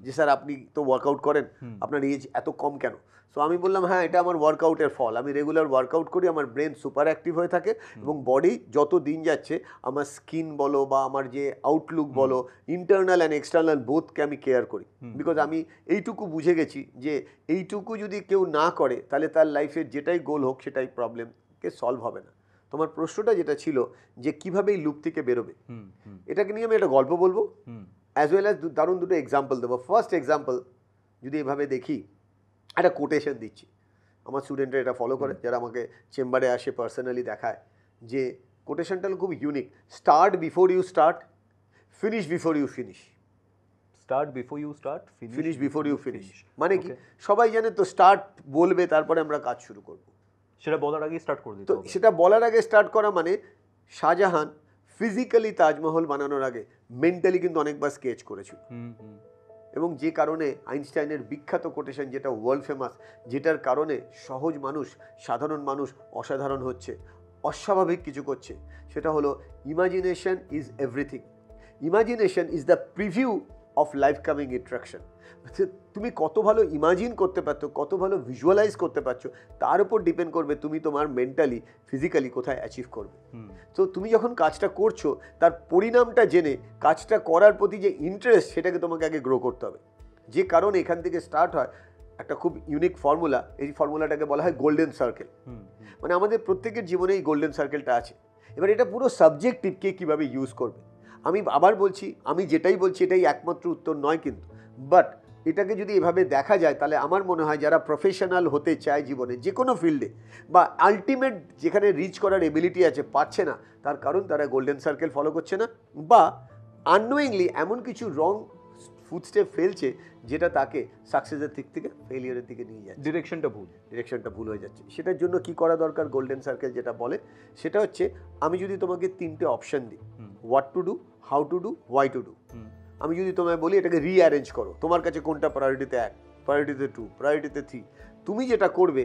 যে স্যার আপনি তো ওয়ার্কআউট করেন আপনার এজ এত কম কেন সো আমি বললাম হ্যাঁ এটা আমার ওয়ার্কআউটের ফল আমি রেগুলার ওয়ার্কআউট করি আমার ব্রেন সুপার অ্যাক্টিভ হয়ে থাকে এবং বডি যত দিন যাচ্ছে আমার স্কিন বলো বা আমার যে আউটলুক বলো ইন্টারনাল অ্যান্ড এক্সটার্নাল বোথকে আমি কেয়ার করি বিকজ আমি এইটুকু বুঝে গেছি যে এইটুকু যদি কেউ না করে তাহলে তার লাইফের যেটাই গোল হোক সেটাই প্রবলেমকে সলভ হবে না তোমার প্রশ্নটা যেটা ছিল যে কিভাবে এই লুপ থেকে বেরোবে এটাকে নিয়ে আমি একটা গল্প বলবো অ্যাজ ওয়েল অ্যাজ দারুণ দুটো এক্সাম্পল দেবো ফার্স্ট এক্সাম্পল যদি এভাবে দেখি একটা কোটেশন দিচ্ছি আমার স্টুডেন্টরা এটা ফলো করে যারা আমাকে চেম্বারে আসে পার্সোনালি দেখায় যে কোটেশনটা খুব unique start before you start finish before you finish start before you start finish before you finish মানে কি সবাই জানে তো স্টার্ট বলবে তারপরে আমরা কাজ শুরু করবো সেটা বলার আগে স্টার্ট করে তো সেটা বলার আগে স্টার্ট করা মানে শাহজাহান ফিজিক্যালি তাজমহল বানানোর আগে মেন্টালি কিন্তু অনেকবার স্কেচ করেছিল এবং যে কারণে আইনস্টাইনের বিখ্যাত কোটেশন যেটা ওয়ার্ল্ড ফেমাস যেটার কারণে সহজ মানুষ সাধারণ মানুষ অসাধারণ হচ্ছে অস্বাভাবিক কিছু করছে সেটা হলো imagination is everything imagination is the preview of life coming attraction তুমি কত ভালো ইমাজিন করতে পারছো কত ভালো ভিজুয়ালাইজ করতে পারছো তার উপর ডিপেন্ড করবে তুমি তোমার মেন্টালি ফিজিক্যালি কোথায় অ্যাচিভ করবে তো তুমি যখন কাজটা করছো তার পরিণামটা জেনে কাজটা করার প্রতি যে ইন্টারেস্ট সেটাকে তোমাকে আগে গ্রো করতে হবে যে কারণ এখান থেকে স্টার্ট হয় একটা খুব ইউনিক ফর্মুলা এই ফর্মুলাটাকে বলা হয় গোল্ডেন সার্কেল মানে আমাদের প্রত্যেকের জীবনে এই গোল্ডেন সার্কেলটা আছে এবার এটা পুরো সাবজেক্টিভকে কীভাবে ইউজ করবে আমি আবার বলছি আমি যেটাই বলছি এটাই একমাত্র উত্তর নয় কিন্তু বাট এটাকে যদি এভাবে দেখা যায় তাহলে আমার মনে হয় যারা প্রফেশনাল হতে চায় জীবনে যে কোনো ফিল্ডে বা আলটিমেট যেখানে রিচ করার এবিলিটি আছে পাচ্ছে না তার কারণ তারা গোল্ডেন সার্কেল ফলো করছে না বা আননোয়িংলি এমন কিছু রং ফুটস্টেপ ফেলছে যেটা তাকে সাকসেসের দিক থেকে ফেলিয়ারের দিকে নিয়ে যায় ডিরেকশনটা ভুল ডিরেকশনটা ভুল হয়ে যাচ্ছে সেটার জন্য কি করা দরকার গোল্ডেন সার্কেল যেটা বলে সেটা হচ্ছে আমি যদি তোমাকে তিনটে অপশন দিই what to do how to do why to do আমি যদি তোমায় বলি এটাকে রিঅ্যারেঞ্জ করো তোমার কাছে কোনটা প্রায়োরিটিতে এক প্রায়োরিটিতে টু প্রায়োরিটিতে থ্রি তুমি যেটা করবে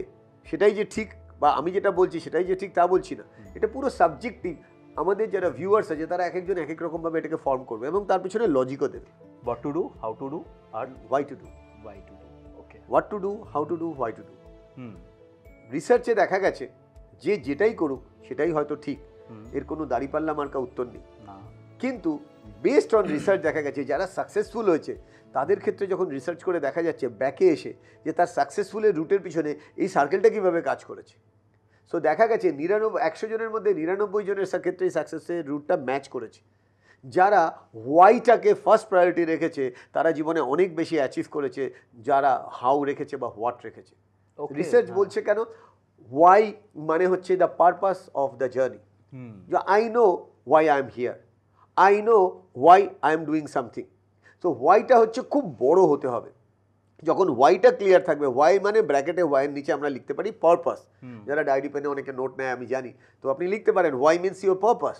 সেটাই যে ঠিক বা আমি যেটা বলছি সেটাই যে ঠিক তা বলছি না এটা পুরো সাবজেক্টিভ আমাদের যারা ভিউয়ার্স আছে তারা এক একজন এক এক রকমভাবে এটাকে ফর্ম করবে এবং তার পিছনে লজিকও দেবে what to do how to do আর why to do why to do okay what to do how to do why to do রিসার্চে দেখা গেছে যে যেটাই করুক সেটাই হয়তো ঠিক এর কোনো দাড়িপাল্লা মার্কা উত্তর নেই কিন্তু বেস্ট অন রিসার্চ দেখা গেছে যারা সাকসেসফুল হয়েছে তাদের ক্ষেত্রে যখন রিসার্চ করে দেখা যাচ্ছে ব্যাকে এসে যে তার সাকসেসফুলের রুটের পিছনে এই সার্কেলটা কীভাবে কাজ করেছে সো দেখা গেছে নিরানব্বই একশো জনের মধ্যে নিরানব্বই জনের ক্ষেত্রে সাকসেসের রুটটা ম্যাচ করেছে যারা হোয়াইটাকে ফার্স্ট প্রায়োরিটি রেখেছে তারা জীবনে অনেক বেশি অ্যাচিভ করেছে যারা হাউ রেখেছে বা হোয়াট রেখেছে রিসার্চ হ্যাঁ। বলছে কেন হোয়াই মানে হচ্ছে the purpose of the journey I know why I am here I know why I am doing something তো ওয়াইটা হচ্ছে খুব বড় হতে হবে যখন ওয়াইটা ক্লিয়ার থাকবে ওয়াই মানে ব্র্যাকেটে ওয়াইয়ের নিচে আমরা লিখতে পারি পারপাস যারা ডায়েরি পেনে অনেকে নোট নেয় আমি জানি তো আপনি লিখতে পারেন ওয়াই মিনস ইউর পারপাস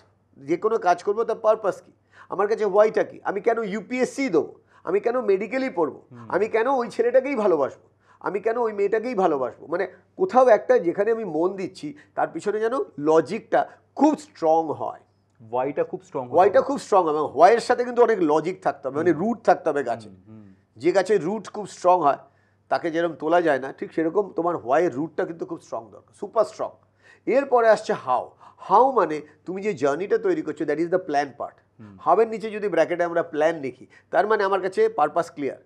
যে কোনো কাজ করবো তার পারপাস কী আমার কাছে ওয়াইটা কী আমি কেন ইউপিএসসি দেবো আমি কেন মেডিকেলই পড়বো আমি কেন ওই ছেলেটাকেই ভালোবাসবো আমি কেন ওই মেয়েটাকেই ভালোবাসবো মানে কোথাও একটা যেখানে আমি মন দিচ্ছি তার পিছনে যেন লজিকটা খুব স্ট্রং হয় ওয়াইটা খুব স্ট্রং ওয়াইটা খুব স্ট্রং হবে হোয়াইয়ের সাথে কিন্তু অনেক লজিক থাকতে হবে মানে রুট থাকতে হবে গাছে যে গাছের রুট খুব স্ট্রং হয় তাকে যেরকম তোলা যায় না ঠিক সেরকম তোমার হোয়াইয়ের রুটটা কিন্তু খুব স্ট্রং দরকার সুপার স্ট্রং এরপরে আসছে হাও হাও মানে তুমি যে জার্নিটা তৈরি করছো that is the plan part হাবের নিচে যদি ব্র্যাকেটে আমরা প্ল্যান লিখি তার মানে আমার কাছে পারপাস ক্লিয়ার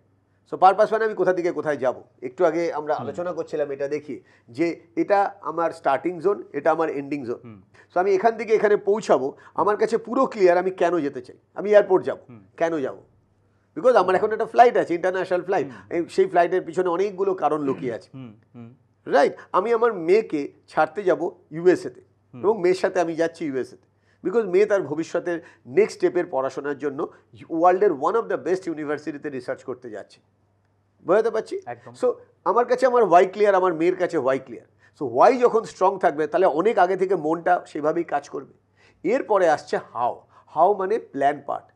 সো পারপাস মানে আমি কোথা থেকে কোথায় যাব একটু আগে আমরা আলোচনা করছিলাম এটা দেখি যে এটা আমার স্টার্টিং জোন এটা আমার এন্ডিং জোন সো আমি এখান থেকে এখানে পৌঁছাবো আমার কাছে পুরো ক্লিয়ার আমি কেন যেতে চাই আমি এয়ারপোর্ট যাব কেন যাব বিকজ আমার এখন একটা ফ্লাইট আছে ইন্টারন্যাশনাল ফ্লাইট সেই ফ্লাইটের পিছনে অনেকগুলো কারণ লুকিয়ে আছে রাইট আমি আমার মেয়েকে ছাড়তে যাব ইউএসএতে এবং মেয়ের সাথে আমি যাচ্ছি ইউএসএতে বিকজ মেয়ে তার ভবিষ্যতের নেক্সট স্টেপের পড়াশোনার জন্য ওয়ার্ল্ডের ওয়ান অফ দ্য বেস্ট ইউনিভার্সিটিতে রিসার্চ করতে যাচ্ছে বোঝাতে পারছি সো আমার কাছে আমার ওয়াই ক্লিয়ার আমার মেয়ের কাছে ওয়াই ক্লিয়ার সো ওয়াই যখন স্ট্রং থাকবে তাহলে অনেক আগে থেকে মনটা সেভাবেই কাজ করবে এরপরে আসছে হাও হাও মানে প্ল্যান পার্ট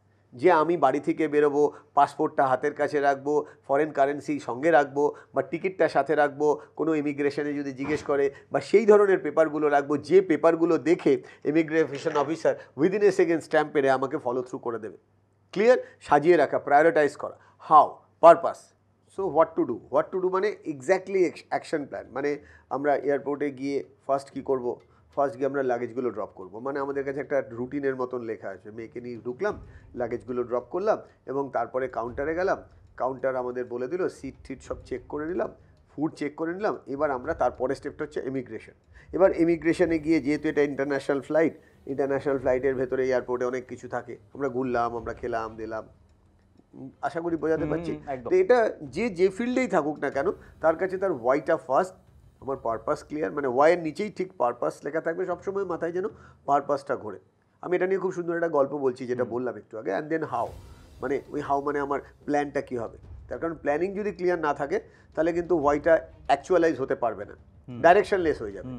যে আমি বাড়ি থেকে বেরোবো পাসপোর্টটা হাতের কাছে রাখবো ফরেন কারেন্সি সঙ্গে রাখবো বা টিকিটটা সাথে রাখবো কোনো ইমিগ্রেশনে যদি জিজ্ঞেস করে বা সেই ধরনের পেপারগুলো রাখবো যে পেপারগুলো দেখে immigration officer within a second stamp পেরে আমাকে ফলো থ্রু করে দেবে ক্লিয়ার সাজিয়ে রাখা প্রায়োরিটাইজ করা how purpose so what to do what to do মানে এক্স্যাক্টলি অ্যাকশন প্ল্যান মানে আমরা এয়ারপোর্টে গিয়ে ফার্স্ট কী করবো ফার্স্ট গিয়ে আমরা লাগেজগুলো ড্রপ করবো মানে আমাদের কাছে একটা রুটিনের মতন লেখা আছে মেয়েকে নিয়ে ঢুকলাম লাগেজগুলো ড্রপ করলাম এবং তারপরে কাউন্টারে গেলাম কাউন্টার আমাদের বলে দিল সিট টিট সব চেক করে নিলাম ফুড চেক করে নিলাম এবার আমরা তারপরের স্টেপটা হচ্ছে ইমিগ্রেশন এবার ইমিগ্রেশনে গিয়ে যেহেতু এটা ইন্টারন্যাশনাল ফ্লাইট ইন্টারন্যাশনাল ফ্লাইটের ভেতরে এয়ারপোর্টে অনেক কিছু থাকে আমরা ঘুরলাম আমরা খেলাম দিলাম আশা করি বোঝাতে পারছি তো এটা যে যে ফিল্ডেই থাকুক না কেন তার কাছে তার আ ফার্স্ট আমার পারপাস ক্লিয়ার মানে ওয়াইয়ের নিচেই ঠিক পারপাস লেখা থাকবে সবসময় মাথায় যেন পারপাসটা ঘোরে আমি এটা নিয়ে খুব সুন্দর একটা গল্প বলছি যেটা বললাম একটু আগে অ্যান্ড দেন হাও মানে ওই হাও মানে আমার প্ল্যানটা কী হবে তার কারণ প্ল্যানিং যদি ক্লিয়ার না থাকে তাহলে কিন্তু ওয়াইটা অ্যাকচুয়ালাইজ হতে পারবে না ডাইরেকশনলেস হয়ে যাবে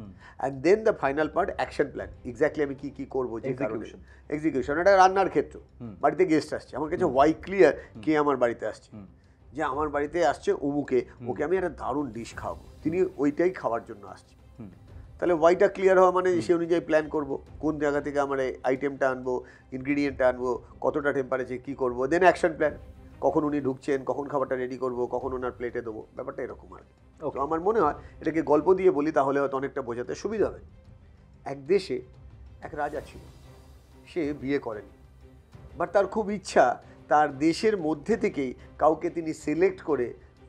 and then the final part action plan exactly আমি কী কী করবো যে এক্সিকিউশন এটা রান্নার ক্ষেত্র বাড়িতে গেস্ট আসছে আমার কাছে ওয়াই ক্লিয়ার কে আমার বাড়িতে আসছে যে আমার বাড়িতে আসছে অমুকে ওকে আমি একটা দারুণ ডিশ খাওয়াবো তিনি ওইটাই খাওয়ার জন্য আসছে তাহলে ওয়াইটা ক্লিয়ার হওয়া মানে সে অনুযায়ী প্ল্যান করব কোন জায়গা থেকে আমার আইটেমটা আনবো ইনগ্রিডিয়েন্টটা আনবো কতটা টেম্পারেচার কী করবো দেন অ্যাকশন প্ল্যান কখন উনি ঢুকছেন কখন খাবারটা রেডি করব কখন ওনার প্লেটে দেবো ব্যাপারটা এরকম আর তো আমার মনে হয় এটাকে গল্প দিয়ে বলি তাহলে হয়তো অনেকটা বোঝাতে সুবিধা হবে এক দেশে এক রাজা ছিল সে বিয়ে করেন বাট তার খুব ইচ্ছা তার দেশের মধ্যে থেকেই কাউকে তিনি সিলেক্ট করে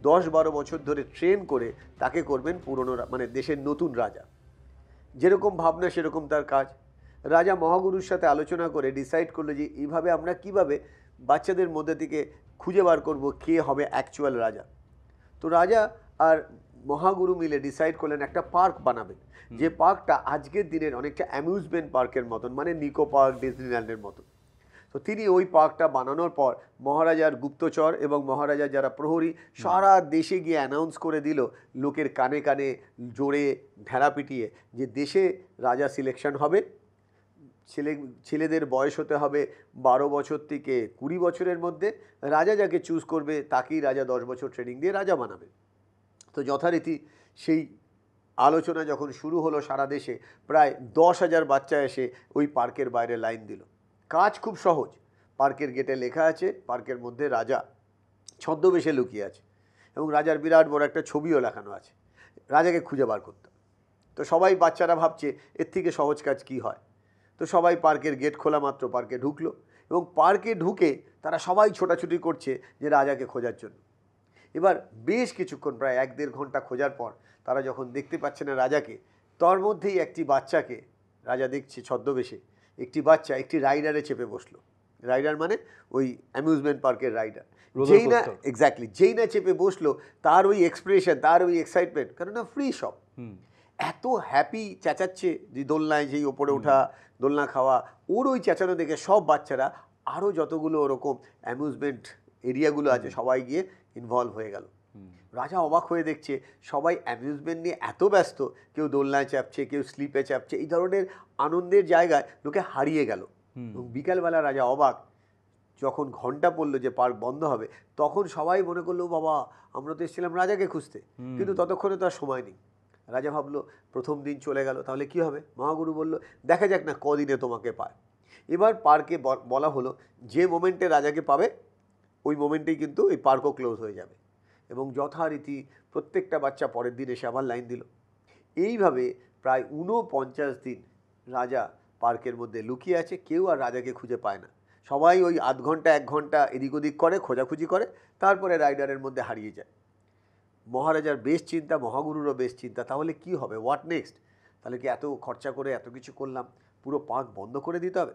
দশ বারো বছর ধরে ট্রেন করে তাকে করবেন পুরনো মানে দেশের নতুন রাজা যেরকম ভাবনা সেরকম তার কাজ রাজা মহাগুরুর সাথে আলোচনা করে ডিসাইড করলো যে এইভাবে আমরা কিভাবে বাচ্চাদের মধ্যে থেকে খুঁজে বার করবো কে হবে অ্যাকচুয়াল রাজা তো রাজা আর মহাগুরু মিলে ডিসাইড করলেন একটা পার্ক বানাবেন যে পার্কটা আজকের দিনের অনেকটা অ্যামিউজমেন্ট পার্কের মতন মানে নিকো পার্ক ডিজনিল্যান্ডের মতন তো তিনি ওই পার্কটা বানানোর পর মহারাজার গুপ্তচর এবং মহারাজার যারা প্রহরী সারা দেশে গিয়ে অ্যানাউন্স করে দিল লোকের কানে কানে জোরে ঢেড়া পিটিয়ে যে দেশে রাজা সিলেকশন হবে ছেলে ছেলেদের বয়স হতে হবে বারো বছর থেকে কুড়ি বছরের মধ্যে রাজা যাকে চুজ করবে তাকেই রাজা দশ বছর ট্রেনিং দিয়ে রাজা বানাবে তো যথারীতি সেই আলোচনা যখন শুরু হলো সারা দেশে প্রায় দশ হাজার বাচ্চা এসে ওই পার্কের বাইরে লাইন দিল কাজ খুব সহজ পার্কের গেটে লেখা আছে পার্কের মধ্যে রাজা ছদ্মবেশে লুকিয়ে আছে এবং রাজার বিরাট বড় একটা ছবিও লেখানো আছে রাজাকে খুঁজে বার করতে তো সবাই বাচ্চারা ভাবছে এর থেকে সহজ কাজ কি হয় তো সবাই পার্কের গেট খোলা মাত্র পার্কে ঢুকলো এবং পার্কে ঢুকে তারা সবাই ছোটাছুটি করছে যে রাজাকে খোঁজার জন্য এবার বেশ কিছুক্ষণ প্রায় এক দেড় ঘন্টা খোঁজার পর তারা যখন দেখতে পাচ্ছে না রাজাকে তার মধ্যেই একটি বাচ্চাকে রাজা দেখছে ছদ্মবেশে একটি বাচ্চা একটি রাইডারে চেপে বসলো রাইডার মানে ওই অ্যামিউজমেন্ট পার্কের রাইডার যেই না এক্স্যাক্টলি যেই না চেপে বসলো তার ওই এক্সপ্রেশন তার ওই এক্সাইটমেন্ট কেননা ফ্রি শপ এত হ্যাপি চেঁচাচ্ছে যে দোলনায় যেই ওপরে ওঠা দোলনা খাওয়া ওর ওই চেঁচানো দেখে সব বাচ্চারা আরও যতগুলো ওরকম অ্যামিউজমেন্ট এরিয়াগুলো আছে সবাই গিয়ে ইনভলভ হয়ে গেল রাজা অবাক হয়ে দেখছে সবাই অ্যামিউজমেন্ট নিয়ে এত ব্যস্ত কেউ দোলনায় চাপছে কেউ স্লিপে চাপছে এই ধরনের আনন্দের জায়গায় লোকে হারিয়ে গেল এবং বিকালবেলা রাজা অবাক যখন ঘন্টা পড়লো যে পার্ক বন্ধ হবে তখন সবাই মনে করলো বাবা আমরা তো এসেছিলাম রাজাকে খুঁজতে কিন্তু ততক্ষণে তো আর সময় নেই রাজা ভাবলো প্রথম দিন চলে গেল তাহলে কি হবে মহাগুরু বলল দেখা যাক না কদিনে তোমাকে পায় এবার পার্কে বলা হলো যে মোমেন্টে রাজাকে পাবে ওই মোমেন্টেই কিন্তু ওই পার্কও ক্লোজ হয়ে যাবে এবং যথারীতি প্রত্যেকটা বাচ্চা পরের দিন এসে আবার লাইন দিল এইভাবে প্রায় ঊনপঞ্চাশ দিন রাজা পার্কের মধ্যে লুকিয়ে আছে কেউ আর রাজাকে খুঁজে পায় না সবাই ওই আধ ঘন্টা এক ঘন্টা এদিক ওদিক করে খোঁজাখুঁজি করে তারপরে রাইডারের মধ্যে হারিয়ে যায় মহারাজার বেশ চিন্তা মহাগুরুরও বেশ চিন্তা তাহলে কি হবে হোয়াট নেক্সট তাহলে কি এত খরচা করে এত কিছু করলাম পুরো পার্ক বন্ধ করে দিতে হবে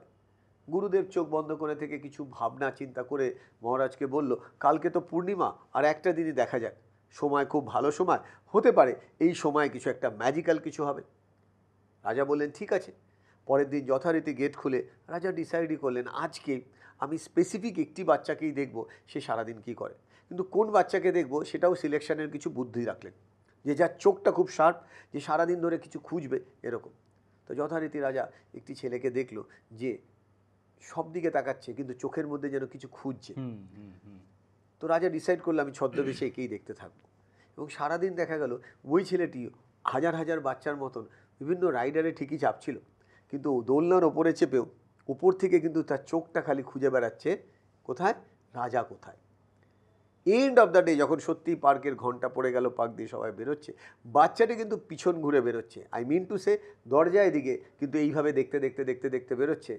গুরুদেব চোখ বন্ধ করে থেকে কিছু ভাবনা চিন্তা করে মহারাজকে বলল কালকে তো পূর্ণিমা আর একটা দিনই দেখা যাক সময় খুব ভালো সময় হতে পারে এই সময় কিছু একটা ম্যাজিক্যাল কিছু হবে রাজা বললেন ঠিক আছে পরের দিন যথারীতি গেট খুলে রাজা ডিসাইডই করলেন আজকে আমি স্পেসিফিক একটি বাচ্চাকেই দেখব সে সারাদিন কি করে কিন্তু কোন বাচ্চাকে দেখব সেটাও সিলেকশনের কিছু বুদ্ধি রাখলেন যে যার চোখটা খুব শার্প যে সারাদিন ধরে কিছু খুঁজবে এরকম তো যথারীতি রাজা একটি ছেলেকে দেখলো যে সব দিকে তাকাচ্ছে কিন্তু চোখের মধ্যে যেন কিছু খুঁজছে তো রাজা ডিসাইড করলো আমি ছদ্মবেশে একেই দেখতে থাকবো এবং সারাদিন দেখা গেল ওই ছেলেটি হাজার হাজার বাচ্চার মতন বিভিন্ন রাইডারে ঠিকই চাপছিল কিন্তু দোলনার ওপরে চেপেও ওপর থেকে কিন্তু তার চোখটা খালি খুঁজে বেড়াচ্ছে কোথায় রাজা কোথায় এন্ড অফ দ্য ডে যখন সত্যি পার্কের ঘন্টা পড়ে গেল পার্ক দিয়ে সবাই বেরোচ্ছে বাচ্চাটি কিন্তু পিছন ঘুরে বেরোচ্ছে আই মিন টু সে দরজা এদিকে কিন্তু এইভাবে দেখতে দেখতে দেখতে দেখতে বেরোচ্ছে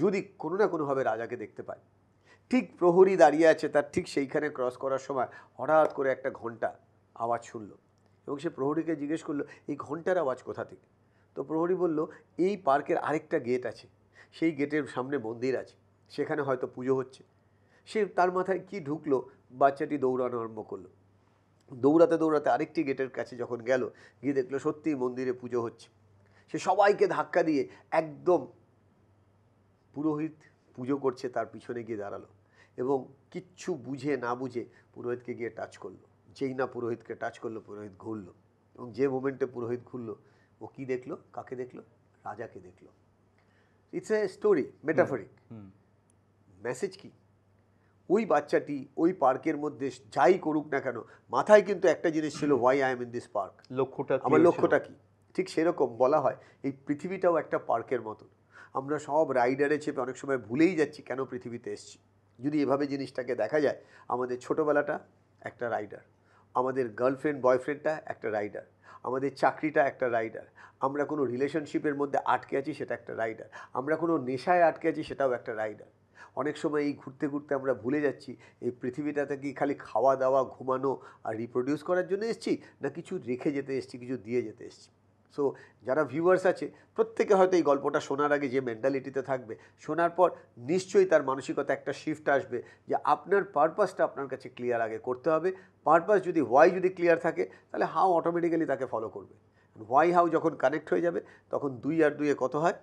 যদি কোনো না কোনোভাবে রাজাকে দেখতে পায় ঠিক প্রহরী দাঁড়িয়ে আছে তার ঠিক সেইখানে ক্রস করার সময় হঠাৎ করে একটা ঘন্টা আওয়াজ শুনল এবং সে প্রহরীকে জিজ্ঞেস করলো এই ঘন্টার আওয়াজ কোথা থেকে তো প্রহরী বলল এই পার্কের আরেকটা গেট আছে সেই গেটের সামনে মন্দির আছে সেখানে হয়তো পুজো হচ্ছে সে তার মাথায় কি ঢুকলো বাচ্চাটি দৌড়ানো আরম্ভ করলো দৌড়াতে দৌড়াতে আরেকটি গেটের কাছে যখন গেল গিয়ে দেখলো সত্যিই মন্দিরে পুজো হচ্ছে সে সবাইকে ধাক্কা দিয়ে একদম পুরোহিত পুজো করছে তার পিছনে গিয়ে দাঁড়ালো এবং কিচ্ছু বুঝে না বুঝে পুরোহিতকে গিয়ে টাচ করলো যেই না পুরোহিতকে টাচ করলো পুরোহিত ঘুরলো এবং যে মোমেন্টে পুরোহিত ঘুরলো ও কি দেখলো কাকে দেখলো রাজাকে দেখলো it's a story metaphoric message কি ওই বাচ্চাটি ওই পার্কের মধ্যে যাই করুক না কেন মাথায় কিন্তু একটা জিনিস ছিল why I am in this park লক্ষ্যটা আমার লক্ষ্যটা কি ঠিক সেরকম বলা হয় এই পৃথিবীটাও একটা পার্কের মতন আমরা সব রাইডারে চেপে অনেক সময় ভুলেই যাচ্ছি কেন পৃথিবীতে এসছি যদি এভাবে জিনিসটাকে দেখা যায় আমাদের ছোটোবেলাটা একটা রাইডার আমাদের গার্লফ্রেন্ড বয়ফ্রেন্ডটা একটা রাইডার আমাদের চাকরিটা একটা রাইডার আমরা কোনো রিলেশনশিপের মধ্যে আটকে আছি সেটা একটা রাইডার আমরা কোনো নেশায় আটকে আছি সেটাও একটা রাইডার অনেক সময় এই ঘুরতে ঘুরতে আমরা ভুলে যাচ্ছি এই পৃথিবীটাতে কি খালি খাওয়া দাওয়া ঘুমানো আর রিপ্রোডিউস করার জন্য এসছি না কিছু রেখে যেতে এসছি কিছু দিয়ে যেতে এসছি সো যারা ভিউয়ার্স আছে প্রত্যেকে হয়তো এই গল্পটা শোনার আগে যে মেন্টালিটিতে থাকবে শোনার পর নিশ্চয়ই তার মানসিকতা একটা শিফট আসবে যে আপনার পারপাসটা আপনার কাছে ক্লিয়ার আগে করতে হবে পারপাস যদি ওয়াই যদি ক্লিয়ার থাকে তাহলে হাউ অটোমেটিক্যালি তাকে ফলো করবে হোয়াই হাউ যখন কানেক্ট হয়ে যাবে তখন দুই আর দুইয়ে কত হয়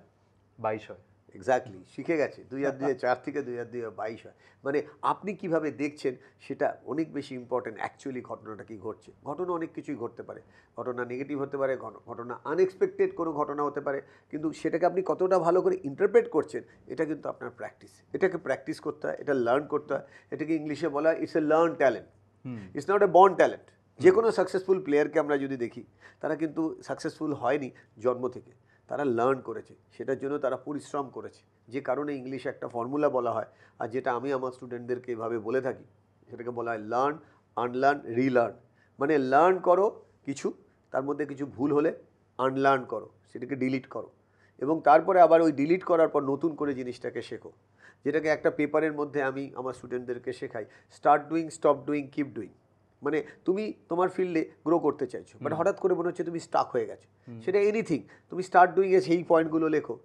বাইশ হয় এক্স্যাক্টলি শিখে গেছে দুই হাজার দুই চার থেকে দুই হাজার দুই বাইশ হয় মানে আপনি কিভাবে দেখছেন সেটা অনেক বেশি ইম্পর্টেন্ট অ্যাকচুয়ালি ঘটনাটা কি ঘটছে ঘটনা অনেক কিছুই ঘটতে পারে ঘটনা নেগেটিভ হতে পারে ঘটনা আনএক্সপেক্টেড কোনো ঘটনা হতে পারে কিন্তু সেটাকে আপনি কতটা ভালো করে ইন্টারপ্রেট করছেন এটা কিন্তু আপনার প্র্যাকটিস এটাকে প্র্যাকটিস করতে হয় এটা লার্ন করতে হয় এটাকে ইংলিশে বলা হয় it's a learn talent it's not a born talent যে কোনো সাকসেসফুল প্লেয়ারকে আমরা যদি দেখি তারা কিন্তু সাকসেসফুল হয়নি জন্ম থেকে তারা লার্ন করেছে সেটার জন্য তারা পরিশ্রম করেছে যে কারণে ইংলিশে একটা ফর্মুলা বলা হয় আর যেটা আমি আমার স্টুডেন্টদেরকে এভাবে বলে থাকি সেটাকে বলা হয় লার্ন আনলার্ন রিলার্ন মানে লার্ন করো কিছু তার মধ্যে কিছু ভুল হলে আনলার্ন করো সেটাকে ডিলিট করো এবং তারপরে আবার ওই ডিলিট করার পর নতুন করে জিনিসটাকে শেখো যেটাকে একটা পেপারের মধ্যে আমি আমার স্টুডেন্টদেরকে শেখাই start doing stop doing keep doing মানে তুমি তোমার ফিল্ডে গ্রো করতে চাইছো বাট হঠাৎ করে মনে হচ্ছে তুমি স্টাক হয়ে গেছো সেটা এনিথিং তুমি স্টার্ট ডুইং এ সেই পয়েন্টগুলো লেখো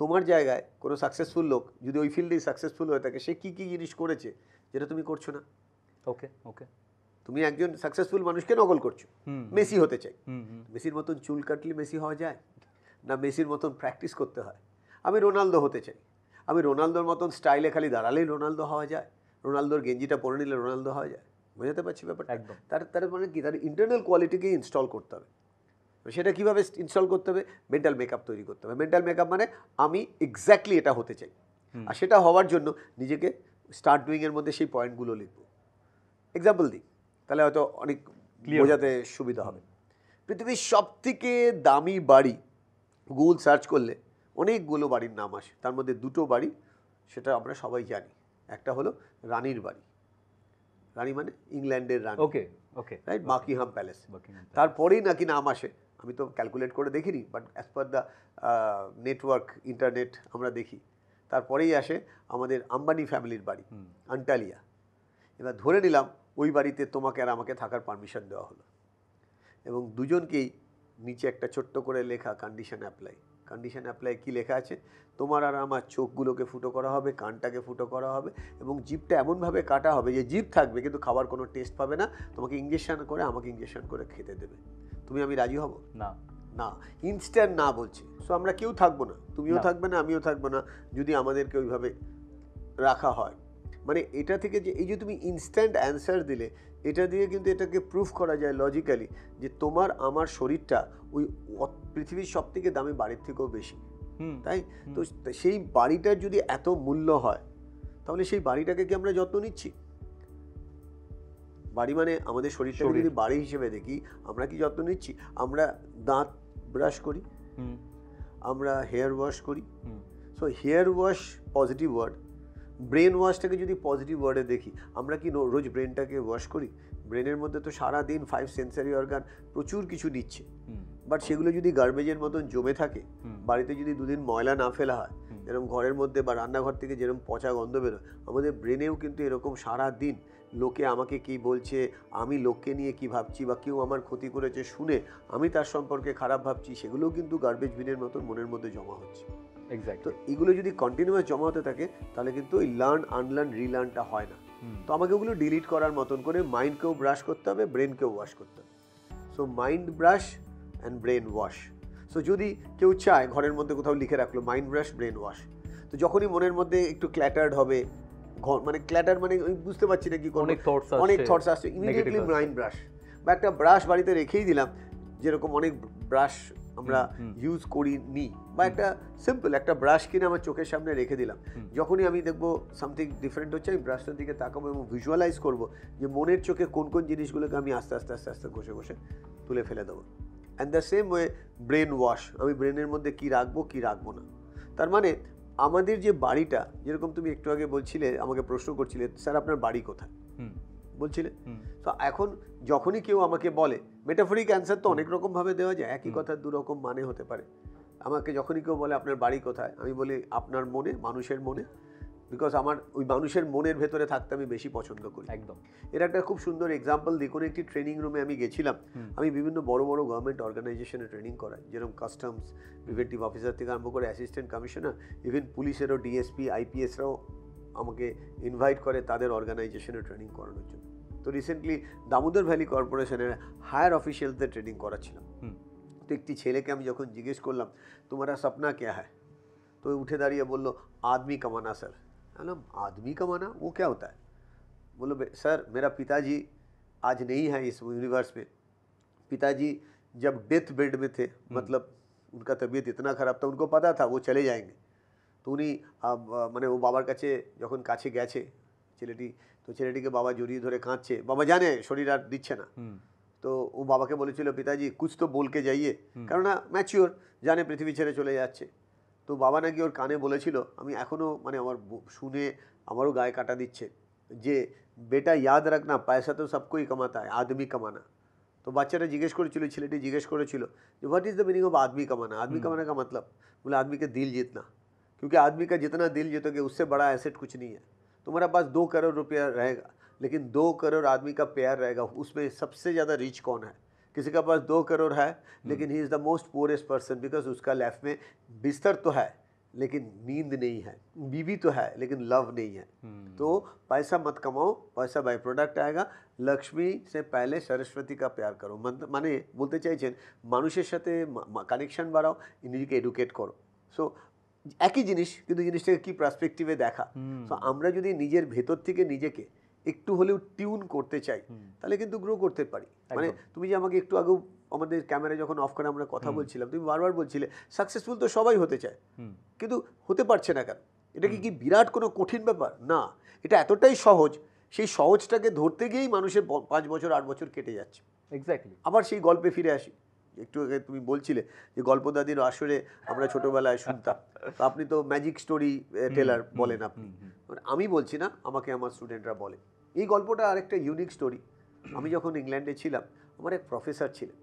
তোমার জায়গায় কোনো সাকসেসফুল লোক যদি ওই ফিল্ডেই সাকসেসফুল হয়ে থাকে সে কী কী জিনিস করেছে যেটা তুমি করছো না ওকে ওকে তুমি একজন সাকসেসফুল মানুষকে নকল করছো মেসি হতে চাই মেসির মতন চুল কাটলে মেসি হওয়া যায় না মেসির মতন প্র্যাকটিস করতে হয় আমি রোনালদো হতে চাই আমি রোনালদোর মতন স্টাইলে খালি দাঁড়ালেই রোনালদো হওয়া যায় রোনালদোর গেঞ্জিটা পরে নিলে রোনালদো হওয়া যায় বোঝাতে পারছি ব্যাপারটা একদম তার তার মানে কি তার ইন্টারনাল কোয়ালিটিকেই ইনস্টল করতে হবে সেটা কীভাবে ইনস্টল করতে হবে মেন্টাল মেকআপ তৈরি করতে হবে মেন্টাল মেকআপ মানে আমি এক্স্যাক্টলি এটা হতে চাই আর সেটা হওয়ার জন্য নিজেকে স্টার্ট ডুইংয়ের মধ্যে সেই পয়েন্টগুলো লিখব এক্সাম্পল দিই তাহলে হয়তো অনেক বোঝাতে সুবিধা হবে পৃথিবীর সবথেকে দামি বাড়ি গুগল সার্চ করলে অনেকগুলো বাড়ির নাম আসে তার মধ্যে দুটো বাড়ি সেটা আমরা সবাই জানি একটা হলো রানীর বাড়ি রানী মানে ইংল্যান্ডের রানী ওকে ওকে রাইট বাকিহাম প্যালেস তারপরেই নাকি নাম আসে আমি তো ক্যালকুলেট করে দেখিনি but as per the network internet আমরা দেখি তারপরেই আসে আমাদের আম্বানি ফ্যামিলির বাড়ি আন্টালিয়া এবার ধরে নিলাম ওই বাড়িতে তোমাকে আর আমাকে থাকার পারমিশন দেওয়া হলো এবং দুজনকেই নিচে একটা ছোট্ট করে লেখা কন্ডিশন অ্যাপ্লাই কন্ডিশন অ্যাপ্লাই কী লেখা আছে তোমার আর আমার চোখগুলোকে ফুটো করা হবে কানটাকে ফুটো করা হবে এবং জিভটা এমনভাবে কাটা হবে যে জিভ থাকবে কিন্তু খাবার কোনো টেস্ট পাবে না তোমাকে ইঞ্জেকশন করে আমাকে ইঞ্জেকশন করে খেতে দেবে তুমি আমি রাজি হব না না ইনস্ট্যান্ট না বলছে সো আমরা কেউ থাকবো না তুমিও থাকবে না আমিও থাকবো না যদি আমাদেরকে ওইভাবে রাখা হয় মানে এটা থেকে যে এই যে তুমি ইনস্ট্যান্ট অ্যান্সার দিলে এটা দিয়ে কিন্তু এটাকে প্রুফ করা যায় লজিক্যালি যে তোমার আমার শরীরটা ওই অত পৃথিবীর সব থেকে দামি বাড়ির থেকেও বেশি তাই তো সেই বাড়িটার যদি এত মূল্য হয় তাহলে সেই বাড়িটাকে কি আমরা যত্ন নিচ্ছি বাড়ি মানে আমাদের শরীরটাকে যদি বাড়ি হিসেবে দেখি আমরা কি যত্ন নিচ্ছি আমরা দাঁত ব্রাশ করি আমরা হেয়ার ওয়াশ করি so hair wash positive word brain ওয়াশটাকে যদি পজিটিভ ওয়ার্ডে দেখি আমরা কি রোজ ব্রেনটাকে ওয়াশ করি ব্রেনের মধ্যে তো সারা দিন ফাইভ সেন্সারি অর্গান প্রচুর কিছু নিচ্ছে বাট সেগুলো যদি গার্বেজের মতন জমে থাকে বাড়িতে যদি দুদিন ময়লা না ফেলা হয় যেরকম ঘরের মধ্যে বা রান্নাঘর থেকে যেরকম পচা গন্ধ বেরোয় আমাদের ব্রেনেও কিন্তু এরকম সারা দিন লোকে আমাকে কি বলছে আমি লোককে নিয়ে কি ভাবছি বা কেউ আমার ক্ষতি করেছে শুনে আমি তার সম্পর্কে খারাপ ভাবছি সেগুলোও কিন্তু গার্বেজ বিনের মতন মনের মধ্যে জমা হচ্ছে তো এগুলো যদি কন্টিনিউয়াস জমা হতে থাকে তাহলে কিন্তু ওই লার্ন আনলার্ন রিলার্নটা হয় না তো আমাকে ওগুলো ডিলিট করার মতন করে মাইন্ডকেও ব্রাশ করতে হবে ব্রেনকেও ওয়াশ করতে হবে so mind brush and brain wash so যদি কেউ চায় ঘরের মধ্যে কোথাও লিখে রাখলো মাইন্ড ব্রাশ ব্রেন ওয়াশ তো যখনই মনের মধ্যে একটু ক্ল্যাটার্ড হবে মানে ক্ল্যাটার মানে আমি বুঝতে পারছি না কি অনেক থটস অনেক থটস আসছে ইমিডিয়েটলি মাইন্ড ব্রাশ বা একটা ব্রাশ বাড়িতে রেখেই দিলাম যেরকম অনেক ব্রাশ আমরা ইউজ করি নি বা একটা সিম্পল একটা ব্রাশ কিনে আমার চোখের সামনে রেখে দিলাম যখনই আমি দেখবো সামথিং ডিফারেন্ট হচ্ছে আমি ব্রাশটার দিকে তাকাবো এবং ভিজুয়ালাইজ করবো যে মনের চোখে কোন কোন জিনিসগুলোকে আমি আস্তে আস্তে আস্তে আস্তে ঘষে ঘষে তুলে ফেলে দেবো and the same way brain wash আমি ব্রেনের মধ্যে কি রাখবো কি রাখবো না তার মানে আমাদের যে বাড়িটা যেরকম তুমি একটু আগে বলছিলে আমাকে প্রশ্ন করছিলে স্যার আপনার বাড়ি কোথায় বলছিলে তো এখন যখনই কেউ আমাকে বলে মেটাফরিক অ্যান্সার তো অনেক রকমভাবে দেওয়া যায় একই কথার দুরকম মানে হতে পারে আমাকে যখনই কেউ বলে আপনার বাড়ি কোথায় আমি বলি আপনার মনে মানুষের মনে বিকজ আমার ওই মানুষের মনের ভেতরে থাকতে আমি বেশি পছন্দ করি একদম এর একটা খুব সুন্দর এক্সাম্পল দেখুন একটি ট্রেনিং রুমে আমি গেছিলাম আমি বিভিন্ন বড় বড় গভর্নমেন্ট অর্গানাইজেশনে ট্রেনিং করাই যেরকম কাস্টমস প্রিভেন্টিভ অফিসার থেকে আরম্ভ করে অ্যাসিস্ট্যান্ট কমিশনার ইভেন পুলিশেরও ডিএসপি আইপিএসরাও আমাকে ইনভাইট করে তাদের অর্গানাইজেশনে ট্রেনিং করানোর জন্য তো রিসেন্টলি দামোদর ভ্যালি কর্পোরেশনের হায়ার অফিসিয়ালদের ট্রেনিং করাচ্ছিলাম তো একটি ছেলেকে আমি যখন জিজ্ঞেস করলাম তোমার সপনা কে হ্যাঁ তো উঠে দাঁড়িয়ে বললো আদমি কামানা স্যার अलम आदमी का माना वो क्या होता है बोलो सर मेरा पिताजी आज नहीं है इस यूनिवर्स में पिताजी जब डेथ बेड में थे हम्म। मतलब उनका तबीयत इतना ख़राब था उनको पता था वो चले जाएंगे तो उन्हीं अब मैंने तो हम्म। तो वो बाबा का जो काछे गए थे ছেলেটি তো ছেলেটিকে বাবা জড়িয়ে ধরে কাঁদছে বাবা জানে শরীর আর দিচ্ছে না তো ও বাবাকে বলেছিল পিতাজি কুছ তো বলকে যাইয়ে কেননা मैच्योर जाने पृथ्वी ছেড়ে चले जा तो बाबा ना कि और कान আমি এখনও মানে আমার শুনে আমারও গায়ে কাটা দিচ্ছে যে বেটা ইয়াদ রাখনা পয়সা তো সবকই কামাতা হয় আদমি तो বাচ্চাটা जिज्ञेस कर जिज्ञेस कर করেছিল what is the meaning of आदमी कमाना आदमी कमाने का मतलब बोले आदमी के दिल जीतना क्योंकि आदमी का जितना दिल जीतोगे उससे बड़ा एसेट कुछ नहीं है तुम्हारा पास दो करोड़ रुपया रहेगा लेकिन दो करोड़ आदमी का प्यार रहेगा उसमें सबसे ज़्यादा रिच कौन है किसी का पास दो करोड़ है हम्म। लेकिन he is the most poorest person because उसका लाइफ में बिस्तर तो है लेकिन नींद नहीं है बीवी तो है लेकिन लव नहीं है हम्म। तो पैसा मत कमाओ पैसा बाई प्रोडक्ट आएगा लक्ष्मी से पहले सरस्वती का प्यार करो मन माने बोलते चाहिए मानुषर स कनेक्शन बढ़ाओ हम्म। निजे के एडुकेट करो सो एक ही जिनिस क्योंकि जिनिस की देखा तो हमें जो निजे भेतर थे निजेके একটু হলেও টিউন করতে চাই তাহলে কিন্তু গ্রো করতে পারি মানে তুমি যে আমাকে একটু আগেও আমাদের ক্যামেরা যখন অফ করে আমরা কথা বলছিলাম তুমি বারবার বলছিলে সাকসেসফুল তো সবাই হতে চায় কিন্তু হতে পারছে না কেন এটা কি কি বিরাট কোনো কঠিন ব্যাপার না এটা এতটাই সহজ সেই সহজটাকে ধরতে গিয়েই মানুষের পাঁচ বছর আট বছর কেটে যাচ্ছে এক্স্যাক্টলি আবার সেই গল্পে ফিরে আসি একটু আগে তুমি বলছিলে যে গল্প দাদির আসলে আমরা ছোটবেলায় শুনতাম আপনি তো ম্যাজিক স্টোরি টেলার বলেন আপনি আমি বলছি না আমাকে আমার স্টুডেন্টরা বলে এই গল্পটা আরেকটা ইউনিক স্টোরি আমি যখন ইংল্যান্ডে ছিলাম আমার এক প্রফেসর ছিলেন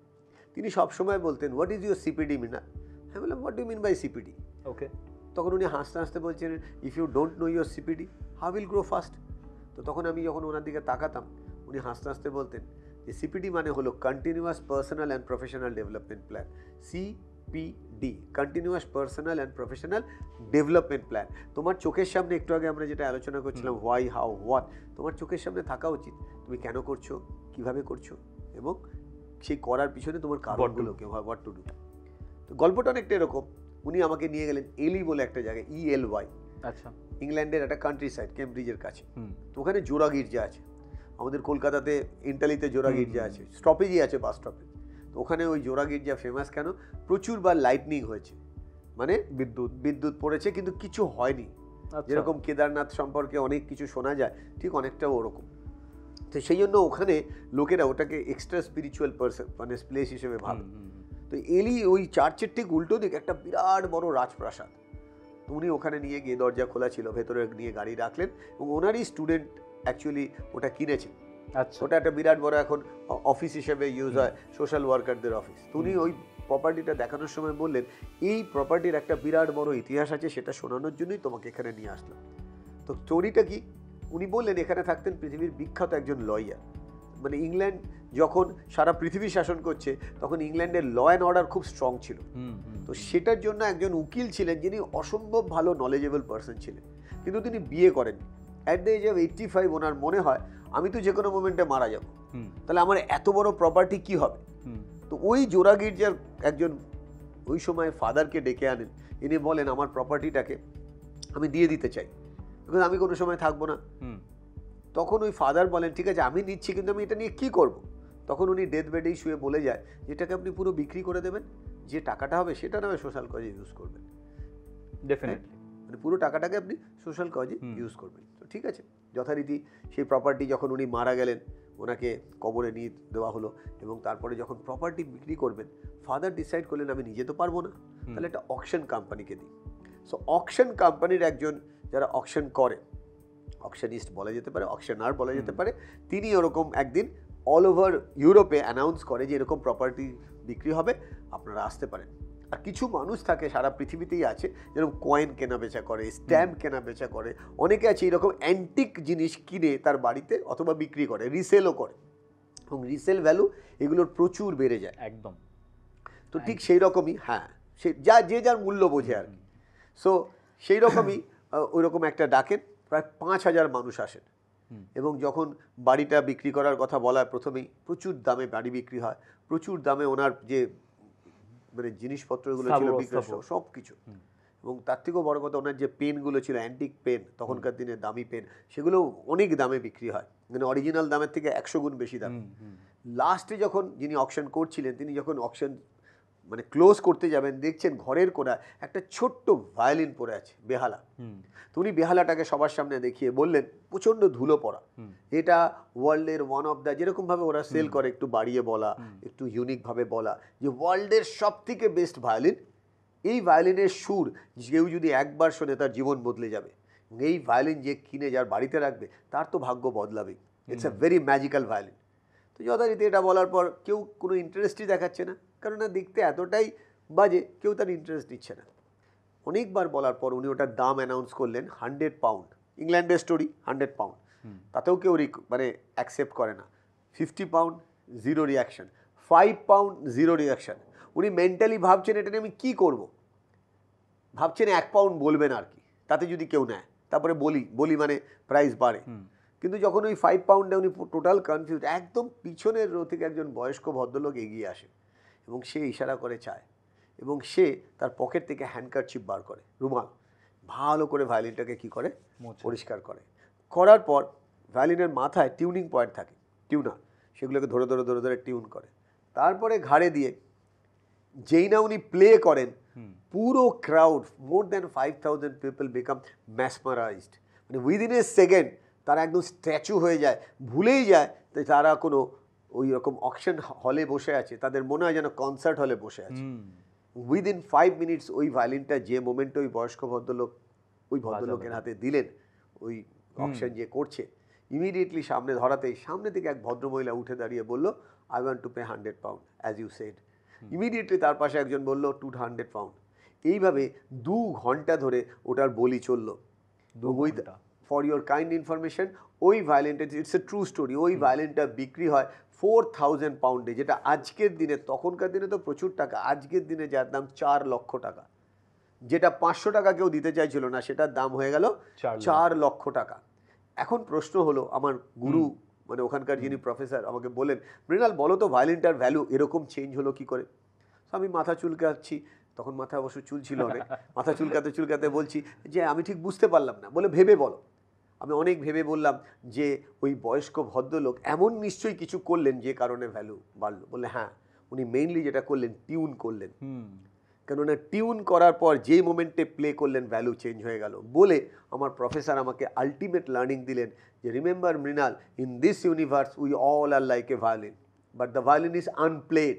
তিনি সবসময় বলতেন হোয়াট ইজ ইউর সিপিডি মিনার হ্যাঁ বললাম what you mean by CPD okay তখন উনি হাসতে হাসতে বলছেন if you don't know your CPD how will grow fast তো তখন আমি যখন ওনার দিকে তাকাতাম উনি হাসতে হাসতে বলতেন যে সিপিডি মানে হলো continuous personal and professional development plan C CPD continuous personal and professional development plan তোমার চোখের সামনে একটু আগে আমরা যেটা আলোচনা করছিলাম হোয়াই হাউ হোয়াট তোমার চোখের সামনে থাকা উচিত তুমি কেন করছো কিভাবে করছো এবং সেই করার পিছনে তোমার কেউ হয় হোয়াট টু ডু তো গল্পটা অনেকটা এরকম উনি আমাকে নিয়ে গেলেন এলি বলে একটা জায়গায় ই এল ওয়াই আচ্ছা ইংল্যান্ডের একটা কান্ট্রি সাইড কেমব্রিজের কাছে তো ওখানে জোড়া গির্জা আছে আমাদের কলকাতাতে ইন্টালিতে জোড়া গির্জা আছে স্টপেজই আছে বাস স্টপেজ ওখানে ওই জোড়া গির্জা ফেমাস কেন প্রচুরবার লাইটনিং হয়েছে মানে বিদ্যুৎ বিদ্যুৎ পড়েছে কিন্তু কিছু হয়নি আচ্ছা। যেরকম কেদারনাথ সম্পর্কে অনেক কিছু শোনা যায় ঠিক অনেকটা ওরকম তো সেই জন্য ওখানে লোকেরা ওটাকে এক্সট্রা স্পিরিচুয়াল পার্সন মানে প্লেস হিসেবে ভাবে তো এলি ওই চার্চের ঠিক উল্টো দিক একটা বিরাট বড় রাজপ্রাসাদ উনি ওখানে নিয়ে গিয়ে দরজা খোলা ছিল ভেতরে নিয়ে গাড়ি রাখলেন এবং ওনারই স্টুডেন্ট অ্যাকচুয়ালি ওটা কিনেছেন আচ্ছা। ওটা একটা বিরাট বড় এখন অফিস হিসেবে ইউজ হয় সোশ্যাল ওয়ার্কারদের অফিস উনি ওই প্রপার্টিটা দেখানোর সময় বললেন এই প্রপার্টির একটা বিরাট বড় ইতিহাস আছে সেটা শোনানোর জন্যই তোমাকে এখানে নিয়ে আসলাম তো চোরিটা কি উনি বললেন এখানে থাকতেন পৃথিবীর বিখ্যাত একজন লয়ার মানে ইংল্যান্ড যখন সারা পৃথিবী শাসন করছে তখন ইংল্যান্ডের ল অ্যান্ড অর্ডার খুব স্ট্রং ছিল তো সেটার জন্য একজন উকিল ছিলেন যিনি অসম্ভব ভালো নলেজেবল পার্সন ছিলেন কিন্তু তিনি বিয়ে করেন at the age of eighty five ওনার মনে হয় আমি তো যে কোনো মোমেন্টে মারা যাব তাহলে আমার এত বড় প্রপার্টি কি হবে তো ওই জোড়া গির্জার একজন ওই সময় ফাদারকে ডেকে আনেন ইনি বলেন আমার প্রপার্টিটাকে আমি দিয়ে দিতে চাই আমি কোনো সময় থাকবো না তখন ওই ফাদার বলেন ঠিক আছে আমি নিচ্ছি কিন্তু আমি এটা নিয়ে কি করব। তখন উনি ডেথ বেডেই শুয়ে বলে যায় যেটাকে আপনি পুরো বিক্রি করে দেবেন যে টাকাটা হবে সেটা নামে সোশ্যাল কজে ইউজ করবেন ডেফিনেটলি মানে পুরো টাকাটাকে আপনি সোশ্যাল কজে ইউজ করবেন তো ঠিক আছে যথারীতি সেই প্রপার্টি যখন উনি মারা গেলেন ওনাকে কবরে নিয়ে দেওয়া হলো এবং তারপরে যখন প্রপার্টি বিক্রি করবেন ফাদার ডিসাইড করলেন আমি নিজে তো পারবো না তাহলে একটা অকশন কোম্পানিকে দিই সো অকশন কোম্পানির একজন যারা অকশন করে অকশনিস্ট বলা যেতে পারে অকশনার বলা যেতে পারে তিনি ওরকম একদিন অল ওভার ইউরোপে অ্যানাউন্স করে যে এরকম প্রপার্টি বিক্রি হবে আপনারা আসতে পারেন আর কিছু মানুষ থাকে সারা পৃথিবীতেই আছে যেরকম কয়েন কেনা বেচা করে স্ট্যাম্প কেনা বেচা করে অনেকে আছে এরকম অ্যান্টিক জিনিস কিনে তার বাড়িতে অথবা বিক্রি করে রিসেলও করে এবং রিসেল ভ্যালু এগুলোর প্রচুর বেড়ে যায় একদম তো ঠিক সেই রকমই হ্যাঁ সে যা যে যার মূল্য বোঝে আর কি সো সেই রকমই ওই রকম একটা ডাকেন প্রায় পাঁচ হাজার মানুষ আসেন এবং যখন বাড়িটা বিক্রি করার কথা বলার প্রথমেই প্রচুর দামে বাড়ি বিক্রি হয় প্রচুর দামে ওনার যে মানে এগুলো ছিল সব কিছু এবং তার থেকেও বড় কথা ওনার যে পেনগুলো ছিল অ্যান্টিক পেন তখনকার দিনে দামি পেন সেগুলো অনেক দামে বিক্রি হয় মানে অরিজিনাল দামের থেকে একশো গুণ বেশি দাম লাস্টে যখন যিনি অকশন করছিলেন তিনি যখন অকশন মানে ক্লোজ করতে যাবেন দেখছেন ঘরের কোনা একটা ছোট্ট ভায়োলিন পরে আছে বেহালা তো উনি বেহালাটাকে সবার সামনে দেখিয়ে বললেন প্রচণ্ড ধুলো পড়া এটা ওয়ার্ল্ডের ওয়ান অফ দ্য যেরকমভাবে ওরা সেল করে একটু বাড়িয়ে বলা একটু ইউনিকভাবে বলা যে ওয়ার্ল্ডের সব থেকে বেস্ট ভায়োলিন এই ভায়োলিনের সুর কেউ যদি একবার শোনে তার জীবন বদলে যাবে এই ভায়োলিন যে কিনে যার বাড়িতে রাখবে তার তো ভাগ্য বদলাবেই it's a very magical violin তো যথারীতি এটা বলার পর কেউ কোনো ইন্টারেস্টই দেখাচ্ছে না কেননা দেখতে এতটাই বাজে কেউ তার ইন্টারেস্ট নিচ্ছে না অনেকবার বলার পর উনি ওটার দাম অ্যানাউন্স করলেন হান্ড্রেড পাউন্ড ইংল্যান্ডের স্টোরি হান্ড্রেড পাউন্ড তাতেও কেউ মানে অ্যাকসেপ্ট করে না fifty pound zero reaction five pound zero reaction উনি মেন্টালি ভাবছেন এটা নিয়ে আমি কী করব ভাবছেন এক পাউন্ড বলবেন আর কি তাতে যদি কেউ নেয় তারপরে বলি বলি মানে প্রাইস বাড়ে কিন্তু যখন ওই ফাইভ পাউন্ডে উনি টোটাল কনফিউজ একদম পিছনের রো থেকে একজন বয়স্ক ভদ্রলোক এগিয়ে আসে এবং সে ইশারা করে চায় এবং সে তার পকেট থেকে হ্যান্ডকারচিপ বার করে রুমাল ভালো করে ভায়োলিনটাকে কি করে পরিষ্কার করে করার পর ভায়োলিনের মাথায় টিউনিং পয়েন্ট থাকে টিউনার সেগুলোকে ধরে ধরে ধরে ধরে টিউন করে তারপরে ঘাড়ে দিয়ে যেই না উনি প্লে করেন পুরো crowd more than five thousand people become mesmerized মানে উইদিন এ সেকেন্ড তারা একদম স্ট্যাচু হয়ে যায় ভুলেই যায় তাই তারা কোনো ওই রকম অকশন হলে বসে আছে তাদের মনে হয় যেন কনসার্ট হলে বসে আছে উইদিন ফাইভ মিনিটস ওই ভায়োলিনটা যে মোমেন্টে ওই বয়স্ক ভদ্রলোক ওই ভদ্রলোকের হাতে দিলেন ওই অকশন যে করছে ইমিডিয়েটলি সামনে ধরাতে সামনে থেকে এক ভদ্রমহিলা উঠে দাঁড়িয়ে বলল I want to pay hundred pound as you said immediately তার পাশে একজন বলল টু হান্ড্রেড পাউন্ড এইভাবে দু ঘন্টা ধরে ওটার বলি চলল ফর ইউর কাইন্ড ইনফরমেশন ওই ভায়োলেন্টের ইটস এ ট্রু স্টোরি ওই ভায়োলেন্টটা বিক্রি হয় ফোর থাউজেন্ড পাউন্ডে যেটা আজকের দিনে তখনকার দিনে তো প্রচুর টাকা আজকের দিনে যার দাম চার লক্ষ টাকা যেটা পাঁচশো টাকা কেউ দিতে চাইছিল না সেটার দাম হয়ে গেল চার লক্ষ টাকা এখন প্রশ্ন হলো আমার গুরু মানে ওখানকার যিনি প্রফেসর আমাকে বলেন মৃণাল বলো তো ভায়োলিনটার ভ্যালু এরকম চেঞ্জ হলো কি করে আমি মাথা চুলকাচ্ছি তখন মাথা অবশ্য চুল ছিল অনেক মাথা চুলকাতে চুলকাতে বলছি যে আমি ঠিক বুঝতে পারলাম না বলে ভেবে বলো আমি অনেক ভেবে বললাম যে ওই বয়স্ক ভদ্রলোক এমন নিশ্চয়ই কিছু করলেন যে কারণে ভ্যালু বাড়লো বললে হ্যাঁ উনি মেইনলি যেটা করলেন টিউন করলেন কেননা টিউন করার পর যেই মোমেন্টে প্লে করলেন ভ্যালু চেঞ্জ হয়ে গেল বলে আমার প্রফেসর আমাকে আলটিমেট লার্নিং দিলেন যে remember Mrinal in this universe we all are like a violin but the violin is unplayed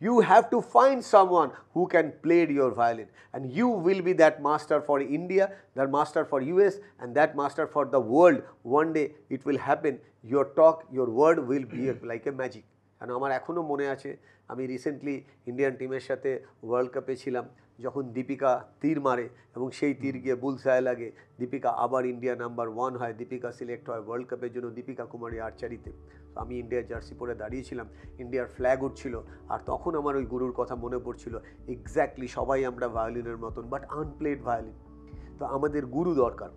You have to find someone who can play your violin and you will be that master for India, that master for US and that master for the world. One day it will happen, your talk, your word will be like a magic. And আমার এখনও মনে আছে আমি রিসেন্টলি ইন্ডিয়ান টিমের সাথে ওয়ার্ল্ড কাপে ছিলাম যখন দীপিকা তীর মারে এবং সেই তীর গিয়ে বুলসায় লাগে দীপিকা আবার ইন্ডিয়া নাম্বার ওয়ান হয় দীপিকা সিলেক্ট হয় ওয়ার্ল্ড কাপের জন্য দীপিকা কুমারী আর্চারিতে আমি ইন্ডিয়ার জার্সি পরে দাঁড়িয়েছিলাম ইন্ডিয়ার ফ্ল্যাগ উঠছিল আর তখন আমার ওই গুরুর কথা মনে পড়ছিল এক্স্যাক্টলি সবাই আমরা ভায়োলিনের মতন বাট আনপ্লেড ভায়োলিন তো আমাদের গুরু দরকার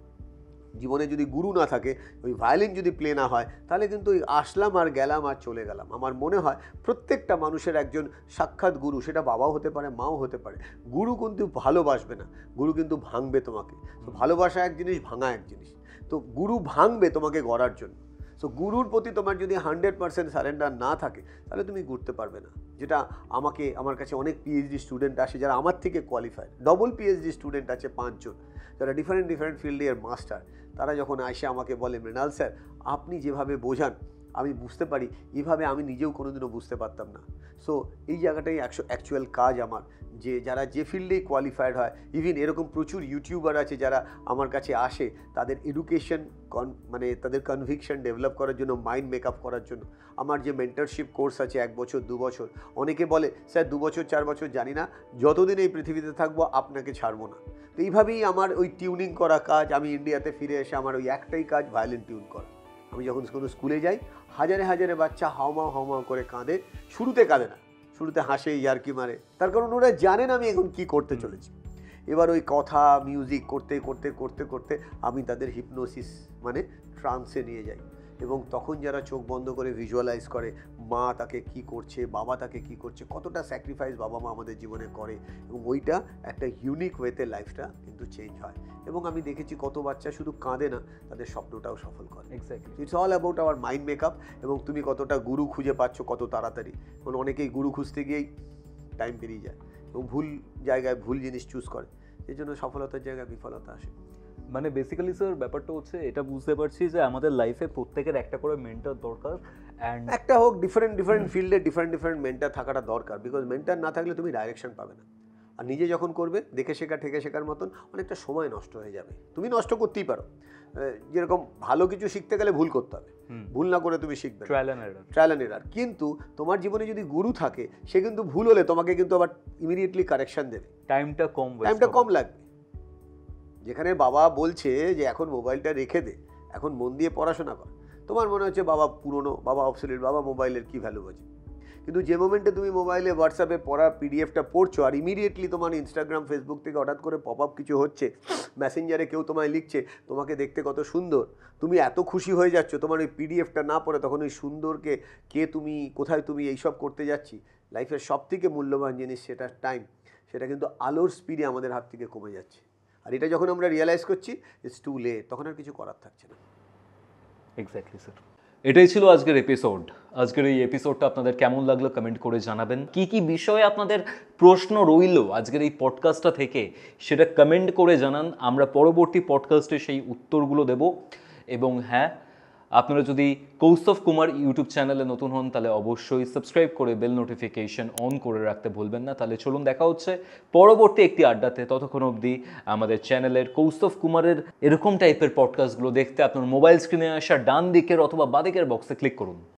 জীবনে যদি গুরু না থাকে ওই ভায়োলিন যদি প্লে না হয় তাহলে কিন্তু ওই আসলাম আর গেলাম আর চলে গেলাম আমার মনে হয় প্রত্যেকটা মানুষের একজন সাক্ষাৎ গুরু সেটা বাবাও হতে পারে মাও হতে পারে গুরু কিন্তু ভালোবাসবে না গুরু কিন্তু ভাঙবে তোমাকে তো ভালোবাসা এক জিনিস ভাঙা এক জিনিস তো গুরু ভাঙবে তোমাকে গড়ার জন্য সো গুরুর প্রতি তোমার যদি হান্ড্রেড পার্সেন্ট সারেন্ডার না থাকে তাহলে তুমি ঘুরতে পারবে না যেটা আমাকে আমার কাছে অনেক পিএইচডি স্টুডেন্ট আসে যারা আমার থেকে কোয়ালিফাইড ডবল পিএইচডি স্টুডেন্ট আছে পাঁচজন যারা ডিফারেন্ট ডিফারেন্ট ফিল্ডের মাস্টার তারা যখন আসে আমাকে বলে মৃণাল স্যার আপনি যেভাবে বোঝান আমি বুঝতে পারি এভাবে আমি নিজেও কোনোদিনও বুঝতে পারতাম না সো এই জায়গাটাই একশো অ্যাকচুয়াল কাজ আমার যে যারা যে ফিল্ডেই কোয়ালিফাইড হয় ইভিন এরকম প্রচুর ইউটিউবার আছে যারা আমার কাছে আসে তাদের এডুকেশন কন মানে তাদের কনভিকশন ডেভেলপ করার জন্য মাইন্ড মেকআপ করার জন্য আমার যে মেন্টারশিপ কোর্স আছে এক বছর দু বছর অনেকে বলে স্যার দু বছর চার বছর জানি না যতদিন এই পৃথিবীতে থাকবো আপনাকে ছাড়বো না তো এইভাবেই আমার ওই টিউনিং করা কাজ আমি ইন্ডিয়াতে ফিরে এসে আমার ওই একটাই কাজ ভায়োলিন টিউন করা আমি যখন কোনো স্কুলে যাই হাজারে হাজারে বাচ্চা হাওমা হাওমা করে কাঁদে শুরুতে কাঁদে না শুরুতে হাসে ইয়ারকি মারে তার কারণ ওরা জানেন আমি এখন কি করতে চলেছি এবার ওই কথা মিউজিক করতে করতে করতে করতে আমি তাদের হিপনোসিস মানে ট্রান্সে নিয়ে যাই এবং তখন যারা চোখ বন্ধ করে ভিজুয়ালাইজ করে মা তাকে কি করছে বাবা তাকে কি করছে কতটা স্যাক্রিফাইস বাবা মা আমাদের জীবনে করে এবং ওইটা একটা ইউনিক ওয়েতে লাইফটা কিন্তু চেঞ্জ হয় এবং আমি দেখেছি কত বাচ্চা শুধু কাঁদে না তাদের স্বপ্নটাও সফল করে exactly it's all about our mind makeup এবং তুমি কতটা গুরু খুঁজে পাচ্ছ কত তাড়াতাড়ি কারণ অনেকেই গুরু খুঁজতে গিয়েই টাইম পেরিয়ে যায় এবং ভুল জায়গায় ভুল জিনিস চুজ করে এই জন্য সফলতার জায়গায় বিফলতা আসে মানে বেসিক্যালি স্যার ব্যাপারটা হচ্ছে এটা বুঝতে পারছি যে আমাদের লাইফে প্রত্যেকের একটা করে মেন্টর দরকার অ্যান্ড একটা হোক ডিফারেন্ট ডিফারেন্ট ফিল্ডে ডিফারেন্ট ডিফারেন্ট মেন্টার থাকাটা দরকার বিকজ মেন্টার না থাকলে তুমি ডাইরেকশন পাবে না আর নিজে যখন করবে দেখে শেখা ঠেকে শেখার মতন অনেকটা সময় নষ্ট হয়ে যাবে তুমি নষ্ট করতেই পারো যেরকম ভালো কিছু শিখতে গেলে ভুল করতে হবে ভুল না করে তুমি শিখবে ট্রায়াল এন্ড এরার কিন্তু তোমার জীবনে যদি গুরু থাকে সে কিন্তু ভুল হলে তোমাকে কিন্তু আবার ইমিডিয়েটলি কারেকশন দেবে টাইমটা কম টাইমটা কম লাগবে যেখানে বাবা বলছে যে এখন মোবাইলটা রেখে দে এখন মন দিয়ে পড়াশোনা কর তোমার মনে হচ্ছে বাবা পুরনো বাবা অপসিলেট বাবা মোবাইলের কী ভ্যালু বোঝে কিন্তু যে মোমেন্টে তুমি মোবাইলে হোয়াটসঅ্যাপে পড়া পিডিএফটা পড়ছো আর ইমিডিয়েটলি তোমার ইনস্টাগ্রাম ফেসবুক থেকে হঠাৎ করে পপ আপ কিছু হচ্ছে মেসেঞ্জারে কেউ তোমায় লিখছে তোমাকে দেখতে কত সুন্দর তুমি এত খুশি হয়ে যাচ্ছ তোমার ওই পিডিএফটা না পড়ে তখন ওই সুন্দরকে কে তুমি কোথায় তুমি এইসব করতে যাচ্ছি লাইফের সবথেকে মূল্যবান জিনিস সেটা টাইম সেটা কিন্তু আলোর স্পিডে আমাদের হাত থেকে কমে যাচ্ছে আর এটা যখন আমরা রিয়েলাইজ করছি ইটস টু লে তখন আর কিছু করার থাকছে না এক্স্যাক্টলি স্যার এটাই ছিল আজকের এপিসোড আজকের এই এপিসোডটা আপনাদের কেমন লাগলো কমেন্ট করে জানাবেন কি কি বিষয়ে আপনাদের প্রশ্ন রইল আজকের এই পডকাস্টটা থেকে সেটা কমেন্ট করে জানান আমরা পরবর্তী পডকাস্টে সেই উত্তরগুলো দেব এবং হ্যাঁ আপনারা যদি কৌস্তভ কুমার ইউটিউব চ্যানেলে নতুন হন তাহলে অবশ্যই সাবস্ক্রাইব করে বেল নোটিফিকেশন অন করে রাখতে ভুলবেন না তাহলে চলুন দেখা হচ্ছে পরবর্তী একটি আড্ডাতে ততক্ষণ অবধি আমাদের চ্যানেলের কৌস্তভ কুমারের এরকম টাইপের পডকাস্টগুলো দেখতে আপনার মোবাইল স্ক্রিনে আসা ডান দিকের অথবা বাদিকের বক্সে ক্লিক করুন